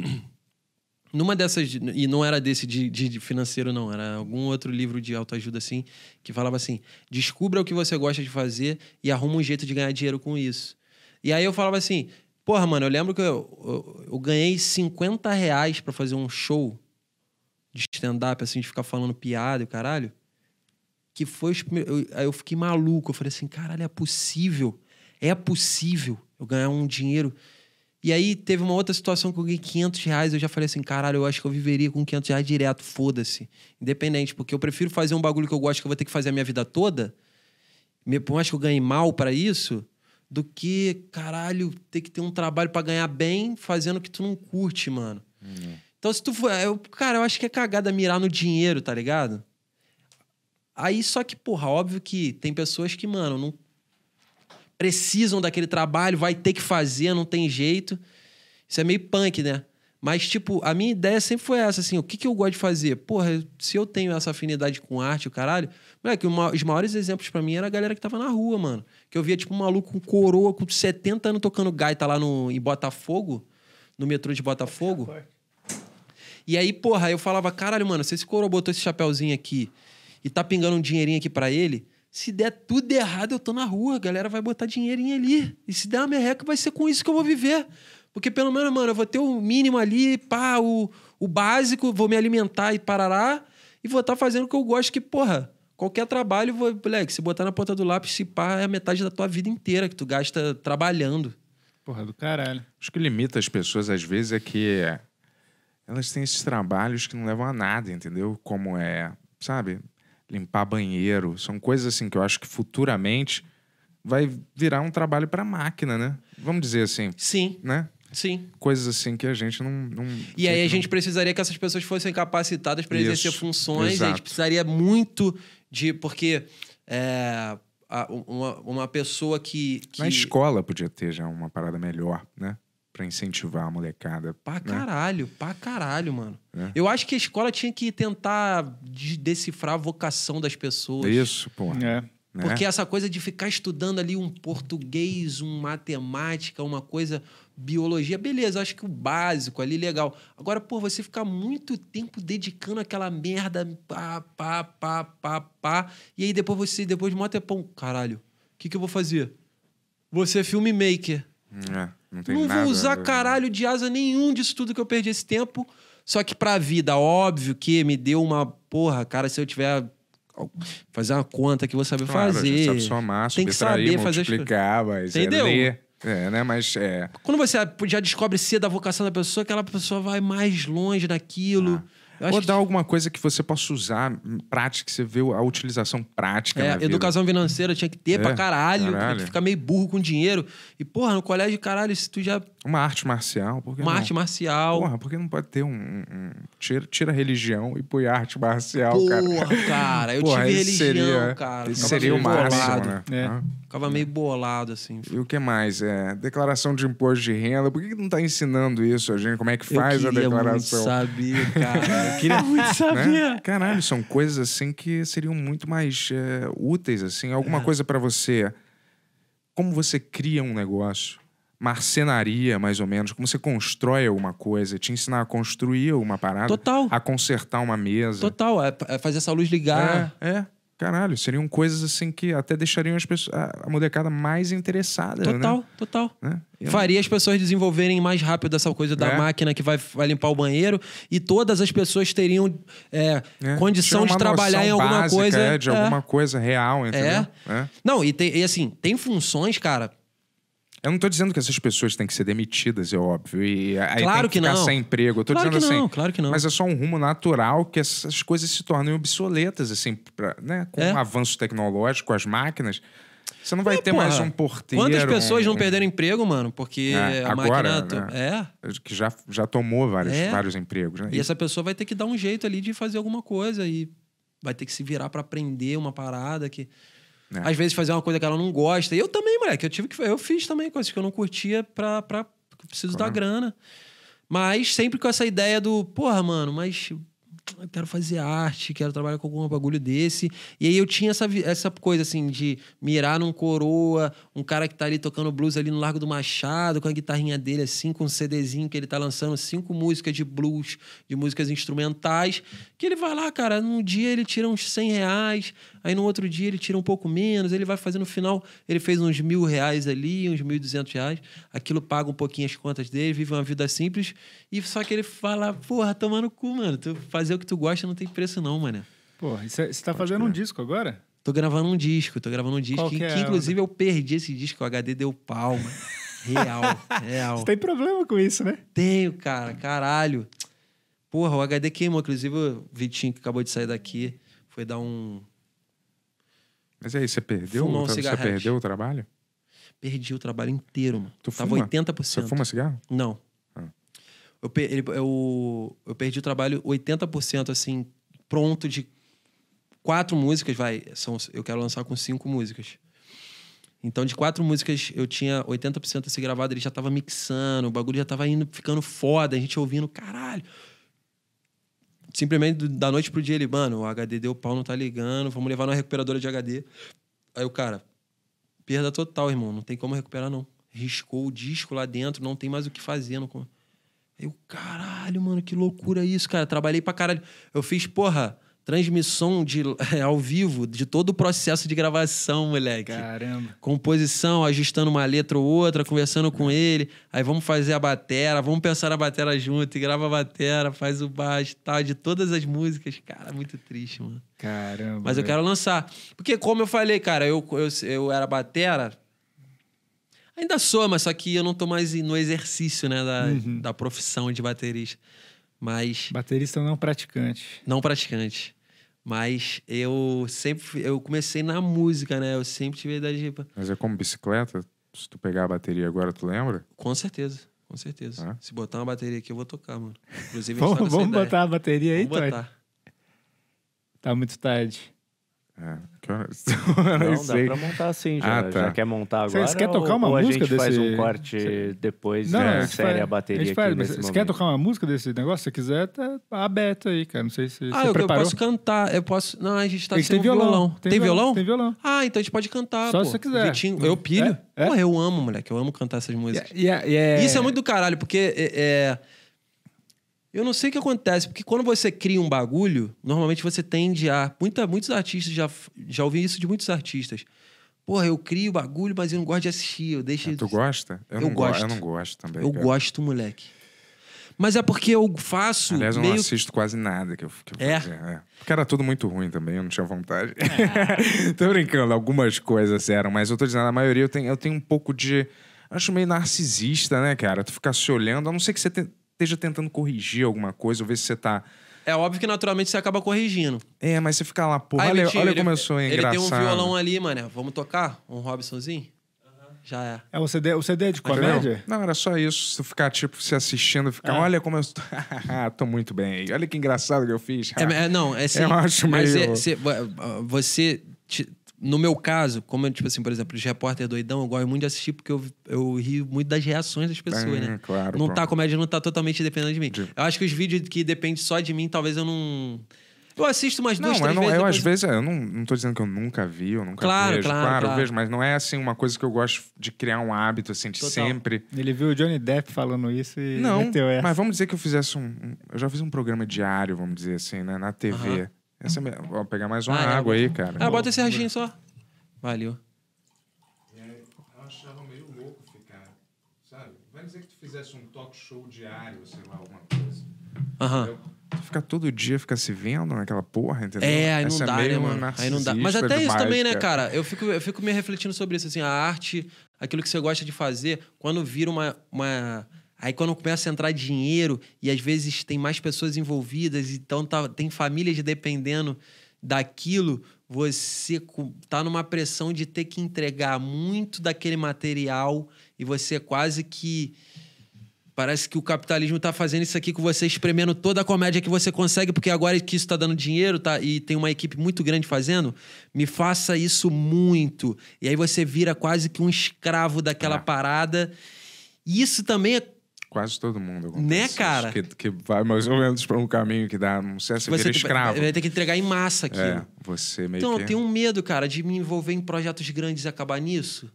Numa dessas. E não era desse de, de financeiro, não. Era algum outro livro de autoajuda, assim, que falava assim: descubra o que você gosta de fazer e arruma um jeito de ganhar dinheiro com isso. E aí eu falava assim: porra, mano, eu lembro que eu, eu, eu ganhei 50 reais pra fazer um show de stand-up, assim, de ficar falando piada e caralho. Que foi os primeiros. Eu, aí eu fiquei maluco. Eu falei assim, caralho, é possível. É possível eu ganhar um dinheiro. E aí teve uma outra situação que eu ganhei 500 reais. Eu já falei assim, caralho, eu acho que eu viveria com 500 reais direto, foda-se. Independente, porque eu prefiro fazer um bagulho que eu gosto que eu vou ter que fazer a minha vida toda, por mais que eu ganhe mal para isso, do que, caralho, ter que ter um trabalho para ganhar bem fazendo o que tu não curte, mano. Uhum. Então, se tu for. Eu, cara, eu acho que é cagada mirar no dinheiro, tá ligado? Aí, só que, porra, óbvio que tem pessoas que, mano, não precisam daquele trabalho, vai ter que fazer, não tem jeito. Isso é meio punk, né? Mas, tipo, a minha ideia sempre foi essa, assim, o que, que eu gosto de fazer? Porra, se eu tenho essa afinidade com arte, o caralho... Moleque, uma, os maiores exemplos para mim era a galera que tava na rua, mano. Que eu via, tipo, um maluco com coroa, com 70 anos tocando gaita lá no, em Botafogo, no metrô de Botafogo. É e aí, porra, eu falava, caralho, mano, se esse coro botou esse chapéuzinho aqui e tá pingando um dinheirinho aqui para ele, se der tudo errado, eu tô na rua, a galera vai botar dinheirinho ali. E se der uma merreca, vai ser com isso que eu vou viver. Porque pelo menos, mano, eu vou ter o mínimo ali, pá, o, o básico, vou me alimentar e parará. E vou estar tá fazendo o que eu gosto, que, porra, qualquer trabalho, vou, moleque, se botar na ponta do lápis, se pá, é a metade da tua vida inteira que tu gasta trabalhando. Porra do caralho. Acho que limita as pessoas, às vezes, é que elas têm esses trabalhos que não levam a nada, entendeu? Como é, sabe, limpar banheiro. São coisas assim que eu acho que futuramente vai virar um trabalho para máquina, né? Vamos dizer assim. Sim. Né? Sim. Coisas assim que a gente não. não e aí a gente não... precisaria que essas pessoas fossem capacitadas para exercer funções. Exato. A gente precisaria muito de. Porque. É, uma, uma pessoa que, que. Na escola podia ter já uma parada melhor, né? para incentivar a molecada. Pra né? caralho, pra caralho, mano. É. Eu acho que a escola tinha que tentar decifrar a vocação das pessoas. Isso, pô. É. Né? Porque é. essa coisa de ficar estudando ali um português, um matemática, uma coisa, biologia, beleza, acho que o básico ali, legal. Agora, pô, você ficar muito tempo dedicando aquela merda, pá, pá, pá, pá, pá, e aí depois você, depois de um tempão, caralho, o que, que eu vou fazer? Você é filmmaker. É. Não, não vou usar caralho de asa nenhum disso tudo que eu perdi esse tempo. Só que pra vida, óbvio que me deu uma porra, cara, se eu tiver fazer uma conta que vou saber claro, fazer. Sabe somar, tem que saber fazer multiplicar, as... mas Entendeu? É ler. É, né? Mas é. Quando você já descobre cedo a vocação da pessoa, aquela pessoa vai mais longe daquilo. Ah. Ou dar alguma coisa que você possa usar, hum, prática, que você vê a utilização prática. É, educação vida. financeira tinha que ter é, pra caralho. caralho. Tinha que ficar meio burro com dinheiro. E, porra, no colégio, caralho, se tu já. Uma arte marcial, por que Uma não? arte marcial. Porra, por que não pode ter um. um... Tira, tira religião e põe arte marcial, porra, cara? Porra, cara, eu porra, tive religião, seria, cara. Seria o máximo, né? É. Ah. Ficava meio é. bolado, assim. E o que mais? É, declaração de imposto de renda. Por que, não está ensinando isso a gente? Como é que faz a declaração? Eu queria muito né? saber, cara. Eu queria muito saber. Né? Caralho, são coisas assim que seriam muito mais é, úteis, assim. Alguma é. coisa para você... Como você cria um negócio? marcenaria, mais ou menos, como você constrói alguma coisa, te ensinar a construir uma parada, Total. a consertar uma mesa. Total, é, é fazer essa luz ligar. É, é. Caralho, seriam coisas assim que até deixariam as pessoas, a molecada mais interessada. Né? Total, né? total. Né? Faria as pessoas desenvolverem mais rápido essa coisa da é. máquina que vai, vai limpar o banheiro e todas as pessoas teriam é, é. condição de trabalhar em alguma básica, coisa. É, de alguma é. coisa real, entendeu? É. é. Não, e, tem, e assim, tem funções, cara, eu não estou dizendo que essas pessoas têm que ser demitidas, é óbvio. E aí claro tem que, que ficar não. sem emprego. Eu tô claro dizendo que assim, não, assim. Claro que não. Mas é só um rumo natural que essas coisas se tornem obsoletas, assim, pra, né? Com é. o é. um avanço tecnológico, as máquinas. Você não vai é, ter porra. mais um porteiro. Quantas pessoas um... não perderam emprego, mano? Porque é, a agora, máquina. Né? É. Que já, já tomou vários, é. vários empregos. Né? E, e essa pessoa vai ter que dar um jeito ali de fazer alguma coisa e vai ter que se virar para aprender uma parada que. É. Às vezes fazer uma coisa que ela não gosta. E eu também, moleque, eu tive que. Eu fiz também coisas que eu não curtia pra. pra preciso claro. da grana. Mas sempre com essa ideia do, porra, mano, mas eu quero fazer arte, quero trabalhar com algum bagulho desse. E aí eu tinha essa, essa coisa, assim, de mirar num coroa, um cara que tá ali tocando blues ali no Largo do Machado, com a guitarrinha dele, assim, com um CDzinho que ele tá lançando, cinco músicas de blues, de músicas instrumentais. Que ele vai lá, cara, num dia ele tira uns 100 reais, aí no outro dia ele tira um pouco menos, ele vai fazendo no final, ele fez uns mil reais ali, uns mil duzentos reais, aquilo paga um pouquinho as contas dele, vive uma vida simples, e só que ele fala, porra, tomando cu, mano, tu fazer o que tu gosta não tem preço não, mano. Porra, você tá Pode fazendo um disco agora? Tô gravando um disco, tô gravando um disco, que, que, é que, inclusive eu perdi esse disco, o HD deu pau, mano. Real, real. Você tem problema com isso, né? Tenho, cara, caralho. Porra, o HD queimou. Inclusive, o Vitinho que acabou de sair daqui foi dar um. Mas aí, você perdeu, Fumou um você perdeu o trabalho? Perdi o trabalho inteiro, mano. Tu Tava fuma? 80%. Você fuma cigarro? Não. Ah. Eu, eu... eu perdi o trabalho 80%, assim, pronto de quatro músicas, vai. São... Eu quero lançar com cinco músicas. Então, de quatro músicas, eu tinha 80% ser gravado, ele já tava mixando, o bagulho já tava indo, ficando foda, a gente ouvindo, caralho, simplesmente da noite pro dia ele, mano, o HD deu pau, não tá ligando, vamos levar numa recuperadora de HD. Aí o cara, perda total, irmão, não tem como recuperar não. Riscou o disco lá dentro, não tem mais o que fazer. Não... Aí o caralho, mano, que loucura isso, cara. Trabalhei pra caralho. Eu fiz, porra, transmissão de, é, ao vivo de todo o processo de gravação, moleque. Caramba. Composição, ajustando uma letra ou outra, conversando com é. ele. Aí vamos fazer a batera, vamos pensar na batera junto e grava a batera, faz o baixo tal, de todas as músicas. Cara, muito triste, mano. Caramba. Mas eu quero lançar. Porque, como eu falei, cara, eu, eu, eu era batera. Ainda sou, mas só que eu não tô mais no exercício, né, da, uhum. da profissão de baterista. Mas. Baterista não é praticante. Não praticante. Mas eu sempre eu comecei na música, né? Eu sempre tive a idade de Mas é como bicicleta? Se tu pegar a bateria agora, tu lembra? Com certeza, com certeza. Ah. Se botar uma bateria aqui, eu vou tocar, mano. Inclusive, a gente vamos, tá vamos botar a bateria aí, vamos Tony? Botar. Tá muito tarde. É, então não, não sei. dá pra montar assim já. Ah, tá. Já quer montar agora? Você quer tocar uma ou, música ou a gente desse... faz um corte Cê... depois não, né? série a bateria Você quer tocar uma música desse negócio? Se quiser, tá aberto aí, cara. Não sei se ah, eu, eu, posso cantar. Eu posso... Não, a gente tá a gente sem tem violão. violão. Tem, tem violão? violão? Tem violão. Ah, então a gente pode cantar, Só pô. se você quiser. Vitinho, eu pilho. É? é? Pô, eu amo, moleque. Eu amo cantar essas músicas. Yeah, yeah, yeah. Isso é muito do caralho, porque... é... é... Eu não sei o que acontece, porque quando você cria um bagulho, normalmente você tende a. Muita, muitos artistas já, já ouvi isso de muitos artistas. Porra, eu crio bagulho, mas eu não gosto de assistir. Eu deixo. Ah, tu gosta? Eu, eu não gosto. Go eu não gosto também. Eu cara. gosto, moleque. Mas é porque eu faço. Aliás, eu meio... não assisto quase nada que eu, que eu é. é. Porque era tudo muito ruim também, eu não tinha vontade. É. tô brincando, algumas coisas eram, mas eu tô dizendo, a maioria eu tenho, eu tenho um pouco de. Acho meio narcisista, né, cara? Tu ficar se olhando, a não ser que você tenha esteja tentando corrigir alguma coisa, ou ver se você tá. É óbvio que naturalmente você acaba corrigindo. É, mas você fica lá, porra, olha, mentira, olha ele, como eu sou engraçado. Ele tem um violão ali, mano. Vamos tocar? Um Robsonzinho? Já é. É o CD, o CD de comédia? Não, não, era só isso. Tu ficar, tipo, se assistindo, ficar, é. olha como eu Ah, tô muito bem. Olha que engraçado que eu fiz. é, não, é assim, Eu acho meio... Mas é, você, você te, no meu caso, como eu, tipo assim, por exemplo, de repórter doidão, eu gosto muito de assistir porque eu, eu rio muito das reações das pessoas, é, né? Claro. Não pô. tá, a comédia não tá totalmente dependendo de mim. De... Eu acho que os vídeos que dependem só de mim, talvez eu não. Eu assisto mais duas, não, três eu não, vezes. Eu, depois... às vezes, eu não, não tô dizendo que eu nunca vi, eu nunca claro, vejo. Claro, claro, eu vejo, mas não é assim uma coisa que eu gosto de criar um hábito, assim, de Total. sempre. Ele viu o Johnny Depp falando isso e não, meteu essa. Mas vamos dizer que eu fizesse um. Eu já fiz um programa diário, vamos dizer assim, né? Na TV. Uh -huh. Essa é... pegar mais uma Ah, água aí, cara. Ah, bota esse reginho só. Valeu. eu achava meio louco ficar, sabe? Vai dizer que tu fizesse um talk show diário, sei lá, alguma coisa. Aham. Ficar todo dia, fica se vendo naquela porra, entendeu? É, aí não é dá, né, mano? Aí não dá. Mas até isso também, né, cara? Eu fico, eu fico me refletindo sobre isso, assim, a arte, aquilo que você gosta de fazer, quando vira uma, uma, Aí quando começa a entrar dinheiro e às vezes tem mais pessoas envolvidas, então tá, tem famílias dependendo daquilo, você tá numa pressão de ter que entregar muito daquele material e você quase que Parece que o capitalismo está fazendo isso aqui com você, espremendo toda a comédia que você consegue, porque agora que isso está dando dinheiro tá, e tem uma equipe muito grande fazendo, me faça isso muito. E aí você vira quase que um escravo daquela ah. parada. E isso também é quase todo mundo. Acontece. Né, cara? Que, que vai mais ou menos para um caminho que dá, não sei se você escravo. Vai ter que entregar em massa aqui. É, você meio então, que... eu tenho um medo, cara, de me envolver em projetos grandes e acabar nisso.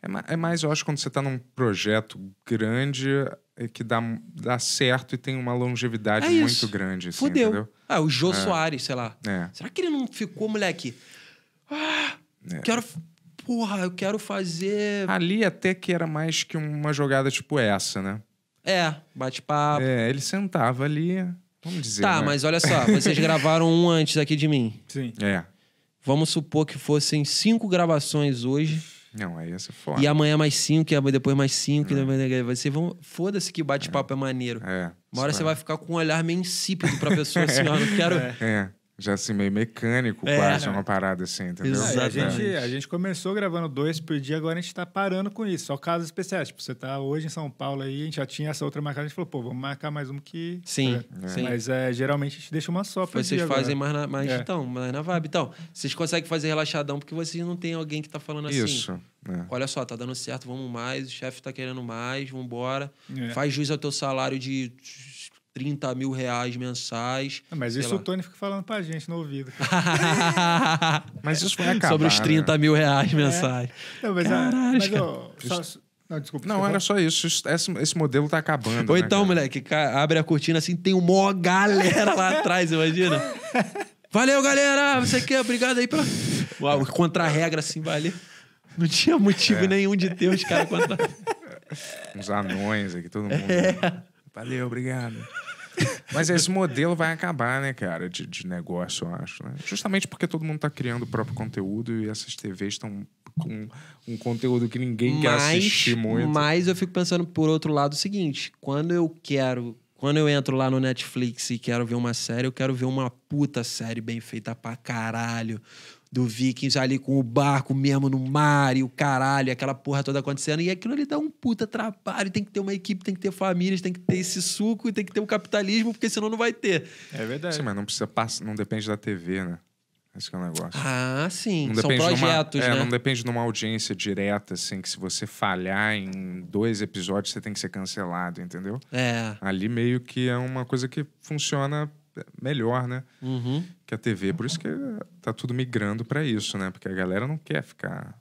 É, é mais, eu acho, quando você está num projeto grande é que dá, dá certo e tem uma longevidade é muito grande. Assim, Fudeu. Entendeu? Ah, o Jô é. Soares, sei lá. É. Será que ele não ficou, moleque? Ah, é. quero porra, eu quero fazer. Ali até que era mais que uma jogada tipo essa, né? É, bate-papo. É, ele sentava ali, vamos dizer. Tá, né? mas olha só, vocês gravaram um antes aqui de mim. Sim. É. Vamos supor que fossem cinco gravações hoje. Não, aí ia ser foda. E amanhã mais cinco, e depois mais cinco, é. e depois você vão. Foda-se que bate-papo é. é. maneiro. É. Uma hora você é. vai ficar com um olhar meio insípido pra pessoa assim, ó, não quero. É. é já assim, meio mecânico, é, quase, né? uma parada assim, entendeu? Exatamente. É, a gente, a gente começou gravando dois por dia, agora a gente tá parando com isso. Só casos especiais. Tipo, você tá hoje em São Paulo aí, a gente já tinha essa outra marcada, a gente falou, pô, vamos marcar mais um que. Sim. É. sim. Mas é, geralmente a gente deixa uma só pra Vocês fazem agora. mais na, mais, é. então, mais na vibe. Então, vocês conseguem fazer relaxadão porque vocês não tem alguém que tá falando assim. Isso. Né? Olha só, tá dando certo, vamos mais, o chefe tá querendo mais, vamos embora. É. Faz juiz ao teu salário de 30 mil reais mensais. Ah, mas isso lá. o Tony fica falando pra gente no ouvido. mas isso foi acabar, Sobre os 30 né? mil reais é. mensais. É. Não, mas, é, não, desculpa. Não, era só isso. Esse, esse modelo tá acabando. Ou né, então, cara? moleque, abre a cortina assim, tem uma galera lá atrás, imagina. Valeu, galera! Você quer? Obrigado aí pela. Uau, contra-regra assim, valeu. Não tinha motivo é. nenhum de ter os caras contra. Uns anões aqui, todo mundo. É. Valeu, obrigado. Mas esse modelo vai acabar, né, cara, de, de negócio, eu acho. Né? Justamente porque todo mundo está criando o próprio conteúdo e essas TVs estão com um conteúdo que ninguém mas, quer assistir muito. Mas eu fico pensando por outro lado o seguinte: quando eu quero. Quando eu entro lá no Netflix e quero ver uma série, eu quero ver uma puta série bem feita pra caralho do Vikings ali com o barco mesmo no mar e o caralho, aquela porra toda acontecendo. E aquilo ali dá um puta trabalho. Tem que ter uma equipe, tem que ter famílias, tem que ter esse suco e tem que ter o um capitalismo, porque senão não vai ter. É verdade. Sim, mas não precisa passar, não depende da TV, né? Esse é o negócio. Ah, sim. Não São projetos, numa, é, né? Não depende de uma audiência direta, assim, que se você falhar em dois episódios, você tem que ser cancelado, entendeu? É. Ali meio que é uma coisa que funciona melhor, né? Uhum. Que a TV. Por isso que tá tudo migrando para isso, né? Porque a galera não quer ficar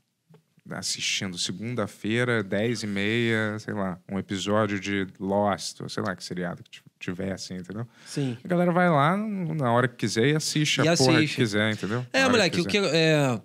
assistindo segunda-feira, 10 e meia, sei lá, um episódio de Lost, ou sei lá que seriado que tivesse, entendeu? Sim. A galera vai lá na hora que quiser e assiste e a assiste. porra que quiser, entendeu? É, moleque, o que... É,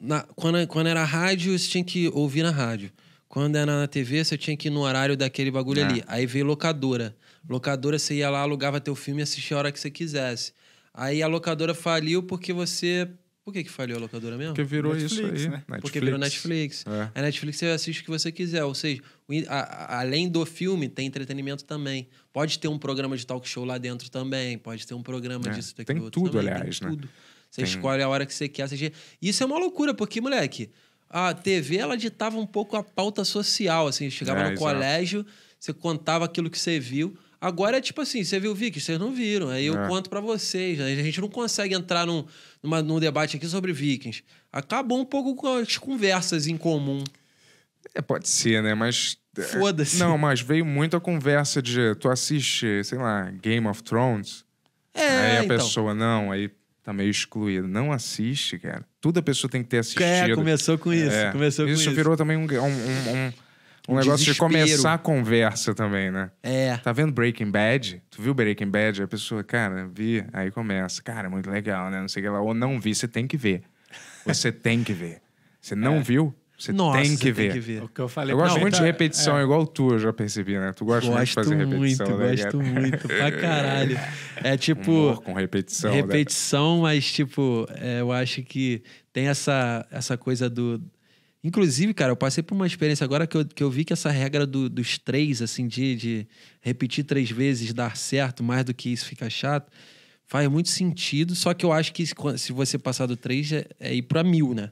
na, quando, quando era rádio, você tinha que ouvir na rádio. Quando era na TV, você tinha que ir no horário daquele bagulho é. ali. Aí veio locadora. Locadora, você ia lá, alugava teu filme e assistia a hora que você quisesse. Aí a locadora faliu porque você. Por que, que faliu a locadora mesmo? Porque virou Netflix, isso aí, né? Porque virou Netflix. É. A Netflix você assiste o que você quiser. Ou seja, a, a, além do filme, tem entretenimento também. Pode ter um programa de talk show lá dentro também. Pode ter um programa é. disso, daquilo. Tem tudo, também. aliás, tem né? tudo. Você tem... escolhe a hora que você quer assistir. Isso é uma loucura, porque, moleque, a TV ela ditava um pouco a pauta social. Assim, chegava é, no exato. colégio, você contava aquilo que você viu. Agora é tipo assim, você viu o Vicky, vocês não viram. Aí eu é. conto para vocês. Né? A gente não consegue entrar num, numa, num debate aqui sobre Vikings. Acabou um pouco com as conversas em comum. É, pode ser, né? Mas. É, Foda-se. Não, mas veio muito a conversa de tu assiste, sei lá, Game of Thrones. É, aí a então. pessoa, não, aí tá meio excluído. Não assiste, cara. Tudo a pessoa tem que ter é, assistido. É, começou com isso. É. Começou isso com virou isso. também um, um, um, um, negócio desespero. de começar a conversa também, né? É. Tá vendo Breaking Bad? Tu viu Breaking Bad? A pessoa, cara, vi. Aí começa. Cara, muito legal, né? Não sei o que lá. Ou não vi, você tem que ver. Você tem que ver. Você não é. viu? Você Nossa, tem, que, ver. Tem que ver. O que eu falei. Eu gosto não, muito tá... de repetição, é. igual tu, eu já percebi, né? Tu gosta gosto muito de fazer repetição. Muito, né, gosto muito, pra caralho. É tipo... Humor com repetição. Né? Repetição, né? mas tipo, é, eu acho que tem essa, essa coisa do Inclusive, cara, eu passei por uma experiência agora que eu, que eu vi que essa regra do, dos três, assim, de, de repetir três vezes, dar certo, mais do que isso fica chato, faz muito sentido. Só que eu acho que se você passar do três, é, é ir pra mil, né?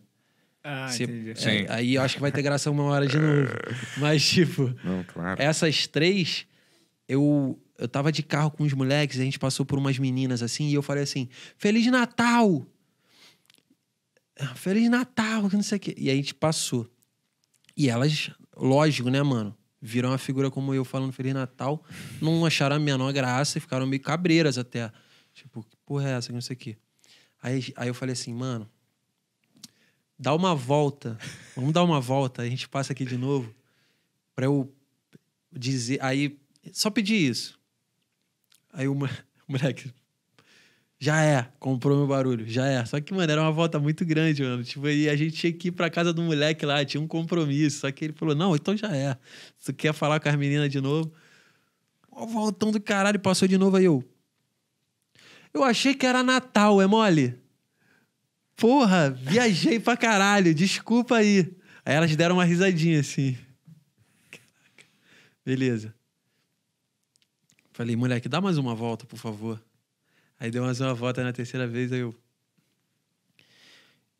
Ah, entendi. é, aí eu acho que vai ter graça uma hora de novo. Mas, tipo, Não, claro. essas três, eu, eu tava de carro com os moleques, a gente passou por umas meninas assim, e eu falei assim: Feliz Natal! Ah, Feliz Natal, que não sei o quê. E a gente passou. E elas, lógico, né, mano? Viram uma figura como eu falando Feliz Natal, não acharam a menor graça e ficaram meio cabreiras até. Tipo, que porra é essa, que não sei o quê. Aí, aí eu falei assim, mano, dá uma volta, vamos dar uma volta, a gente passa aqui de novo, pra eu dizer. Aí, só pedir isso. Aí o moleque já é, comprou meu barulho, já é. Só que, mano, era uma volta muito grande, mano. Tipo, e a gente tinha que ir pra casa do moleque lá, tinha um compromisso. Só que ele falou, não, então já é. Tu quer falar com as meninas de novo? Ó, voltão do caralho, passou de novo aí, eu. Eu achei que era Natal, é mole? Porra, viajei pra caralho, desculpa aí. Aí elas deram uma risadinha assim. Caraca. Beleza. Falei, moleque, dá mais uma volta, por favor. Aí deu mais uma volta na terceira vez, aí eu.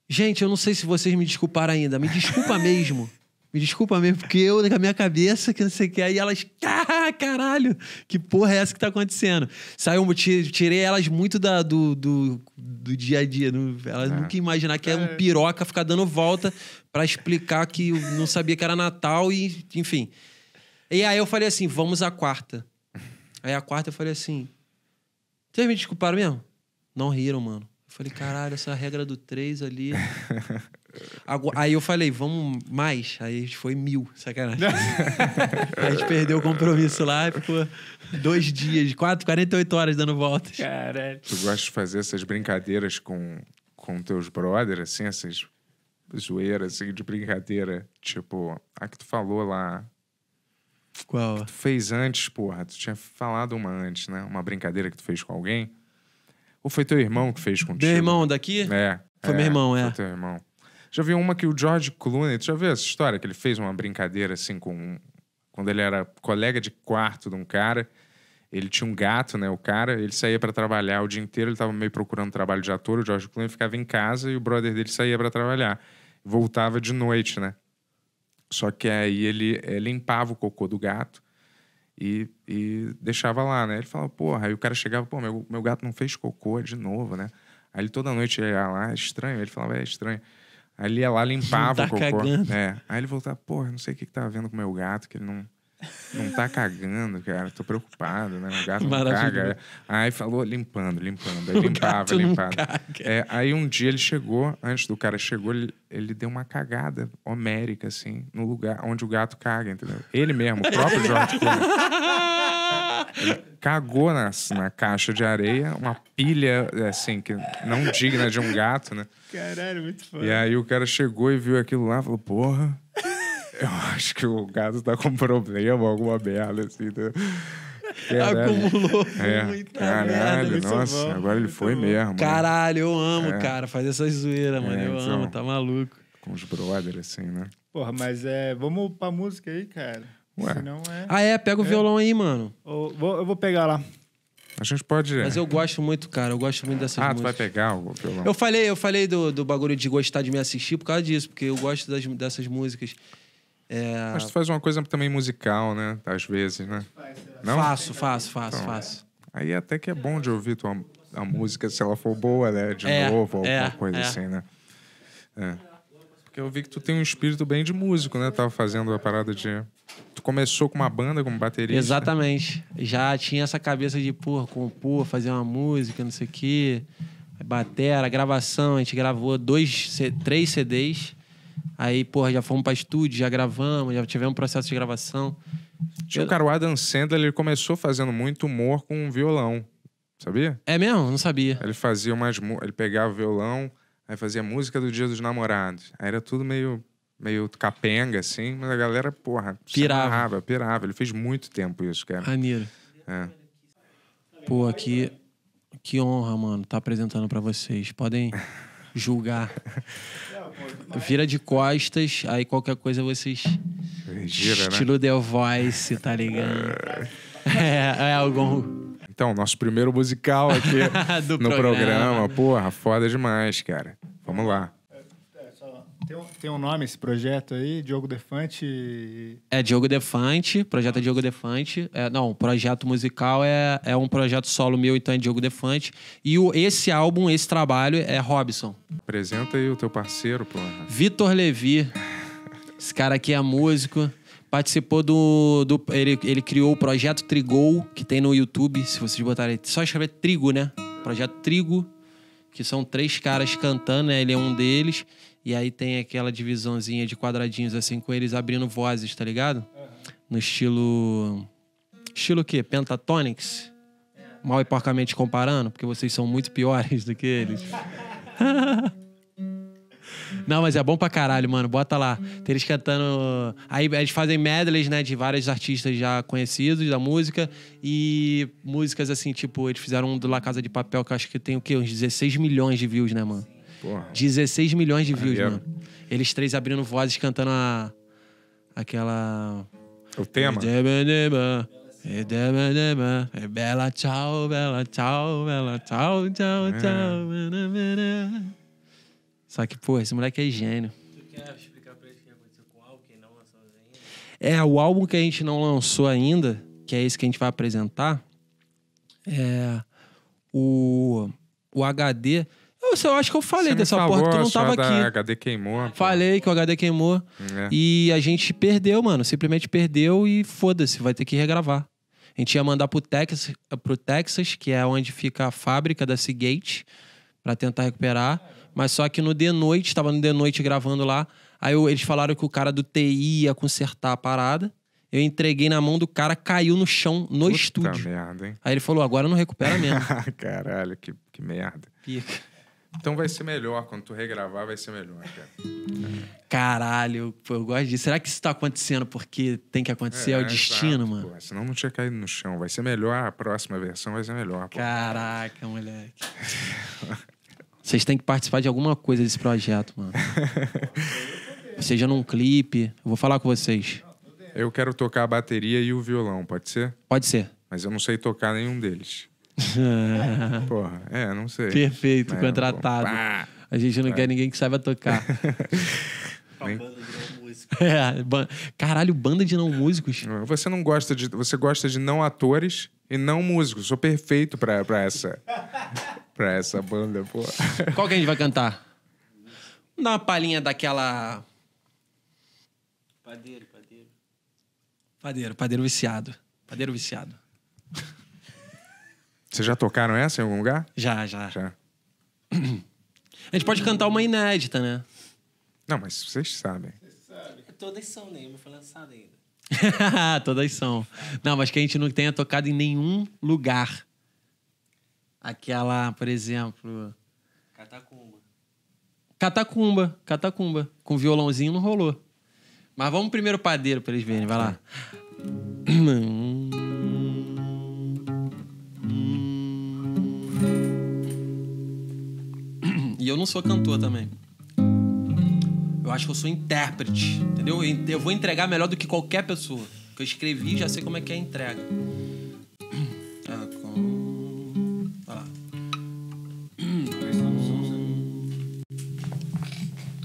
Gente, eu não sei se vocês me desculparam ainda. Me desculpa mesmo. Me desculpa mesmo, porque eu, na minha cabeça, que não sei o que, aí elas. Ah, caralho! Que porra é essa que tá acontecendo? Saiu, tirei elas muito da, do, do, do dia a dia. elas é. nunca imaginar que é um é. piroca ficar dando volta para explicar que não sabia que era Natal e, enfim. E aí eu falei assim: vamos à quarta. Aí a quarta eu falei assim: vocês me desculparam mesmo? Não riram, mano. Eu falei, caralho, essa regra do 3 ali. aí eu falei, vamos mais. Aí a gente foi mil, sacanagem. a gente perdeu o compromisso lá e ficou dois dias, quatro, 48 horas dando voltas. Caralho. Tu gosta de fazer essas brincadeiras com, com teus brothers, assim, essas zoeiras, assim, de brincadeira? Tipo, a que tu falou lá qual? Que tu fez antes, porra. Tu tinha falado uma antes, né? Uma brincadeira que tu fez com alguém. Ou foi teu irmão que fez contigo? Meu irmão daqui? É. é foi é, meu irmão, é. Foi teu irmão. Já vi uma que o George Clooney, tu já viu essa história? Que ele fez uma brincadeira assim com. Quando ele era colega de quarto de um cara, ele tinha um gato, né? O cara, ele saía para trabalhar o dia inteiro, ele tava meio procurando trabalho de ator. O George Clooney ficava em casa e o brother dele saía para trabalhar. Voltava de noite, né? Só que aí ele eh, limpava o cocô do gato e, e deixava lá, né? Ele falava, porra, aí o cara chegava, pô, meu, meu gato não fez cocô de novo, né? Aí ele toda noite ia lá, é estranho. Ele falava, é estranho. Aí ele ia lá, limpava tá o cocô. Cagando. É. Aí ele voltava, porra, não sei o que, que tá havendo com o meu gato, que ele não não tá cagando, cara. Tô preocupado, né? O gato não caga. Aí falou, limpando, limpando. Aí limpava, limpava. É, aí um dia ele chegou, antes do cara chegou, ele, ele, deu uma cagada homérica, assim, no lugar onde o gato caga, entendeu? Ele mesmo, o próprio Jorge Ele cagou na, na caixa de areia, uma pilha, assim, que não digna de um gato, né? Caralho, muito foda. E aí o cara chegou e viu aquilo lá e falou, porra eu acho que o gato tá com problema, alguma merda assim. Né? Caralho. Acumulou é. muita Caralho, merda, nossa, bom, agora ele foi mesmo. Né? Caralho, eu amo, é. cara, fazer essa zoeira, é, mano. eu então, amo, tá maluco. Com os brothers, assim, né? Porra, mas é. Vamos pra música aí, cara. Ué. É... Ah, é, pega o é. violão aí, mano. Eu vou, eu vou pegar lá. A gente pode. Mas eu gosto muito, cara. Eu gosto muito dessas ah, músicas. Ah, tu vai pegar o violão? Eu falei, eu falei do, do bagulho de gostar de me assistir por causa disso, porque eu gosto das, dessas músicas. É... Mas tu faz uma coisa também musical, né? Às vezes, né? Não? Faço, faço, faço, então, faço. Aí até que é bom de ouvir tua, a música, se ela for boa, né? De é, novo, alguma é, coisa é. assim, né? É. Porque eu vi que tu tem um espírito bem de músico, né? Tava fazendo a parada de. Tu começou com uma banda, com bateria Exatamente. Já tinha essa cabeça de, pô, compor, fazer uma música, não sei o quê. Batera, gravação, a gente gravou dois, três CDs. Aí, porra, já fomos pra estúdio, já gravamos, já tivemos um processo de gravação. Tinha eu... cara, o Adam Sandler ele começou fazendo muito humor com violão. Sabia? É mesmo? Não sabia. Ele fazia umas. Ele pegava o violão, aí fazia música do Dia dos Namorados. Aí era tudo meio. Meio capenga, assim, mas a galera, porra, pirava. Amarrava, pirava. Ele fez muito tempo isso, cara. Maneiro. É. Pô, aqui. Que honra, mano, tá apresentando para vocês. Podem julgar. Vira de costas, aí qualquer coisa vocês. Gira, né? Estilo né? The Voice, tá ligado? É. é, é algum. Então, nosso primeiro musical aqui no programa. programa. Porra, foda demais, cara. Vamos lá. Tem um, nome esse projeto aí? Diogo Defante? É, Diogo Defante. Projeto é Diogo Defante. É, não, o projeto musical é, é um projeto solo meu, então é Diogo Defante. E o, esse álbum, esse trabalho é Robson. Apresenta aí o teu parceiro, pô. Vitor Levi. Esse cara aqui é músico participou do. do ele, ele criou o projeto Trigol, que tem no YouTube, se vocês botarem. Só escrever Trigo, né? Projeto Trigo, que são três caras cantando, né? Ele é um deles. E aí tem aquela divisãozinha de quadradinhos, assim, com eles abrindo vozes, tá ligado? Uhum. No estilo. Estilo o quê? Pentatonics? Mal e porcamente comparando, porque vocês são muito piores do que eles. Não, mas é bom pra caralho, mano. Bota lá. Tem eles cantando. Aí eles fazem medleys, né? De vários artistas já conhecidos da música. E músicas assim, tipo, eles fizeram um do La Casa de Papel, que eu acho que tem o quê? Uns 16 milhões de views, né, mano? Sim. Porra. 16 milhões de views, mano. Eles três abrindo vozes cantando a. aquela. O tema? É, é, é bela tchau, bela tchau, bela tchau, tchau, tchau. Só que, pô, esse moleque é gênio. Tu quer explicar pra o que aconteceu com o álbum não lançou ainda? É, o álbum que a gente não lançou ainda, que é esse que a gente vai apresentar, é o, o HD eu acho que eu falei dessa falou, porta, tu não tava aqui. HD queimou. Pô. Falei que o HD queimou. É. E a gente perdeu, mano. Simplesmente perdeu e foda-se, vai ter que regravar. A gente ia mandar pro Texas, pro Texas, que é onde fica a fábrica da Seagate, para tentar recuperar. Mas só que no de noite, tava no de noite gravando lá. Aí eu, eles falaram que o cara do TI ia consertar a parada. Eu entreguei na mão do cara, caiu no chão no Puta estúdio. Merda, Aí ele falou: agora não recupera mesmo. Caralho, que, que merda. Pica. Então vai ser melhor. Quando tu regravar, vai ser melhor, cara. Caralho, pô, eu gosto disso. Será que isso tá acontecendo porque tem que acontecer? É, é o destino, exato, mano. Pô, senão não tinha caído no chão. Vai ser melhor, a próxima versão vai ser melhor. Pô. Caraca, moleque. Vocês têm que participar de alguma coisa desse projeto, mano. Seja num clipe. Eu vou falar com vocês. Eu quero tocar a bateria e o violão, pode ser? Pode ser. Mas eu não sei tocar nenhum deles. Porra, é, não sei. Perfeito, é, contratado. Ah, a gente não é. quer ninguém que saiba tocar. É, caralho, banda de não músicos. Você não gosta de, você gosta de não atores e não músicos. Sou perfeito pra, pra essa, pra essa banda, pô. Qual que a gente vai cantar? Dá uma palhinha daquela. Padeiro, padeiro. Padeiro, padeiro viciado. Padeiro viciado. Vocês já tocaram essa em algum lugar? Já, já. Já. A gente pode cantar uma inédita, né? Não, mas vocês sabem. Todas são, né? Não foi lançada ainda. Todas são. Não, mas que a gente não tenha tocado em nenhum lugar. Aquela, por exemplo. Catacumba. Catacumba, catacumba. Com violãozinho não rolou. Mas vamos primeiro padeiro pra eles verem, vai lá. Tá. E eu não sou cantor também. Eu acho que eu sou intérprete, entendeu? Eu vou entregar melhor do que qualquer pessoa. que eu escrevi já sei como é que é a entrega. Ah,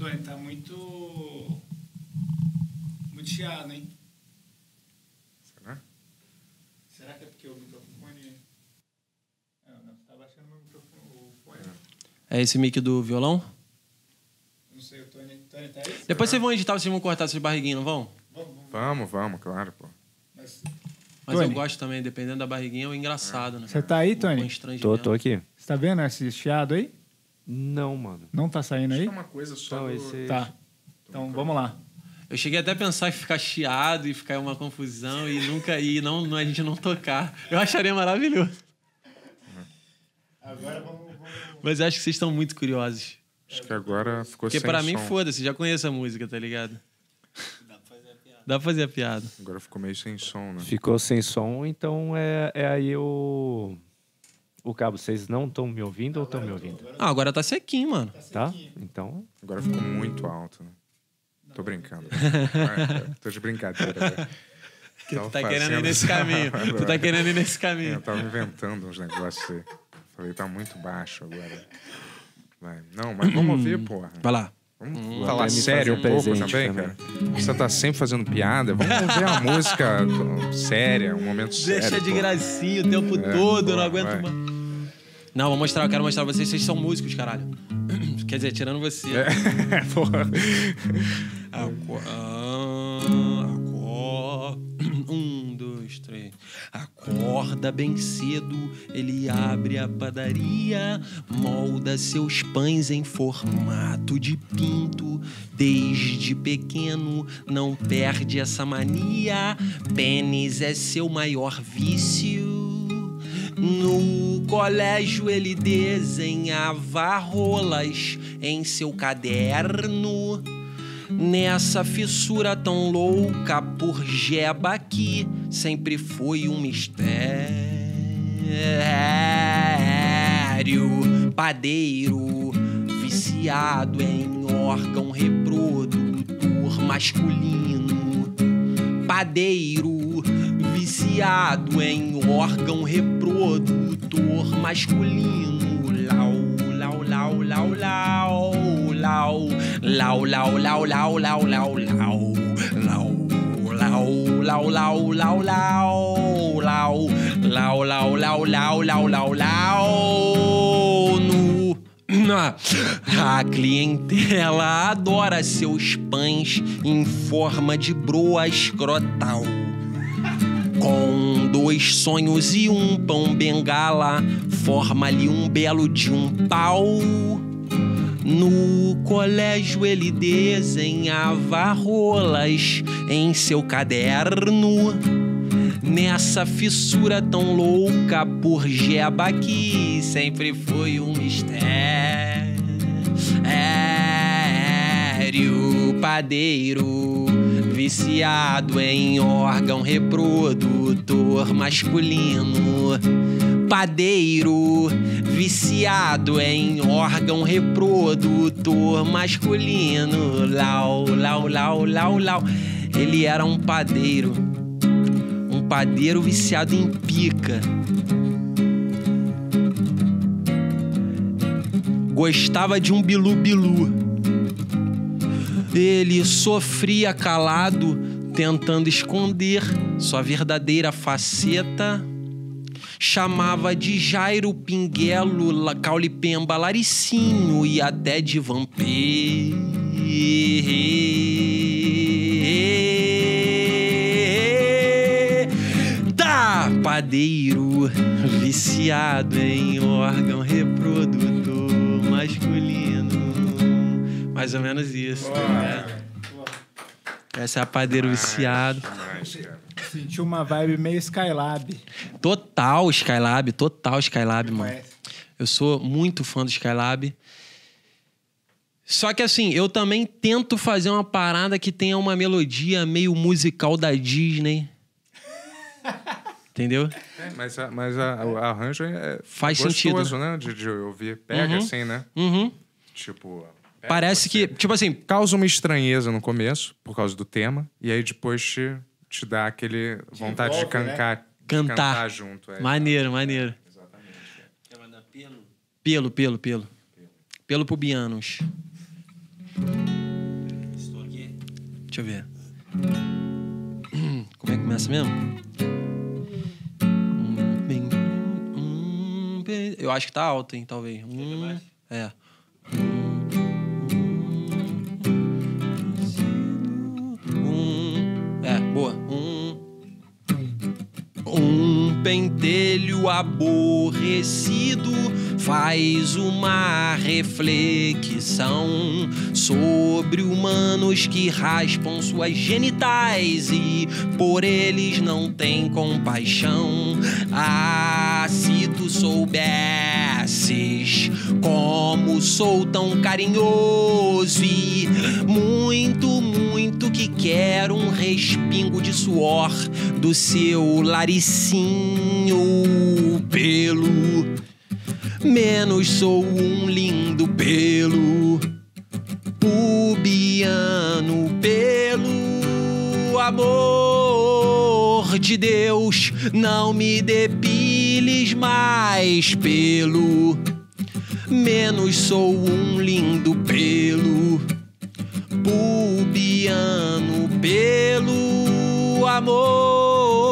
Olha lá. tá muito. Muito chiado, hein? É esse mic do violão? Não sei, o Tony, Tony tá aí? Depois vocês vão editar, vocês vão cortar essas barriguinhas, não vão? Vamos, vamos, vamos, vamos claro, pô. Mas, Mas eu gosto também, dependendo da barriguinha, é engraçado, né? Você tá aí, Tony? Tô, tô aqui. Você tá vendo esse chiado aí? Não, mano. Não tá saindo aí? é uma coisa só. Então, do... esse... Tá. Então vamos lá. Eu cheguei até a pensar em ficar chiado e ficar uma confusão e nunca ir, não, a gente não tocar. Eu acharia maravilhoso. Agora vamos mas acho que vocês estão muito curiosos. Acho que agora ficou Porque sem pra mim, foda-se, já conheço a música, tá ligado? Dá pra fazer a piada. Dá pra fazer a piada. Agora ficou meio sem som, né? Ficou sem som, então é, é aí o. O cabo, vocês não estão me ouvindo ou estão me ouvindo? Ah, agora tá sequinho, mano. Tá? tá? Então. Agora ficou muito alto, né? Tô brincando. É, tô de brincadeira. Né? Que tá tu tá querendo ir nesse é, caminho. tu tá querendo ir nesse caminho. Eu tava inventando uns negócios aí. Falei, tá muito baixo agora. Vai. Não, mas vamos ouvir, hum. porra. Vai lá. Vamos hum, falar sério um pouco também, também, cara. Você tá sempre fazendo piada. Vamos ver a música séria, um momento sério. Deixa de gracinha o tempo é, todo, porra, não aguento mais. Não, vou mostrar, eu quero mostrar pra vocês, vocês são músicos, caralho. Quer dizer, tirando você. É, porra. Acor... Ah, Acor... Um, dois, três. Acorda bem cedo, ele abre a padaria, molda seus pães em formato de pinto. Desde pequeno não perde essa mania, pênis é seu maior vício. No colégio ele desenhava rolas em seu caderno Nessa fissura tão louca por Jeba que sempre foi um mistério. Padeiro viciado em órgão reprodutor masculino. Padeiro viciado em órgão reprodutor masculino lau, lau, lau, lau, lau, lau, lau, lau, lau, lau, lau, lau. Lau, lau, lau, lau, lau, lau, lau, lau, lau, lau, lau, lau, nu. A clientela adora seus pães em forma de broa escrotal com dois sonhos e um pão bengala, forma-lhe um belo de um pau. No colégio ele desenhava rolas em seu caderno. Nessa fissura tão louca por Jeba que sempre foi um mistério. Padeiro viciado em órgão reprodutor masculino. Padeiro, viciado em órgão reprodutor masculino. Lau, lau, lau, lau, lau. Ele era um padeiro. Um padeiro viciado em pica. Gostava de um bilu-bilu dele sofria calado, tentando esconder sua verdadeira faceta. Chamava de Jairo Pinguelo, Caulipemba, Laricinho e até de Vampeta Padeiro, viciado em órgão reprodutor. Mais ou menos isso. Né? Essa é a padeiro nice, viciado. Nice, Senti uma vibe meio Skylab. Total Skylab, total Skylab, mano. Eu sou muito fã do Skylab. Só que assim, eu também tento fazer uma parada que tenha uma melodia meio musical da Disney. Entendeu? É, mas a, mas a, o arranjo é Faz gostoso, sentido. Né? né? De, de ouvir. Pega uhum. assim, né? Uhum. Tipo, Parece que, tipo assim, causa uma estranheza no começo, por causa do tema, e aí depois te, te dá aquele vontade envolve, de, cancar, né? de cantar, cantar junto. É, maneiro, maneiro. Exatamente. Quer mandar pelo? Pelo, pelo, pelo. Pelo pubianos. Estou aqui. Deixa eu ver. Como é que começa mesmo? Eu acho que tá alto, hein, talvez. é. Boa. Um. Um pentelho aborrecido faz uma reflexão sobre humanos que raspam suas genitais e por eles não tem compaixão. Ah, se tu soubesses como sou tão carinhoso e muito, muito que quer um respingo de suor do seu laricinho pelo. Menos sou um lindo pelo, pubiano pelo amor de Deus, não me depiles mais pelo. Menos sou um lindo pelo pubiano pelo amor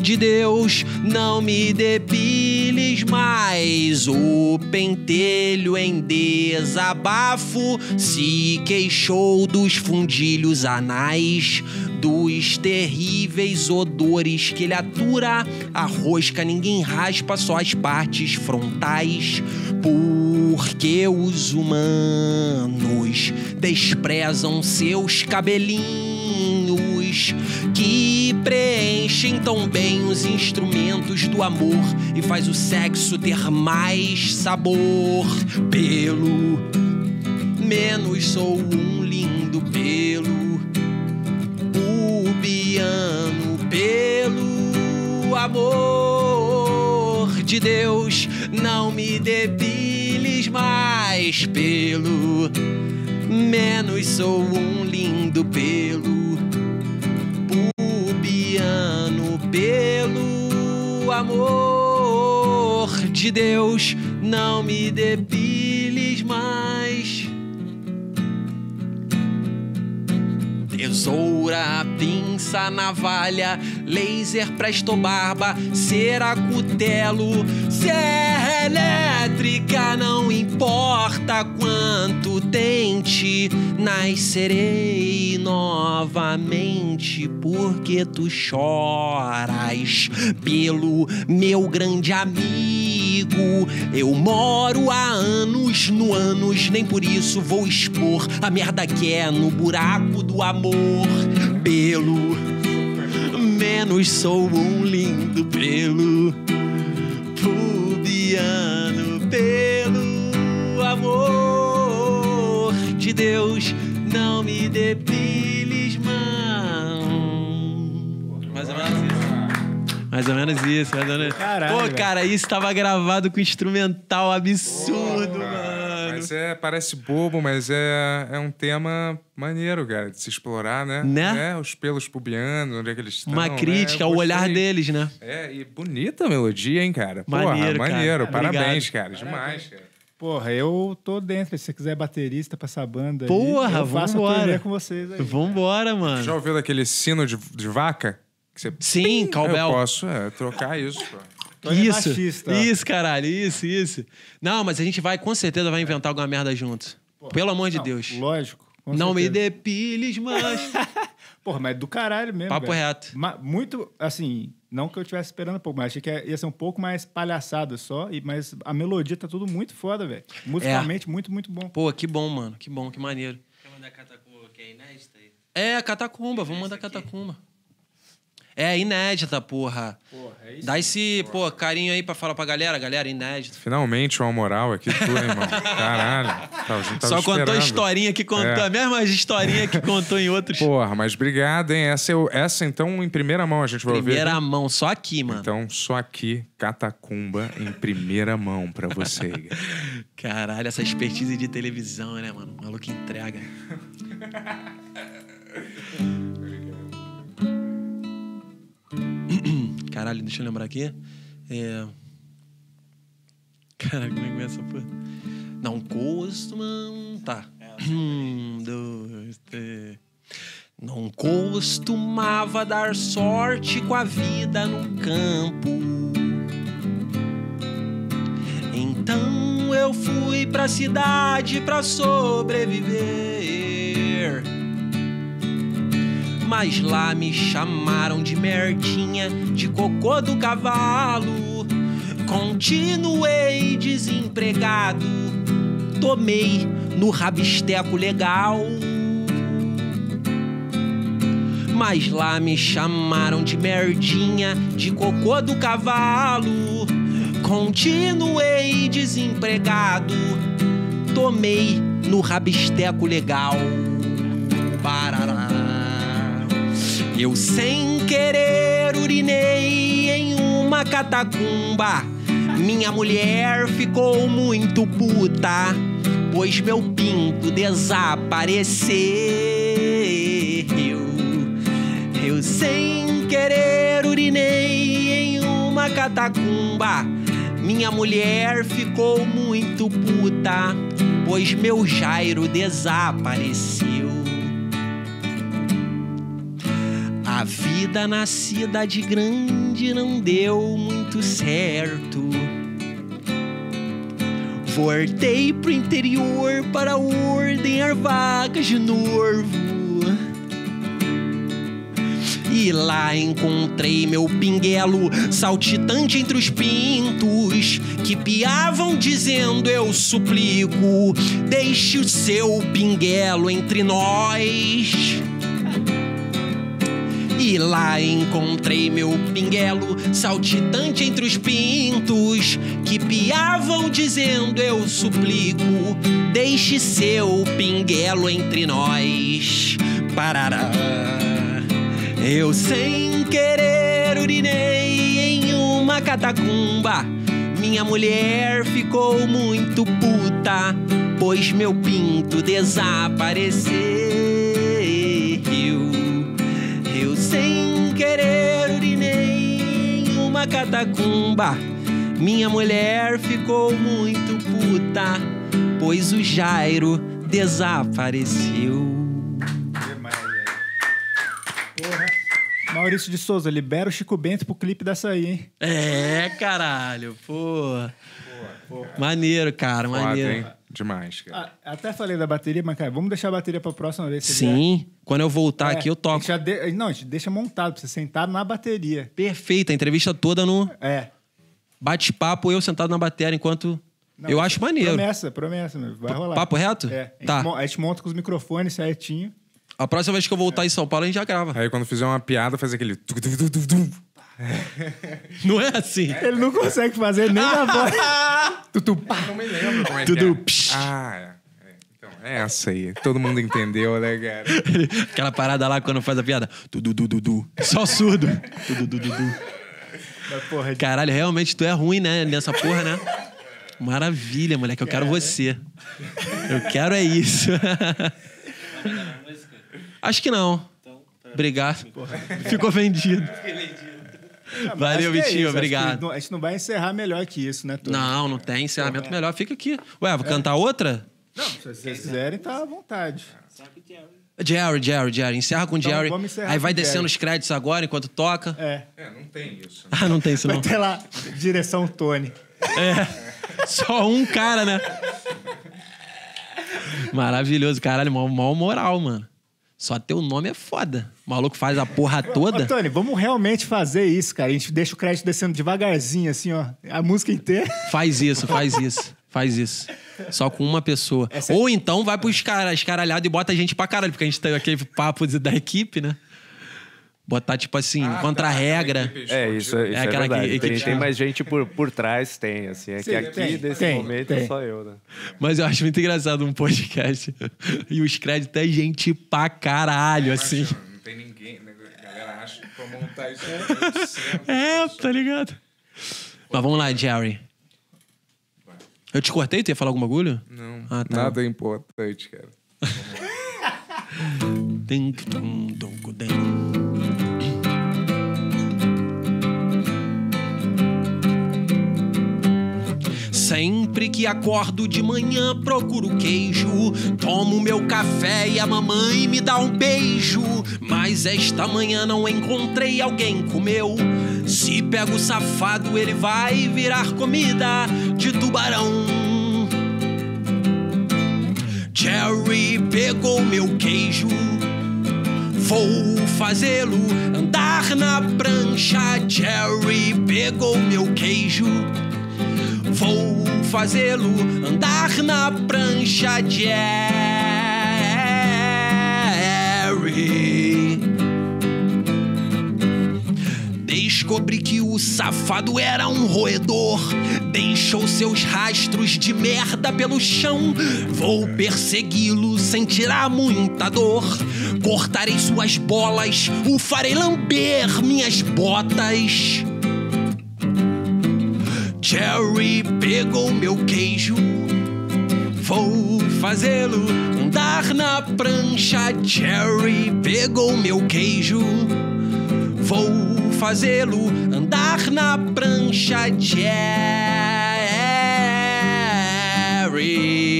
de Deus, não me depiles mais o pentelho em desabafo se queixou dos fundilhos anais dos terríveis odores que ele atura a rosca ninguém raspa só as partes frontais porque os humanos desprezam seus cabelinhos que preenchem tão bem os instrumentos do amor e faz o sexo ter mais sabor pelo menos sou um lindo pelo cubiano pelo amor de Deus não me depiles mais pelo. Menos sou um lindo pelo. Pubiano pelo amor de Deus. Não me depiles mais. tesoura, pinça, navalha, laser presto barba, cera cutelo, se elétrica, não importa quanto tente, nascerei novamente, porque tu choras pelo meu grande amigo. Eu moro há anos no anos, nem por isso vou expor a merda que é no buraco do amor. Pelo menos sou um lindo pelo Fubiano, pelo amor de Deus, não me depiles, mão. Mais ou menos isso. Mais ou menos isso, mais ou menos. Caralho, Pô, cara, isso tava gravado com instrumental absurdo, Porra. mano. Mas é, parece bobo, mas é, é um tema maneiro, cara, de se explorar, né? Né? né? Os pelos pubianos, onde é que eles estão. Uma né? crítica né? olhar deles, né? É, e bonita a melodia, hein, cara? Maneiro, Porra, maneiro. Parabéns, Obrigado. cara. Demais, cara. Porra, eu tô dentro. Se você quiser baterista pra essa banda Porra, aí, eu faço vambora. a com vocês aí. Vambora, mano. Já ouviu daquele sino de, de vaca? Que você Sim, pim, Eu posso é, trocar isso, pô. Então é isso, é machista. Isso, caralho, isso, isso. Não, mas a gente vai, com certeza, vai inventar alguma merda junto. Pelo amor de não, Deus. Lógico. Não certeza. me depiles, mas. Porra, mas é do caralho mesmo. Papo velho. reto. Ma muito, assim, não que eu estivesse esperando um pouco, mas achei que ia ser um pouco mais palhaçada só, mas a melodia tá tudo muito foda, velho. Musicalmente, é. muito, muito bom. Pô, que bom, mano. Que bom, que maneiro. Quer mandar catacumba que é né? É, catacumba. Vamos mandar catacumba. É, inédita, porra. porra é isso, Dá esse, pô, carinho aí pra falar pra galera. Galera, inédita. Finalmente uma moral aqui tu, irmão. Caralho. Tava, tava Só esperando. contou historinha que contou, é. a mesma historinha que contou em outros. Porra, mas obrigado, hein? Essa, eu, essa então, em primeira mão a gente vai primeira ouvir. Primeira mão, só aqui, mano. Então, só aqui, Catacumba, em primeira mão pra você. Caralho, essa expertise de televisão, né, mano? O maluco entrega. Caralho, deixa eu lembrar aqui. É. Caralho, como é que começa essa porra? Não, costumam. Tá. É, um, dois, três. Não costumava dar sorte com a vida no campo. Então eu fui pra cidade pra sobreviver mas lá me chamaram de merdinha, de cocô do cavalo. Continuei desempregado, tomei no rabisteco legal. Mas lá me chamaram de merdinha, de cocô do cavalo. Continuei desempregado, tomei no rabisteco legal. Parará. Eu sem querer urinei em uma catacumba. Minha mulher ficou muito puta, pois meu pinto desapareceu. Eu sem querer urinei em uma catacumba. Minha mulher ficou muito puta, pois meu Jairo desapareceu. A vida na cidade grande não deu muito certo. Voltei pro interior para ordenar vagas de novo. E lá encontrei meu pinguelo saltitante entre os pintos que piavam dizendo: Eu suplico, deixe o seu pinguelo entre nós. E lá encontrei meu pinguelo, saltitante entre os pintos, que piavam dizendo: Eu suplico, deixe seu pinguelo entre nós. Parará. Eu sem querer urinei em uma catacumba. Minha mulher ficou muito puta, pois meu pinto desapareceu sem querer urinei em uma catacumba. Minha mulher ficou muito puta, pois o Jairo desapareceu. Maurício de Souza, libera o Chico Bento pro clipe dessa aí, hein? É, caralho, pô. Maneiro, cara, maneiro. Demais, cara. Ah, até falei da bateria, mas, cara, vamos deixar a bateria para a próxima vez. Sim. Quando eu voltar é, aqui, eu toco. A de... Não, a gente deixa montado, para você sentar na bateria. Perfeito. A entrevista toda no... É. Bate-papo, eu sentado na bateria, enquanto... Não, eu acho maneiro. Promessa, promessa. Meu. Vai P rolar. Papo reto? É. Tá. A gente, tá. a gente monta com os microfones certinho. A próxima vez que eu voltar é. em São Paulo, a gente já grava. Aí quando fizer uma piada, faz aquele... Não é assim? É, Ele não consegue fazer nem na voz. Tutu, pá. Não me lembro como é que é. psh. é. Ah, é. Então, é essa aí. Todo mundo entendeu, né, cara? Aquela parada lá quando faz a piada. Tudu, du, du, du. Só surdo. Tudu, du, du, du. Caralho, realmente tu é ruim, né? Nessa porra, né? Maravilha, moleque. Eu quero você. Eu quero é isso. Acho que não. Obrigado. Então, Ficou vendido. É, Valeu, Vitinho, é obrigado. a gente não vai encerrar melhor que isso, né, Tony? Não, não tem encerramento é. melhor. Fica aqui. Ué, vou é. cantar outra? Não, se vocês quiserem, tá à vontade. Sabe que é. Jerry, Jerry, Jerry. Encerra com então, Jerry. aí vai descendo Jerry. os créditos agora enquanto toca. É. é não tem isso. Não. Né? Ah, não tem isso não. Vai ter lá, direção Tony. É. Só um cara, né? Maravilhoso. Caralho, mal, moral, mano. Só ter o nome é foda. O maluco faz a porra toda. Ô, Tony, vamos realmente fazer isso, cara. A gente deixa o crédito descendo devagarzinho, assim, ó. A música inteira. Faz isso, faz isso. Faz isso. Só com uma pessoa. Essa é Ou então vai pros caras, escaralhados e bota a gente pra caralho, porque a gente tem aquele papo da equipe, né? Botar, tipo assim, ah, contra-regra. Tá, é, é, isso, é, isso é aquela verdade. Que, tem, tem, mais gente por, por trás, tem, assim. É Sim, que aqui, tem, nesse tem, momento, tem. é só eu, né? Mas eu acho muito engraçado um podcast. e os créditos é gente pra caralho, é, assim. não tem ninguém, né? A galera acha que pra montar isso é... é, tá, tá ligado? Mas vamos lá, Jerry. Eu te cortei? Tu ia falar algum bagulho? Não. Ah, tá. Nada é importante, cara. Sempre que acordo de manhã, procuro queijo. Tomo meu café e a mamãe me dá um beijo. Mas esta manhã não encontrei alguém comeu. Se pego o safado, ele vai virar comida de tubarão. Jerry pegou meu queijo. Vou fazê-lo andar na prancha. Jerry pegou meu queijo vou fazê-lo andar na prancha de Harry. Descobri que o safado era um roedor, deixou seus rastros de merda pelo chão. Vou persegui-lo sem tirar muita dor. Cortarei suas bolas, o farei lamber minhas botas. Jerry pegou meu queijo. Vou fazê-lo andar na prancha. Jerry pegou meu queijo. Vou fazê-lo andar na prancha. Jerry.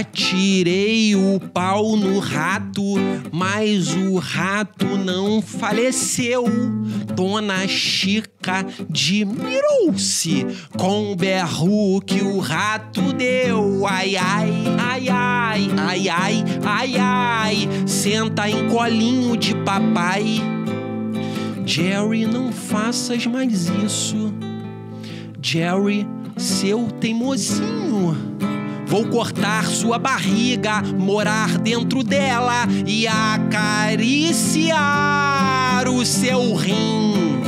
Atirei o pau no rato, mas o rato não faleceu. Dona Chica admirou-se com o berro que o rato deu. Ai, ai, ai, ai, ai, ai, ai, ai, senta em colinho de papai. Jerry, não faças mais isso. Jerry, seu teimosinho. Vou cortar sua barriga, morar dentro dela e acariciar o seu rim.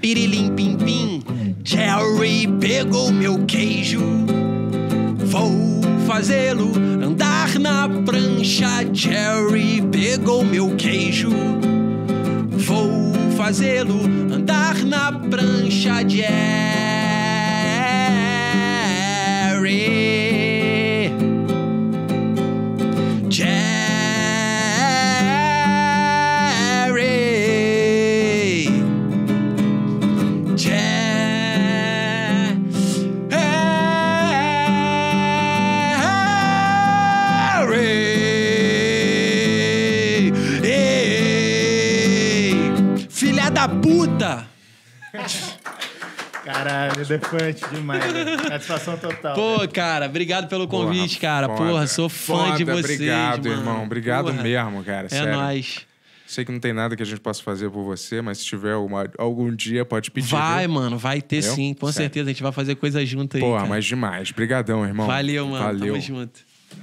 Pirilim pim pim, Jerry pegou meu queijo. Vou fazê-lo andar na prancha. Jerry pegou meu queijo. Vou fazê-lo andar na prancha. Jerry. Puta! Caralho, defante demais. Né? Satisfação total. Pô, né? cara, obrigado pelo convite, Porra, cara. Foda. Porra, sou fã foda, de vocês. Obrigado, mano. irmão. Obrigado Porra. mesmo, cara. É sério. nóis. Sei que não tem nada que a gente possa fazer por você, mas se tiver uma, algum dia, pode pedir. Vai, viu? mano, vai ter Entendeu? sim. Com certeza, a gente vai fazer coisa junto aí. Porra, mas demais. Obrigadão, irmão. Valeu, mano. Valeu. Tamo junto.